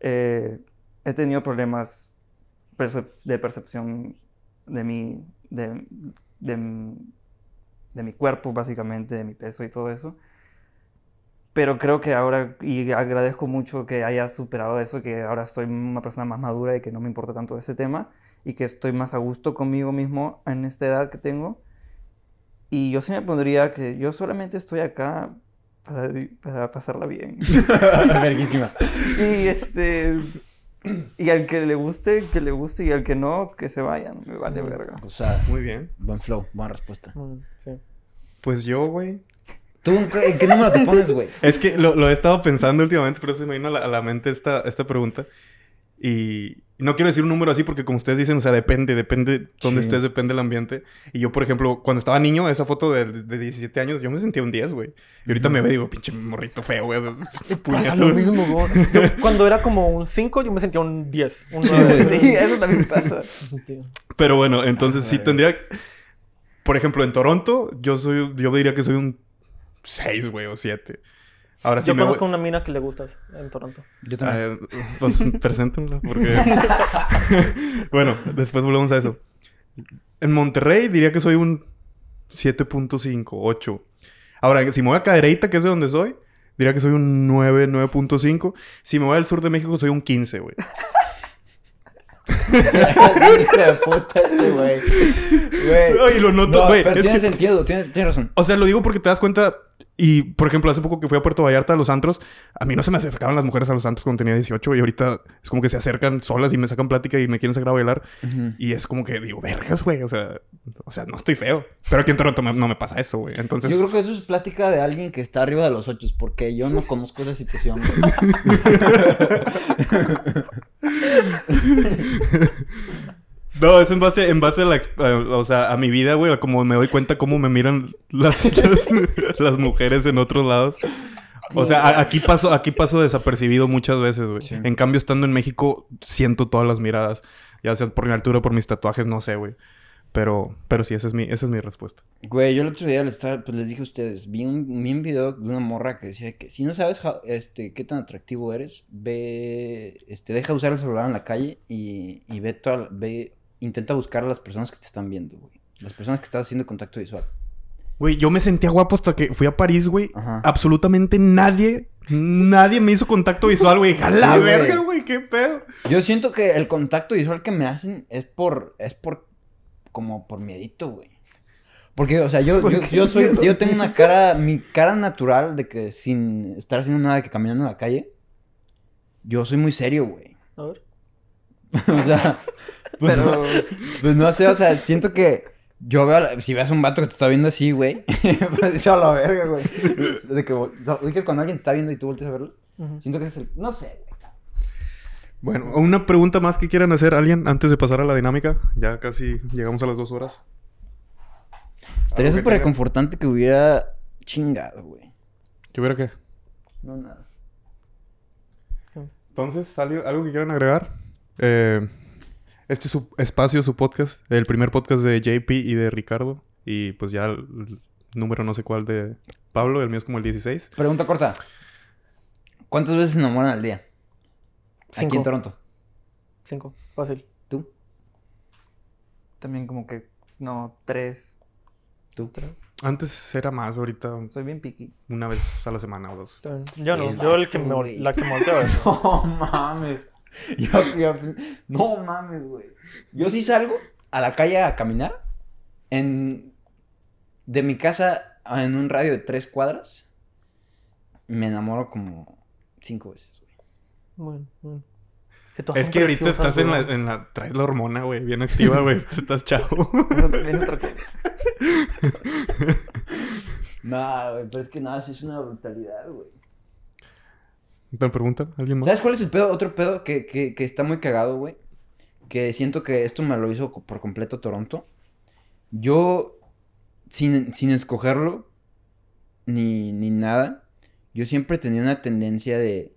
Eh, he tenido problemas de percepción de mi, de, mi cuerpo, básicamente, de mi peso y todo eso. Pero creo que ahora, y agradezco mucho que haya superado eso, que ahora estoy una persona más madura y que no me importa tanto ese tema, y que estoy más a gusto conmigo mismo en esta edad que tengo y yo sí me pondría que yo solamente estoy acá para, pasarla bien. *laughs* *laughs* Verguísima. y este. Y al que le guste, que le guste, y al que no, que se vayan. Me vale verga. O sea, muy bien. Buen flow, buena respuesta. Pues yo, güey. ¿Tú en qué número te pones, güey? *laughs* Es que lo, he estado pensando últimamente, pero se me vino a la, mente esta, esta pregunta. Y no quiero decir un número así porque como ustedes dicen, o sea, depende, depende dónde estés, depende el ambiente. Y yo, por ejemplo, cuando estaba niño, esa foto de, 17 años, yo me sentía un 10, güey. Y ahorita me veo y digo, pinche morrito feo, güey. Pasa *laughs* lo mismo, güey. cuando era como un 5, yo me sentía un 10. Un sí, eso también pasa. Pero bueno, entonces ah, sí tendría... Por ejemplo, en Toronto, yo soy... Yo diría que soy un 6, güey, o 7. Ahora Yo me conozco voy... una mina que le gustas en Toronto. Yo también. Ah, eh, pues *laughs* preséntenla porque... *laughs* bueno, después volvemos a eso. En Monterrey diría que soy un 7.5, 8. Ahora, si me voy a Cadereita, que es de donde soy, diría que soy un 9, 9.5. Si me voy al sur de México, soy un 15, güey. Ay, *laughs* este y lo noto, güey. No, pero tiene sentido, tiene, tiene razón. O sea, lo digo porque te das cuenta y, por ejemplo, hace poco que fui a Puerto Vallarta a los antros, a mí no se me acercaron las mujeres a los antros cuando tenía 18 y ahorita es como que se acercan solas y me sacan plática y me quieren sacar a bailar. Y es como que digo, vergas, güey, o sea, o sea, no estoy feo. Pero aquí en Toronto no me pasa eso, güey. Entonces... Yo creo que eso es plática de alguien que está arriba de los ocho, porque yo no conozco esa situación. *laughs* *laughs* No, es en base, en base a la, mi vida, güey, como me doy cuenta cómo me miran las, *laughs* las, mujeres en otros lados. O sea, aquí paso, aquí paso desapercibido muchas veces, güey. En cambio, estando en México, siento todas las miradas. Ya sea por mi altura por mis tatuajes, no sé, güey. Pero, pero sí, esa es mi, esa es mi respuesta. Güey, yo el otro día les, estaba, pues, les dije a ustedes, vi un, video de una morra que decía que si no sabes este, qué tan atractivo eres, ve, este, deja usar el celular en la calle y, y ve, toda, ve intenta buscar a las personas que te están viendo, güey. Las personas que estás haciendo contacto visual. Güey, yo me sentía guapo hasta que fui a París, güey. Absolutamente nadie, nadie me hizo contacto visual, güey. Jala la verga, güey, qué pedo. Yo siento que el contacto visual que me hacen es por, es por, como por miedito, güey. Porque, o sea, yo, yo, soy, yo tengo una cara, *laughs* mi cara natural de que sin estar haciendo nada que caminando en la calle, yo soy muy serio, güey. A ver. *laughs* o sea, pero... *laughs* pues no sé, o sea, siento que yo veo, si ves un vato que te está viendo así, güey, Se *laughs* pues va a la verga, güey. De que, cuando alguien te está viendo y tú volteas a verlo, siento que es el, no sé. Bueno, una pregunta más que quieran hacer, alguien, antes de pasar a la dinámica. Ya casi llegamos a las dos horas. Estaría súper reconfortante que hubiera chingado, güey. ¿Que hubiera qué? No, nada. Entonces, ¿algo que quieran agregar? Eh, este es su espacio, su podcast, el primer podcast de JP y de Ricardo. Y pues ya el número no sé cuál de Pablo, el mío es como el 16. Pregunta corta. ¿Cuántas veces se enamoran al día? Cinco. Aquí en Toronto. Cinco, fácil. ¿Tú? También como que, no, tres. ¿Tú? ¿Tres? Antes era más, ahorita. Soy bien piqui. Una vez a la semana o dos. Yo no, yo el que me, la que monteo. *laughs* no mames. *laughs* yo, no mames, güey. Yo sí salgo a la calle a caminar. En, de mi casa en un radio de tres cuadras. Me enamoro como cinco veces, güey. Bueno, bueno. es que ahorita estás en la, en la, Traes la hormona, güey. Bien activa, güey. *laughs* estás chavo. *laughs* no, güey. Pero es que nada, sí es una brutalidad, güey. ¿Te pregunta? ¿Alguien más? ¿Sabes cuál es el pedo? Otro pedo que, que, está muy cagado, güey. Que siento que esto me lo hizo por completo Toronto. Yo, sin, escogerlo, ni, ni nada, yo siempre tenía una tendencia de,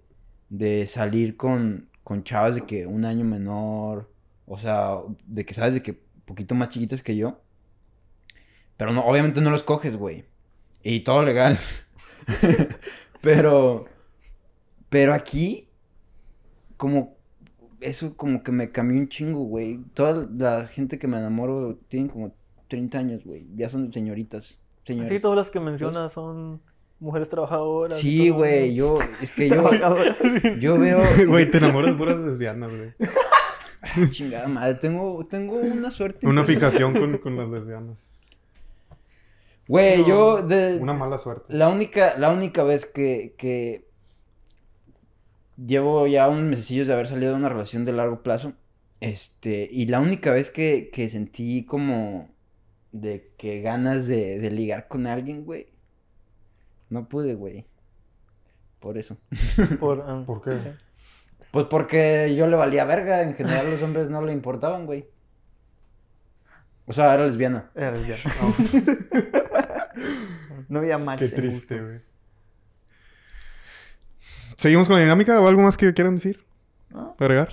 de salir con, con chavas de que un año menor, o sea, de que sabes de que poquito más chiquitas que yo. Pero no, obviamente no lo escoges, güey. Y todo legal. *laughs* Pero pero aquí, como eso como que me cambió un chingo, güey. Toda la gente que me enamoro tienen como 30 años, güey. Ya son señoritas. Sí, todas las que mencionas son mujeres trabajadoras. Sí, güey. Yo, *laughs* es que yo. *laughs* yo veo. Güey, te enamoras puras lesbianas, güey. *laughs* Chingada madre, tengo, tengo una suerte. Una fijación con, con las lesbianas. Güey, yo. De, una mala suerte. La única, la única vez que, que llevo ya unos mesecillos de haber salido de una relación de largo plazo. Este, y la única vez que, que sentí como de que ganas de, de ligar con alguien, güey. No pude, güey. Por eso. *laughs* Ah. ¿Por, qué? Pues porque yo le valía verga. En general los hombres no le importaban, güey. O sea, era lesbiana. Era lesbiana. *laughs* no había más Qué triste, güey. ¿Seguimos con la dinámica o algo más que quieran decir? ¿No? ¿Agregar?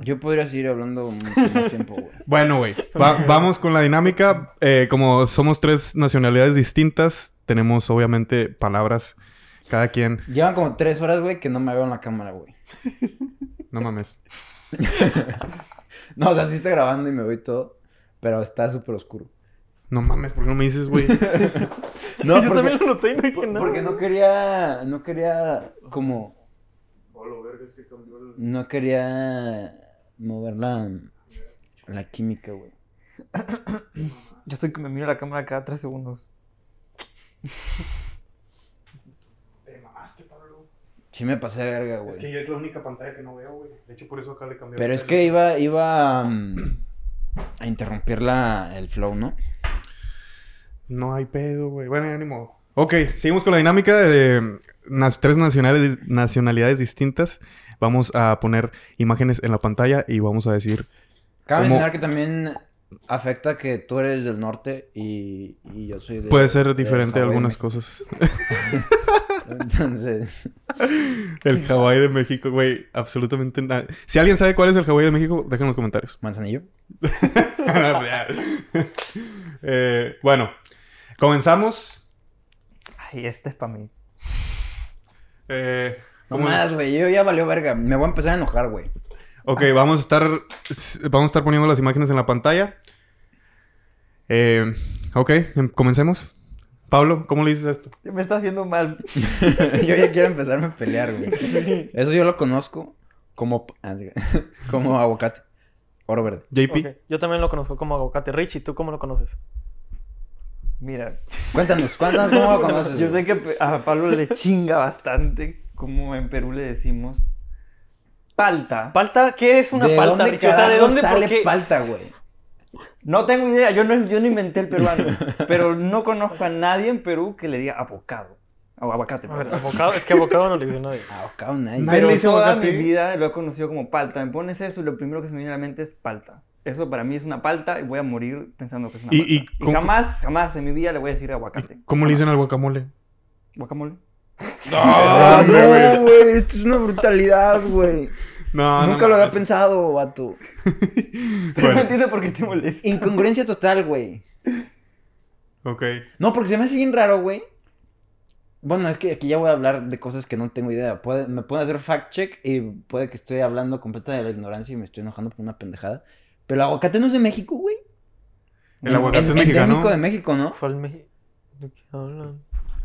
Yo podría seguir hablando mucho más tiempo, güey. *laughs* Bueno, güey. vamos con la dinámica. Eh, como somos tres nacionalidades distintas, tenemos obviamente palabras cada quien. Llevan como tres horas, güey, que no me veo en la cámara, güey. *laughs* No mames. *laughs* no, o sea, sí está grabando y me voy todo, pero está súper oscuro. No mames, ¿por qué no me dices, güey? *laughs* no, *laughs* yo porque, también lo noté y no dije nada. Porque no quería, no quería como... Oh, no quería mover la, la química, güey. *coughs* Yo estoy que me miro la cámara cada tres segundos. Te mamaste, Pablo. Sí me pasé de verga, güey. Es que ya es la única pantalla que no veo, güey. De hecho, por eso acá le cambié. Pero es que iba, iba mm, a interrumpir la, el flow, ¿no? No hay pedo, güey. Bueno, ánimo. Ok, seguimos con la dinámica de, tres nacionalidades distintas. Vamos a poner imágenes en la pantalla y vamos a decir. Cabe mencionar que también afecta que tú eres del norte y, yo soy de. Puede ser diferente algunas cosas. *laughs* Entonces. el Hawái de México, güey. Absolutamente nada. Si alguien sabe cuál es el Hawái de México, déjenme en los comentarios. ¿Manzanillo? *laughs* *laughs* Eh, bueno, Comenzamos. Ay, este es para mí. Eh, no más, güey. Yo ya valió verga. Me voy a empezar a enojar, güey. Ok, vamos a estar. Vamos a estar poniendo las imágenes en la pantalla. Eh, ok, em, comencemos. Pablo, ¿cómo le dices esto? Me estás haciendo mal. *laughs* yo ya quiero empezar a pelear, güey. *laughs* Eso yo lo conozco como, ah, *laughs* como aguacate. Oro verde. JP. Yo también lo conozco como aguacate. Richie, ¿tú cómo lo conoces? Mira. Cuéntanos, cuéntanos cómo conoces. Yo sé que a Pablo le chinga bastante, como en Perú le decimos. Palta. ¿Palta? ¿Qué es una palta, ¿de dónde sale palta, güey? No tengo idea, yo no, yo inventé el peruano, *laughs* pero no conozco a nadie en Perú que le diga abocado. O aguacate. perdón. es que abocado no le dice nadie. *laughs* Abocado nadie. Pero toda mi vida lo he conocido como palta. Me pones eso y lo primero que se me viene a la mente es palta. Eso para mí es una palta y voy a morir pensando que es una palta. Y, jamás, jamás en mi vida le voy a decir aguacate. ¿Cómo le dicen al guacamole? ¿Guacamole? ¡No, *laughs* ah, güey! Esto es una brutalidad, güey. Nunca lo había pensado, vato. *laughs* Pero no entiendo por qué te molesta. Incongruencia total, güey. Ok. No, porque se me hace bien raro, güey. Bueno, es que aquí ya voy a hablar de cosas que no tengo idea. me pueden hacer fact check y puede que estoy hablando completa de la ignorancia y me estoy enojando por una pendejada. Pero el aguacate no es de México, güey. El aguacate es mexicano. México de México, ¿no? ¿Cuál México? ¿De qué hablan?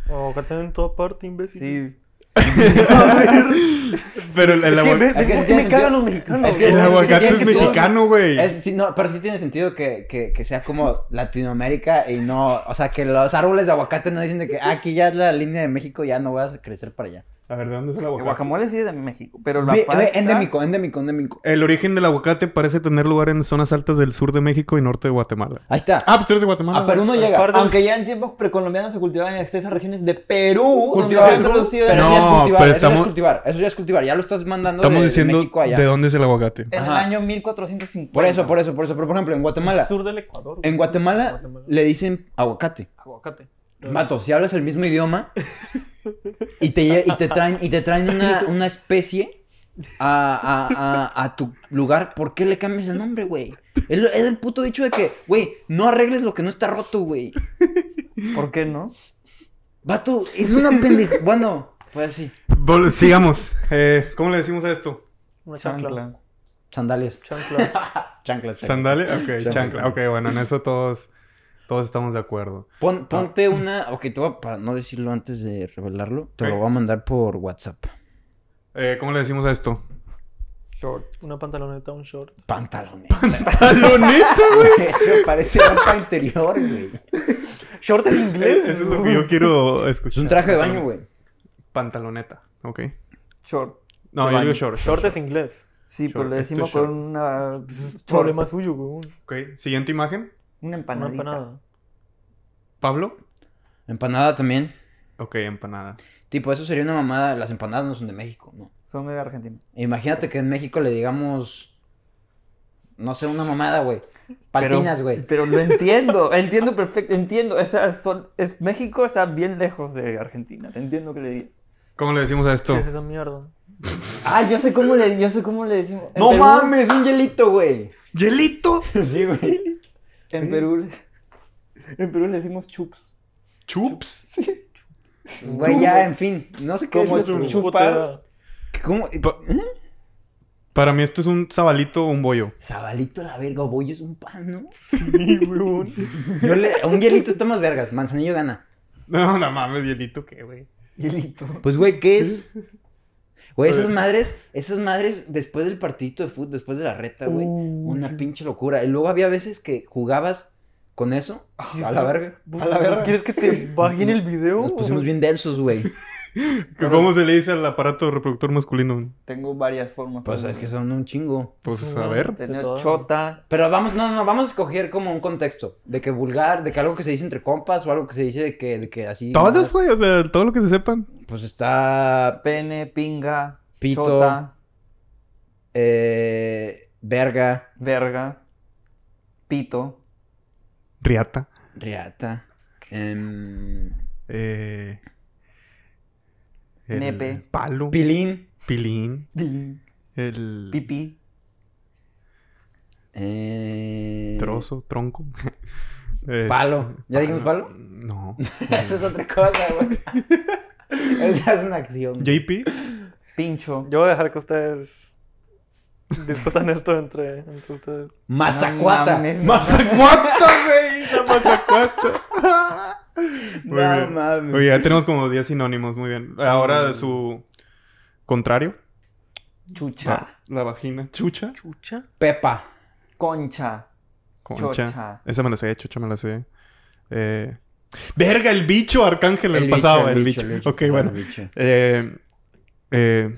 Aguacate en toda parte, imbécil. Sí. *laughs* pero el, aguacate. Es que, me cagan los mexicanos. el aguacate es, mexicano, güey. no, pero sí tiene sentido que, que, que sea como Latinoamérica y no. O sea, que los árboles de aguacate no dicen de que ah, aquí ya es la línea de México, ya no vas a crecer para allá. A ver, ¿de dónde es el aguacate? El guacamole sí es de México, pero En de, de, endémico, endémico, endémico. El origen del aguacate parece tener lugar en zonas altas del sur de México y norte de Guatemala. Ahí está. Ah, pues tú eres de Guatemala. A Perú no llega. Aunque ya en tiempos precolombianos se cultivaban en este, extensas regiones de Perú. Cultivar. producido pero, no, eso ya es cultivar. Eso ya es cultivar. Eso ya es cultivar. Ya lo estás mandando estamos de, diciendo de Estamos diciendo ¿De dónde es el aguacate? En el año 1450. Por eso, por eso, por eso. Pero por ejemplo, en Guatemala. sur del Ecuador. En Guatemala. le dicen aguacate. Aguacate. Vato, si hablas el mismo idioma y te, traen, y te traen una, especie a, tu lugar, ¿por qué le cambias el nombre, güey? Es, el puto dicho de que, güey, no arregles lo que no está roto, güey. ¿Por qué no? Vato, es una pendeja. Bueno, pues sí. sigamos. Eh, ¿Cómo le decimos a esto? Una chancla. Sandalias. Chancla. Chanclas. Sandalias, ok, chancla. chancla. Ok, bueno, en eso todos. Todos estamos de acuerdo. Ah. ponte una. Ok, te para no decirlo antes de revelarlo, te lo voy a mandar por WhatsApp. Eh, ¿Cómo le decimos a esto? Short. Una pantaloneta, un short. Pantaloneta. ¿Pantaloneta, güey? *laughs* Eso parece ropa interior, güey. Short en inglés. Eh, eso es lo que yo quiero escuchar. Es un traje de baño, güey. Pantaloneta, ok. Short. No, yo digo short. Short, es inglés. Sí, pero pues le decimos con una... Problema suyo, güey. Ok, siguiente imagen. Una empanadita. empanada. ¿Pablo? Empanada también. Ok, empanada. Tipo, eso sería una mamada. Las empanadas no son de México, no. Son de Argentina. Imagínate que en México le digamos. No sé, una mamada, güey. Patinas, güey. Pero, lo entiendo, entiendo perfecto, entiendo. son, es, México está bien lejos de Argentina. Te entiendo que le digas. ¿Cómo le decimos a esto? Es mierda. Ah, yo sé cómo le, yo sé cómo le decimos. ¡No mames! Un hielito, güey. ¿Hielito? *laughs* Sí, güey. En Perú. En Perú le decimos chups. ¿Chups? Sí. Güey, ya, en fin. No sé qué es chupar. ¿Cómo? ¿eh? Para mí esto es un sabalito o un bollo. Sabalito la verga, o bollo es un pan, ¿no? Sí, güey, *laughs* un hielito está más vergas, manzanillo gana. No, no mames, hielito qué, güey. Hielito. Pues, güey, ¿qué es? *laughs* Güey, esas madres, esas madres, después del partidito de fútbol, después de la reta, güey, uh, una pinche locura. Y luego había veces que jugabas con eso, ah, a la verga. Pues, a la verga. ¿Quieres que te bajen el video? Nos pusimos bien densos, güey. *laughs* ¿Cómo se le dice al aparato reproductor masculino? Tengo varias formas. Pues es que son un chingo. Pues a ver. Tener chota. Pero vamos, no, no, vamos a escoger como un contexto. De que vulgar, de que algo que se dice entre compas o algo que se dice de que, de que así. Todos, güey, o sea, todo lo que se sepan. Pues está. Pene, pinga, pito. Chota. Eh, verga. Verga. Pito. Riata. Riata. Em, eh, Nepe. Palo. Pilín. Pilín. Pilín. El. Pipí. Eh... Trozo, tronco. *laughs* palo. ¿Ya dijimos palo? No. *laughs* Esto es otra cosa, güey. *laughs* Esa es una acción. JP. Pincho. Yo voy a dejar que ustedes *laughs* discutan esto entre, ustedes. ¡Mazacuata! ¡Mazacuata, güey! *laughs* ¡Mazacuata! Muy no, bien. Mames. Oye, ya tenemos como 10 sinónimos, muy bien. Ahora de su contrario. Chucha. La, vagina. Chucha. Chucha. Pepa. Concha. Concha. Esa me la sé, chucha me la sé. Eh... Verga, el bicho, Arcángel, el, pasado. El, bicho, Ok, bueno. Eh, eh,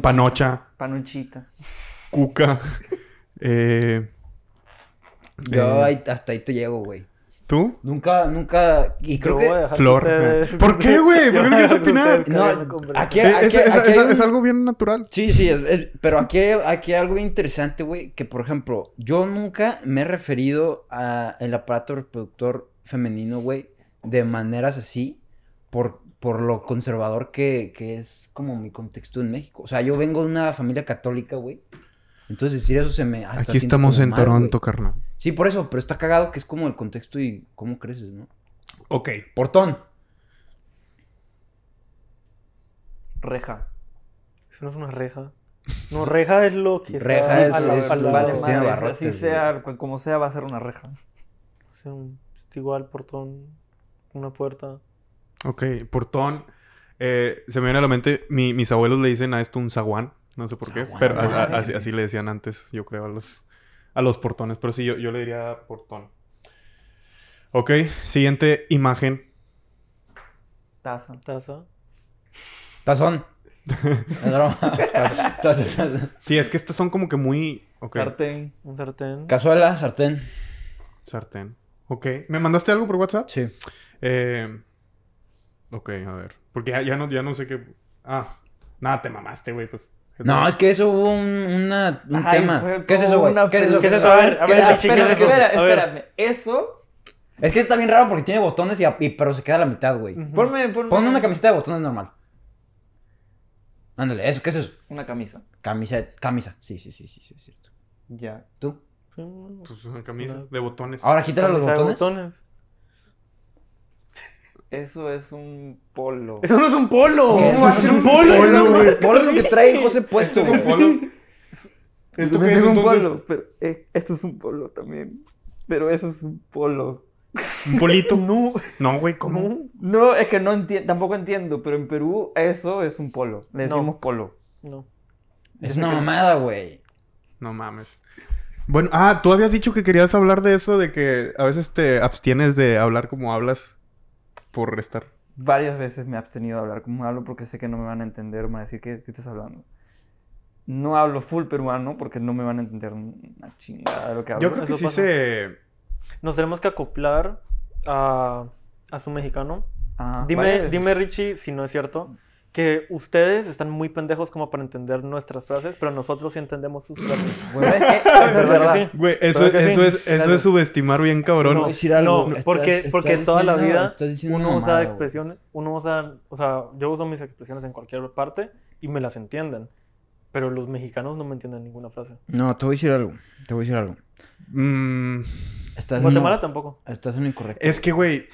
Panocha. Panochita. Cuca. *laughs* Eh, Yo eh, hasta ahí te llego, güey. ¿Tú? Nunca, nunca. Y creo que. Flor. *laughs* ¿Por qué, güey? ¿Por qué no quieres opinar? No, aquí, eh, es, algo bien natural. Sí, sí, pero aquí, aquí hay algo interesante, güey. Que por ejemplo, yo nunca me he referido al aparato reproductor femenino, güey, de maneras así, por, por lo conservador que, que es como mi contexto en México. O sea, yo vengo de una familia católica, güey. Entonces decir eso se me... Aquí estamos en Toronto, carnal. Sí, por eso, pero está cagado que es como el contexto y cómo creces, ¿no? Ok. Portón. Reja. Eso no es una reja. No, reja es lo que reja está es, es Así sea, como sea, va a ser una reja. O sea, igual, portón, una puerta. Ok, portón. Eh, se me viene a la mente, mis abuelos le dicen a esto un zaguán. No sé por ah, qué, pero así, le decían antes, yo creo, a los, a los portones. Pero sí, yo, le diría portón. Ok, siguiente imagen. Taza. Taza. Tazón. *laughs* *laughs* sí, es que estas son como que muy. Sartén. Un sartén. Cazuela, sartén. Sartén. Ok. ¿Me mandaste algo por WhatsApp? Sí. Eh, ok, a ver. Porque ya, no, ya no sé qué. Ah, nada, te mamaste, güey. Pues no, es que eso hubo un, una, un tema. ¿Qué es eso, güey? ¿Qué es eso? es A ver, Espérame, Eso. Es que está bien raro porque tiene botones y, pero se queda la mitad, güey. Ponme, ponme. una camiseta de botones normal. Ándale, eso, ¿qué es eso? Una camisa. Camisa, camisa. Sí, sí, sí, sí, sí es cierto. Ya. ¿Tú? Pues una camisa de botones. Ahora quítale los botones. De botones. Eso es un polo. Eso no es un polo. ¿Cómo va un polo? Polo, güey. Polo lo que trae José puesto. Esto es un polo. Esto es un polo. Pero eh, esto es un polo también. Pero eso es un polo. ¿Un polito? *laughs* no. No, güey, ¿cómo? No, es que no entiendo, tampoco entiendo, pero en Perú eso es un polo. Le decimos polo. No. Es una mamada, güey. No mames. Bueno, ah, tú habías dicho que querías hablar de eso, de que a veces te abstienes de hablar como hablas por restar. Varias veces me he abstenido de hablar como hablo porque sé que no me van a entender, me van a decir, ¿qué, estás hablando? No hablo full peruano porque no me van a entender una chingada de lo que hablo. Yo creo que sí se... Nos tenemos que acoplar a, a su mexicano. Ah, dime, dime, Richie, si no es cierto ustedes están muy pendejos como para entender nuestras frases, pero nosotros sí entendemos sus frases. eso es eso, eso, es, subestimar bien cabrón. No, porque, porque toda la vida uno usa expresiones, uno usa, o sea, yo uso mis expresiones en cualquier parte y me las entienden. Pero los mexicanos no me entienden ninguna frase. No, te voy a decir algo. Te voy a decir algo. Mm. Guatemala tampoco. Estás en incorrecto. Es que, güey,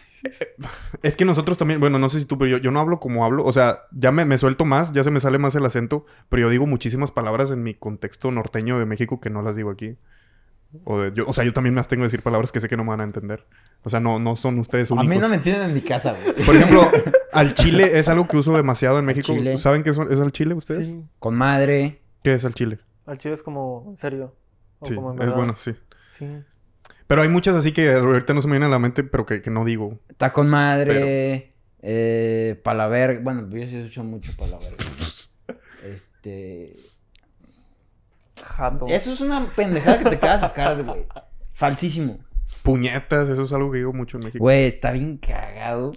es que nosotros también, bueno, no sé si tú, pero yo, no hablo como hablo, o sea, ya me, suelto más, ya se me sale más el acento, pero yo digo muchísimas palabras en mi contexto norteño de México que no las digo aquí. O, yo, o sea, yo también las tengo que decir palabras que sé que no me van a entender. O sea, no, no son ustedes únicos. A mí no me entienden en mi casa, güey. Por ejemplo, al chile es algo que uso demasiado en México. ¿Saben qué es, es al chile ustedes? Sí. Con madre. ¿Qué es al chile? Al chile es como en serio. sí, es bueno, sí. Sí. Pero hay muchas así que ahorita no se me vienen a la mente, pero que, que no digo. con madre, eh, palaver... Bueno, yo sí he escuchado mucho palaver. este... Jato Eso es una pendejada que te quedas a sacar, güey. Falsísimo. Puñetas, eso es algo que digo mucho en México. Güey, está bien cagado.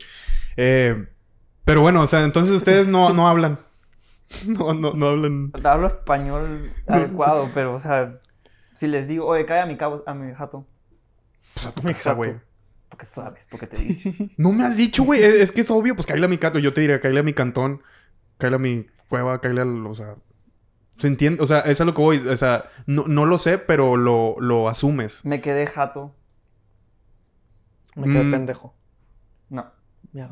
Eh, pero bueno, o sea, entonces ustedes no, no hablan. No, no, no hablan. Hablo español adecuado, pero, o sea, si les digo, oye, cae a mi, cabo, a mi jato. Pues güey. Porque sabes, porque te dije. *laughs* no me has dicho, güey. Es, que es obvio, pues caíle a mi canto. Yo te diría, caíle a mi cantón, caíle a mi cueva, caíle al. O sea. ¿Se entiende? O sea, es a lo que voy. O sea, no, lo sé, pero lo, asumes. Me quedé jato. Me quedé mm. pendejo. No.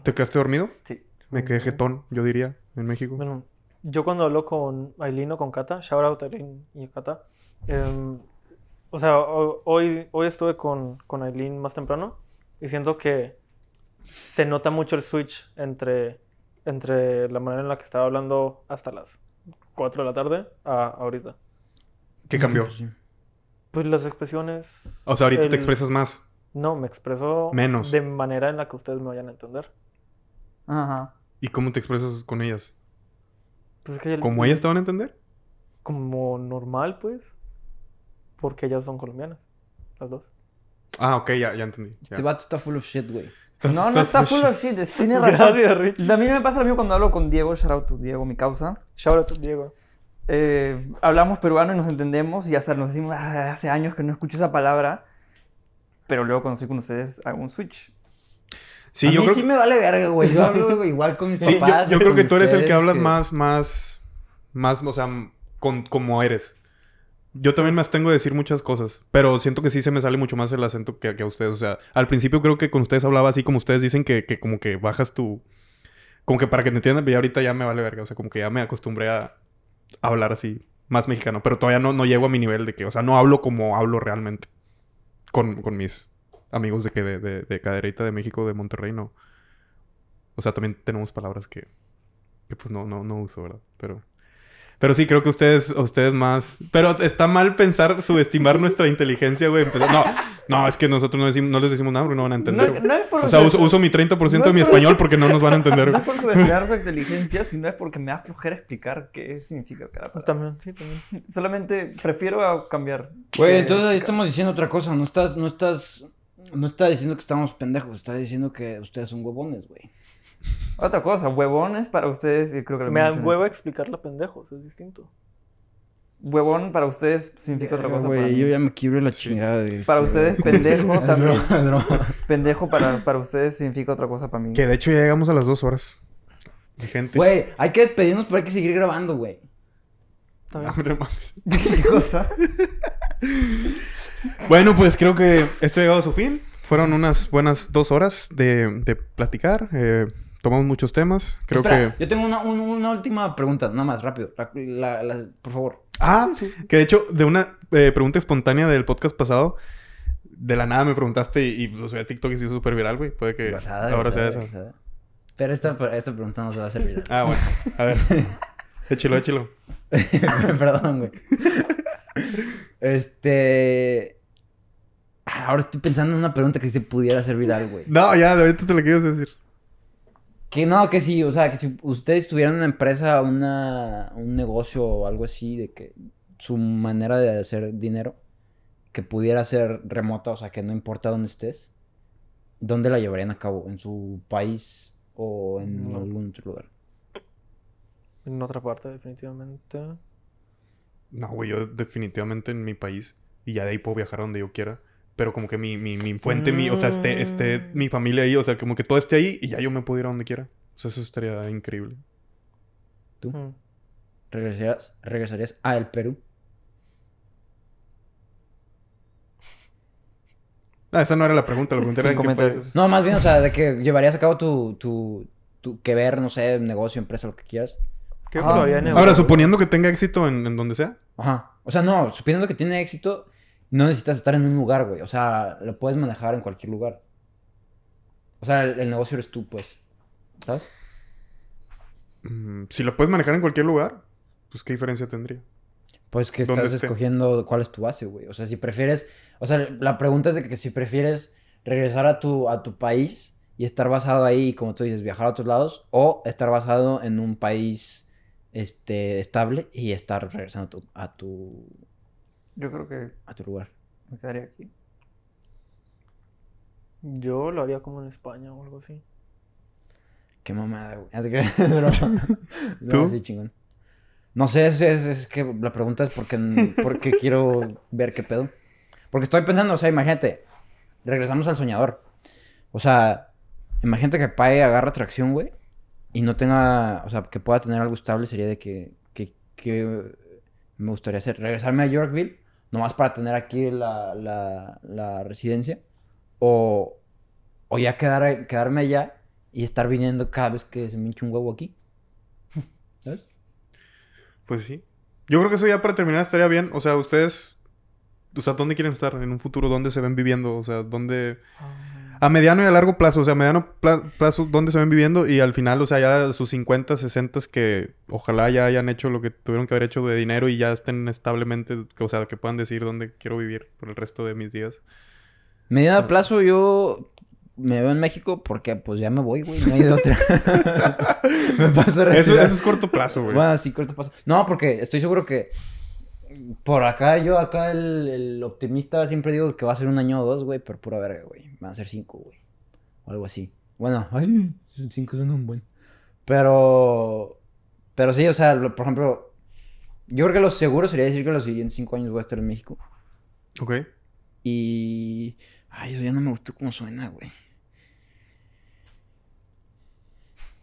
¿Te quedaste dormido? Sí. Me quedé jetón, yo diría, en México. Bueno, yo cuando hablo con Ailino, con Cata, shout out Ailino y Kata. eh, em, o sea, hoy, hoy estuve con, con Aileen más temprano y siento que se nota mucho el switch entre, entre la manera en la que estaba hablando hasta las 4 de la tarde a ahorita. ¿Qué cambió? Pues las expresiones. O sea, ahorita te expresas más. No, me expreso menos. De manera en la que ustedes me vayan a entender. Ajá. ¿Y cómo te expresas con ellas? Pues es que ¿Cómo ellas te van a entender? Como normal, pues. Porque ellas son colombianas, las dos. Ah, ok, ya, ya entendí. Este vato está full of shit, güey. No, no está full of shit, tiene *laughs* razón. A También me pasa lo mismo cuando hablo con Diego, shout out to Diego, mi causa. Shout out to Diego. Eh, hablamos peruano y nos entendemos y hasta nos decimos, ah, hace años que no escucho esa palabra, pero luego cuando estoy con ustedes hago un switch. Sí, a yo mí sí me vale verga, güey. Yo hablo igual con mis sí, papás. Yo, yo creo que tú eres el que hablas más, más, más, o sea, con, como eres. Yo también me abstengo de decir muchas cosas, pero siento que sí se me sale mucho más el acento que, a ustedes. O sea, al principio creo que con ustedes hablaba así como ustedes dicen que, como que bajas tu... Como que para que me entiendan, ya ahorita ya me vale verga. O sea, como que ya me acostumbré a hablar así, más mexicano. Pero todavía no, no llego a mi nivel de que, o sea, no hablo como hablo realmente con, mis amigos de que de, de, de Caderita de México, de Monterrey, no. O sea, también tenemos palabras que, que pues no, no, no uso, ¿verdad? Pero... Pero sí, creo que ustedes, ustedes más. Pero está mal pensar, subestimar nuestra inteligencia, güey. Pues, no, no, es que nosotros no, decimos, les decimos nada, porque no van a entender. o sea, uso, mi 30% de mi español *laughs* porque no nos van a entender. No es por subestimar su inteligencia, sino es porque me da flojera explicar qué significa cada palabra. Pues sí, también. Solamente prefiero cambiar. Güey, entonces ahí estamos diciendo otra cosa. No estás, no estás, no estás diciendo que estamos pendejos. Estás diciendo que ustedes son huevones, güey. Otra cosa, huevones para ustedes, y creo que lo Me dan huevo explicarla pendejos, es distinto. Huevón para ustedes significa otra cosa. Güey, yo ya me quiebro la chingada. De para este, ustedes, pendejo *laughs* también. pendejo para, ustedes significa otra cosa para mí. Que de hecho ya llegamos a las dos horas. gente. Güey, hay que despedirnos, pero hay que seguir grabando, güey. *laughs* ¿Qué cosa? *laughs* bueno, pues creo que esto ha llegado a su fin. Fueron unas buenas dos horas de, de platicar. Eh, tomamos muchos temas. Creo que. Yo tengo una, última pregunta, nada más, rápido. por favor. Ah, que de hecho, de una eh, pregunta espontánea del podcast pasado, de la nada me preguntaste y, lo subí a TikTok y se hizo súper viral, güey. Puede que ahora sea eso. Pero esta, esta pregunta no se va a servir. Ah, bueno. A ver. *laughs* échelo, échelo. *laughs* Perdón, güey. Este. Ahora estoy pensando en una pregunta que se pudiera servir algo, güey. No, ya, De ahorita te la quiero decir. Que no, que sí, o sea, que si ustedes tuvieran una empresa, un negocio o algo así, de que su manera de hacer dinero, que pudiera ser remota, o sea, que no importa dónde estés, ¿dónde la llevarían a cabo? ¿En su país o en algún otro lugar? En otra parte, definitivamente. No, güey, yo definitivamente en mi país, y ya de ahí puedo viajar donde yo quiera pero como que mi, fuente, mi, o sea, esté, esté mm. mi familia ahí, o sea, como que todo esté ahí y ya yo me pudiera donde quiera. O sea, eso estaría increíble. ¿Tú? Mm. ¿Regresarías, regresarías a el Perú? Ah, esa no era la pregunta, la pregunta era en qué No, más bien, o sea, de que llevarías a cabo tu, tu, que ver, no sé, negocio, empresa, lo que quieras. ¿Qué Ahora, suponiendo que tenga éxito en, en donde sea. Ajá. O sea, no, suponiendo que tiene éxito, no necesitas estar en un lugar, güey. O sea, lo puedes manejar en cualquier lugar. O sea, el, negocio eres tú, pues. ¿Sabes? Mm, si lo puedes manejar en cualquier lugar, pues qué diferencia tendría. Pues que estás escogiendo cuál es tu base, güey. O sea, si prefieres. O sea, la pregunta es de que, si prefieres regresar a tu, a tu país y estar basado ahí, como tú dices, viajar a otros lados, o estar basado en un país este, estable y estar regresando a tu, yo creo que. A tu lugar. Me quedaría aquí. Yo lo haría como en España o algo así. Qué mamada, güey. Ah, *laughs* *laughs* no, ¿Tú? No sé, es, que la pregunta es porque, *laughs* porque quiero ver qué pedo. Porque estoy pensando, o sea, imagínate, regresamos al soñador. O sea, imagínate que Pae agarra tracción, güey, y no tenga, o sea, que pueda tener algo estable sería de que, que, que me gustaría hacer. Regresarme a Yorkville nomás para tener aquí la, la, residencia. O, o ya quedar, quedarme allá y estar viniendo cada vez que se me hincha un huevo aquí. *laughs* ¿Sabes? Pues sí. Yo creo que eso ya para terminar estaría bien. O sea, ustedes. O sea, ¿dónde quieren estar en un futuro? ¿Dónde se ven viviendo? O sea, ¿dónde. Ah. A mediano y a largo plazo, o sea, a mediano plazo, ¿dónde se ven viviendo? Y al final, o sea, ya sus 50, 60 que ojalá ya hayan hecho lo que tuvieron que haber hecho de dinero y ya estén establemente, o sea, que puedan decir dónde quiero vivir por el resto de mis días. Mediano ah. plazo, yo me veo en México porque pues ya me voy, güey, no hay de otra. *laughs* *laughs* me eso, eso es corto plazo, güey. Bueno, sí, corto plazo. No, porque estoy seguro que por acá, yo acá, el, optimista siempre digo que va a ser un año o dos, güey, pero pura verga, güey. Van a ser cinco, güey. O algo así. Bueno, ay, cinco son un buen. Pero. Pero sí, o sea, por ejemplo, yo creo que lo seguro sería decir que los siguientes cinco años voy a estar en México. Ok. Y. Ay, eso ya no me gustó cómo suena, güey.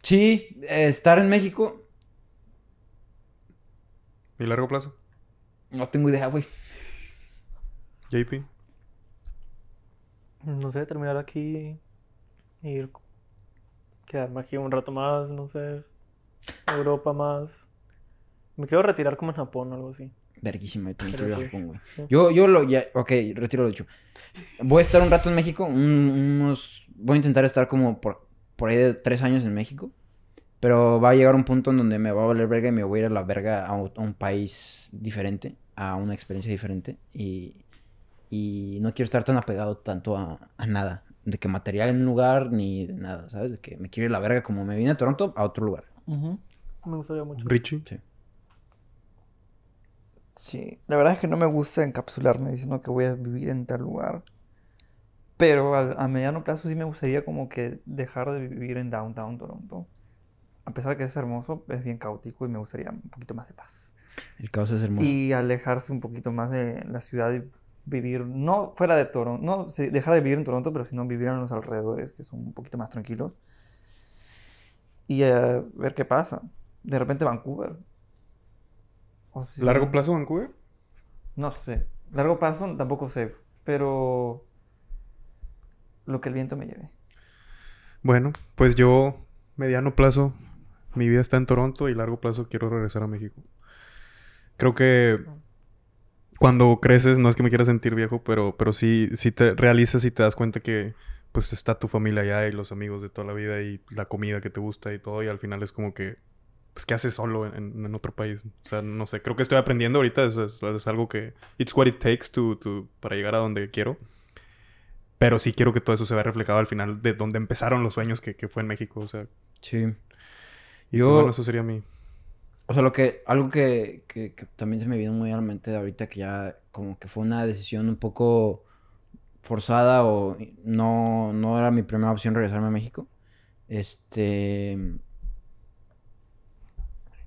Sí, eh, estar en México. ¿Y largo plazo? No tengo idea, güey. JP. No sé, terminar aquí. Ir. Quedarme aquí un rato más, no sé. Europa más. Me quiero retirar como en Japón o algo así. Verguísima, yo Japón, güey. Yo, yo lo. Ya, ok, retiro lo dicho. Voy a estar un rato en México. unos. Voy a intentar estar como por, por ahí de tres años en México. Pero va a llegar un punto en donde me va a valer verga y me voy a ir a la verga a un país diferente a una experiencia diferente y, no quiero estar tan apegado tanto a, nada, de que material en un lugar ni de nada, ¿sabes? De que me quiero ir la verga como me vine a Toronto a otro lugar. Me gustaría mucho. Richie. Sí. Sí, la verdad es que no me gusta encapsularme diciendo que voy a vivir en tal lugar. Pero a, mediano plazo sí me gustaría como que dejar de vivir en downtown Toronto. A pesar de que es hermoso, es bien caótico y me gustaría un poquito más de paz. El caos es Y alejarse un poquito más de la ciudad y vivir, no fuera de Toronto, no dejar de vivir en Toronto, pero sino vivir en los alrededores, que son un poquito más tranquilos. Y eh, ver qué pasa. De repente Vancouver. ¿Largo plazo Vancouver? No sé. Largo plazo tampoco sé, pero lo que el viento me lleve. Bueno, pues yo, mediano plazo, mi vida está en Toronto y largo plazo quiero regresar a México. Creo que cuando creces, no es que me quiera sentir viejo, pero, pero sí, te realizas y te das cuenta que pues está tu familia allá y los amigos de toda la vida y la comida que te gusta y todo, y al final es como que, pues, ¿qué haces solo en, otro país? O sea, no sé, creo que estoy aprendiendo ahorita, es, algo que, it's what it takes to, to, para llegar a donde quiero. Pero sí quiero que todo eso se vea reflejado al final de donde empezaron los sueños que, fue en México, o sea. Sí. Y pues, yo... Bueno, eso sería mi... O sea, lo que, algo que, que, también se me vino muy a la mente de ahorita, que ya como que fue una decisión un poco forzada o no, no era mi primera opción regresarme a México. Este.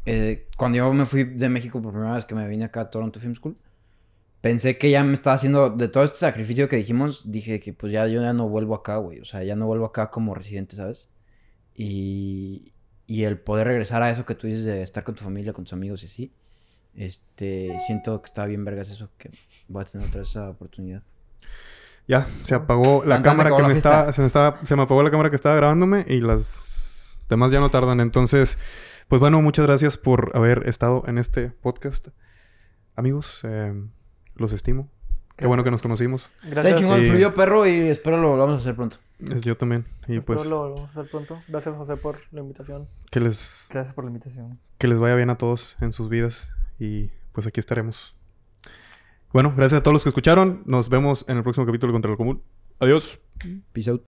Eh, cuando yo me fui de México por primera vez que me vine acá a Toronto Film School, pensé que ya me estaba haciendo, de todo este sacrificio que dijimos, dije que pues ya yo ya no vuelvo acá, güey, o sea, ya no vuelvo acá como residente, ¿sabes? Y, y el poder regresar a eso que tú dices de estar con tu familia, con tus amigos y así. Este, siento que está bien vergas eso, que voy a tener otra esa oportunidad. Ya, se apagó la cámara que me estaba, se me apagó la cámara que estaba grabándome y las demás ya no tardan. Entonces, pues bueno, muchas gracias por haber estado en este podcast. Amigos, eh, los estimo. Qué bueno que nos conocimos. Gracias. Está chingón, perro y espero lo vamos a hacer pronto es Yo también. Y pues, lo volvemos a hacer pronto. Gracias, José, por la invitación. Que les... Gracias por la invitación. Que les vaya bien a todos en sus vidas. Y pues aquí estaremos. Bueno, gracias a todos los que escucharon. Nos vemos en el próximo capítulo Contra el Común. Adiós. Peace out.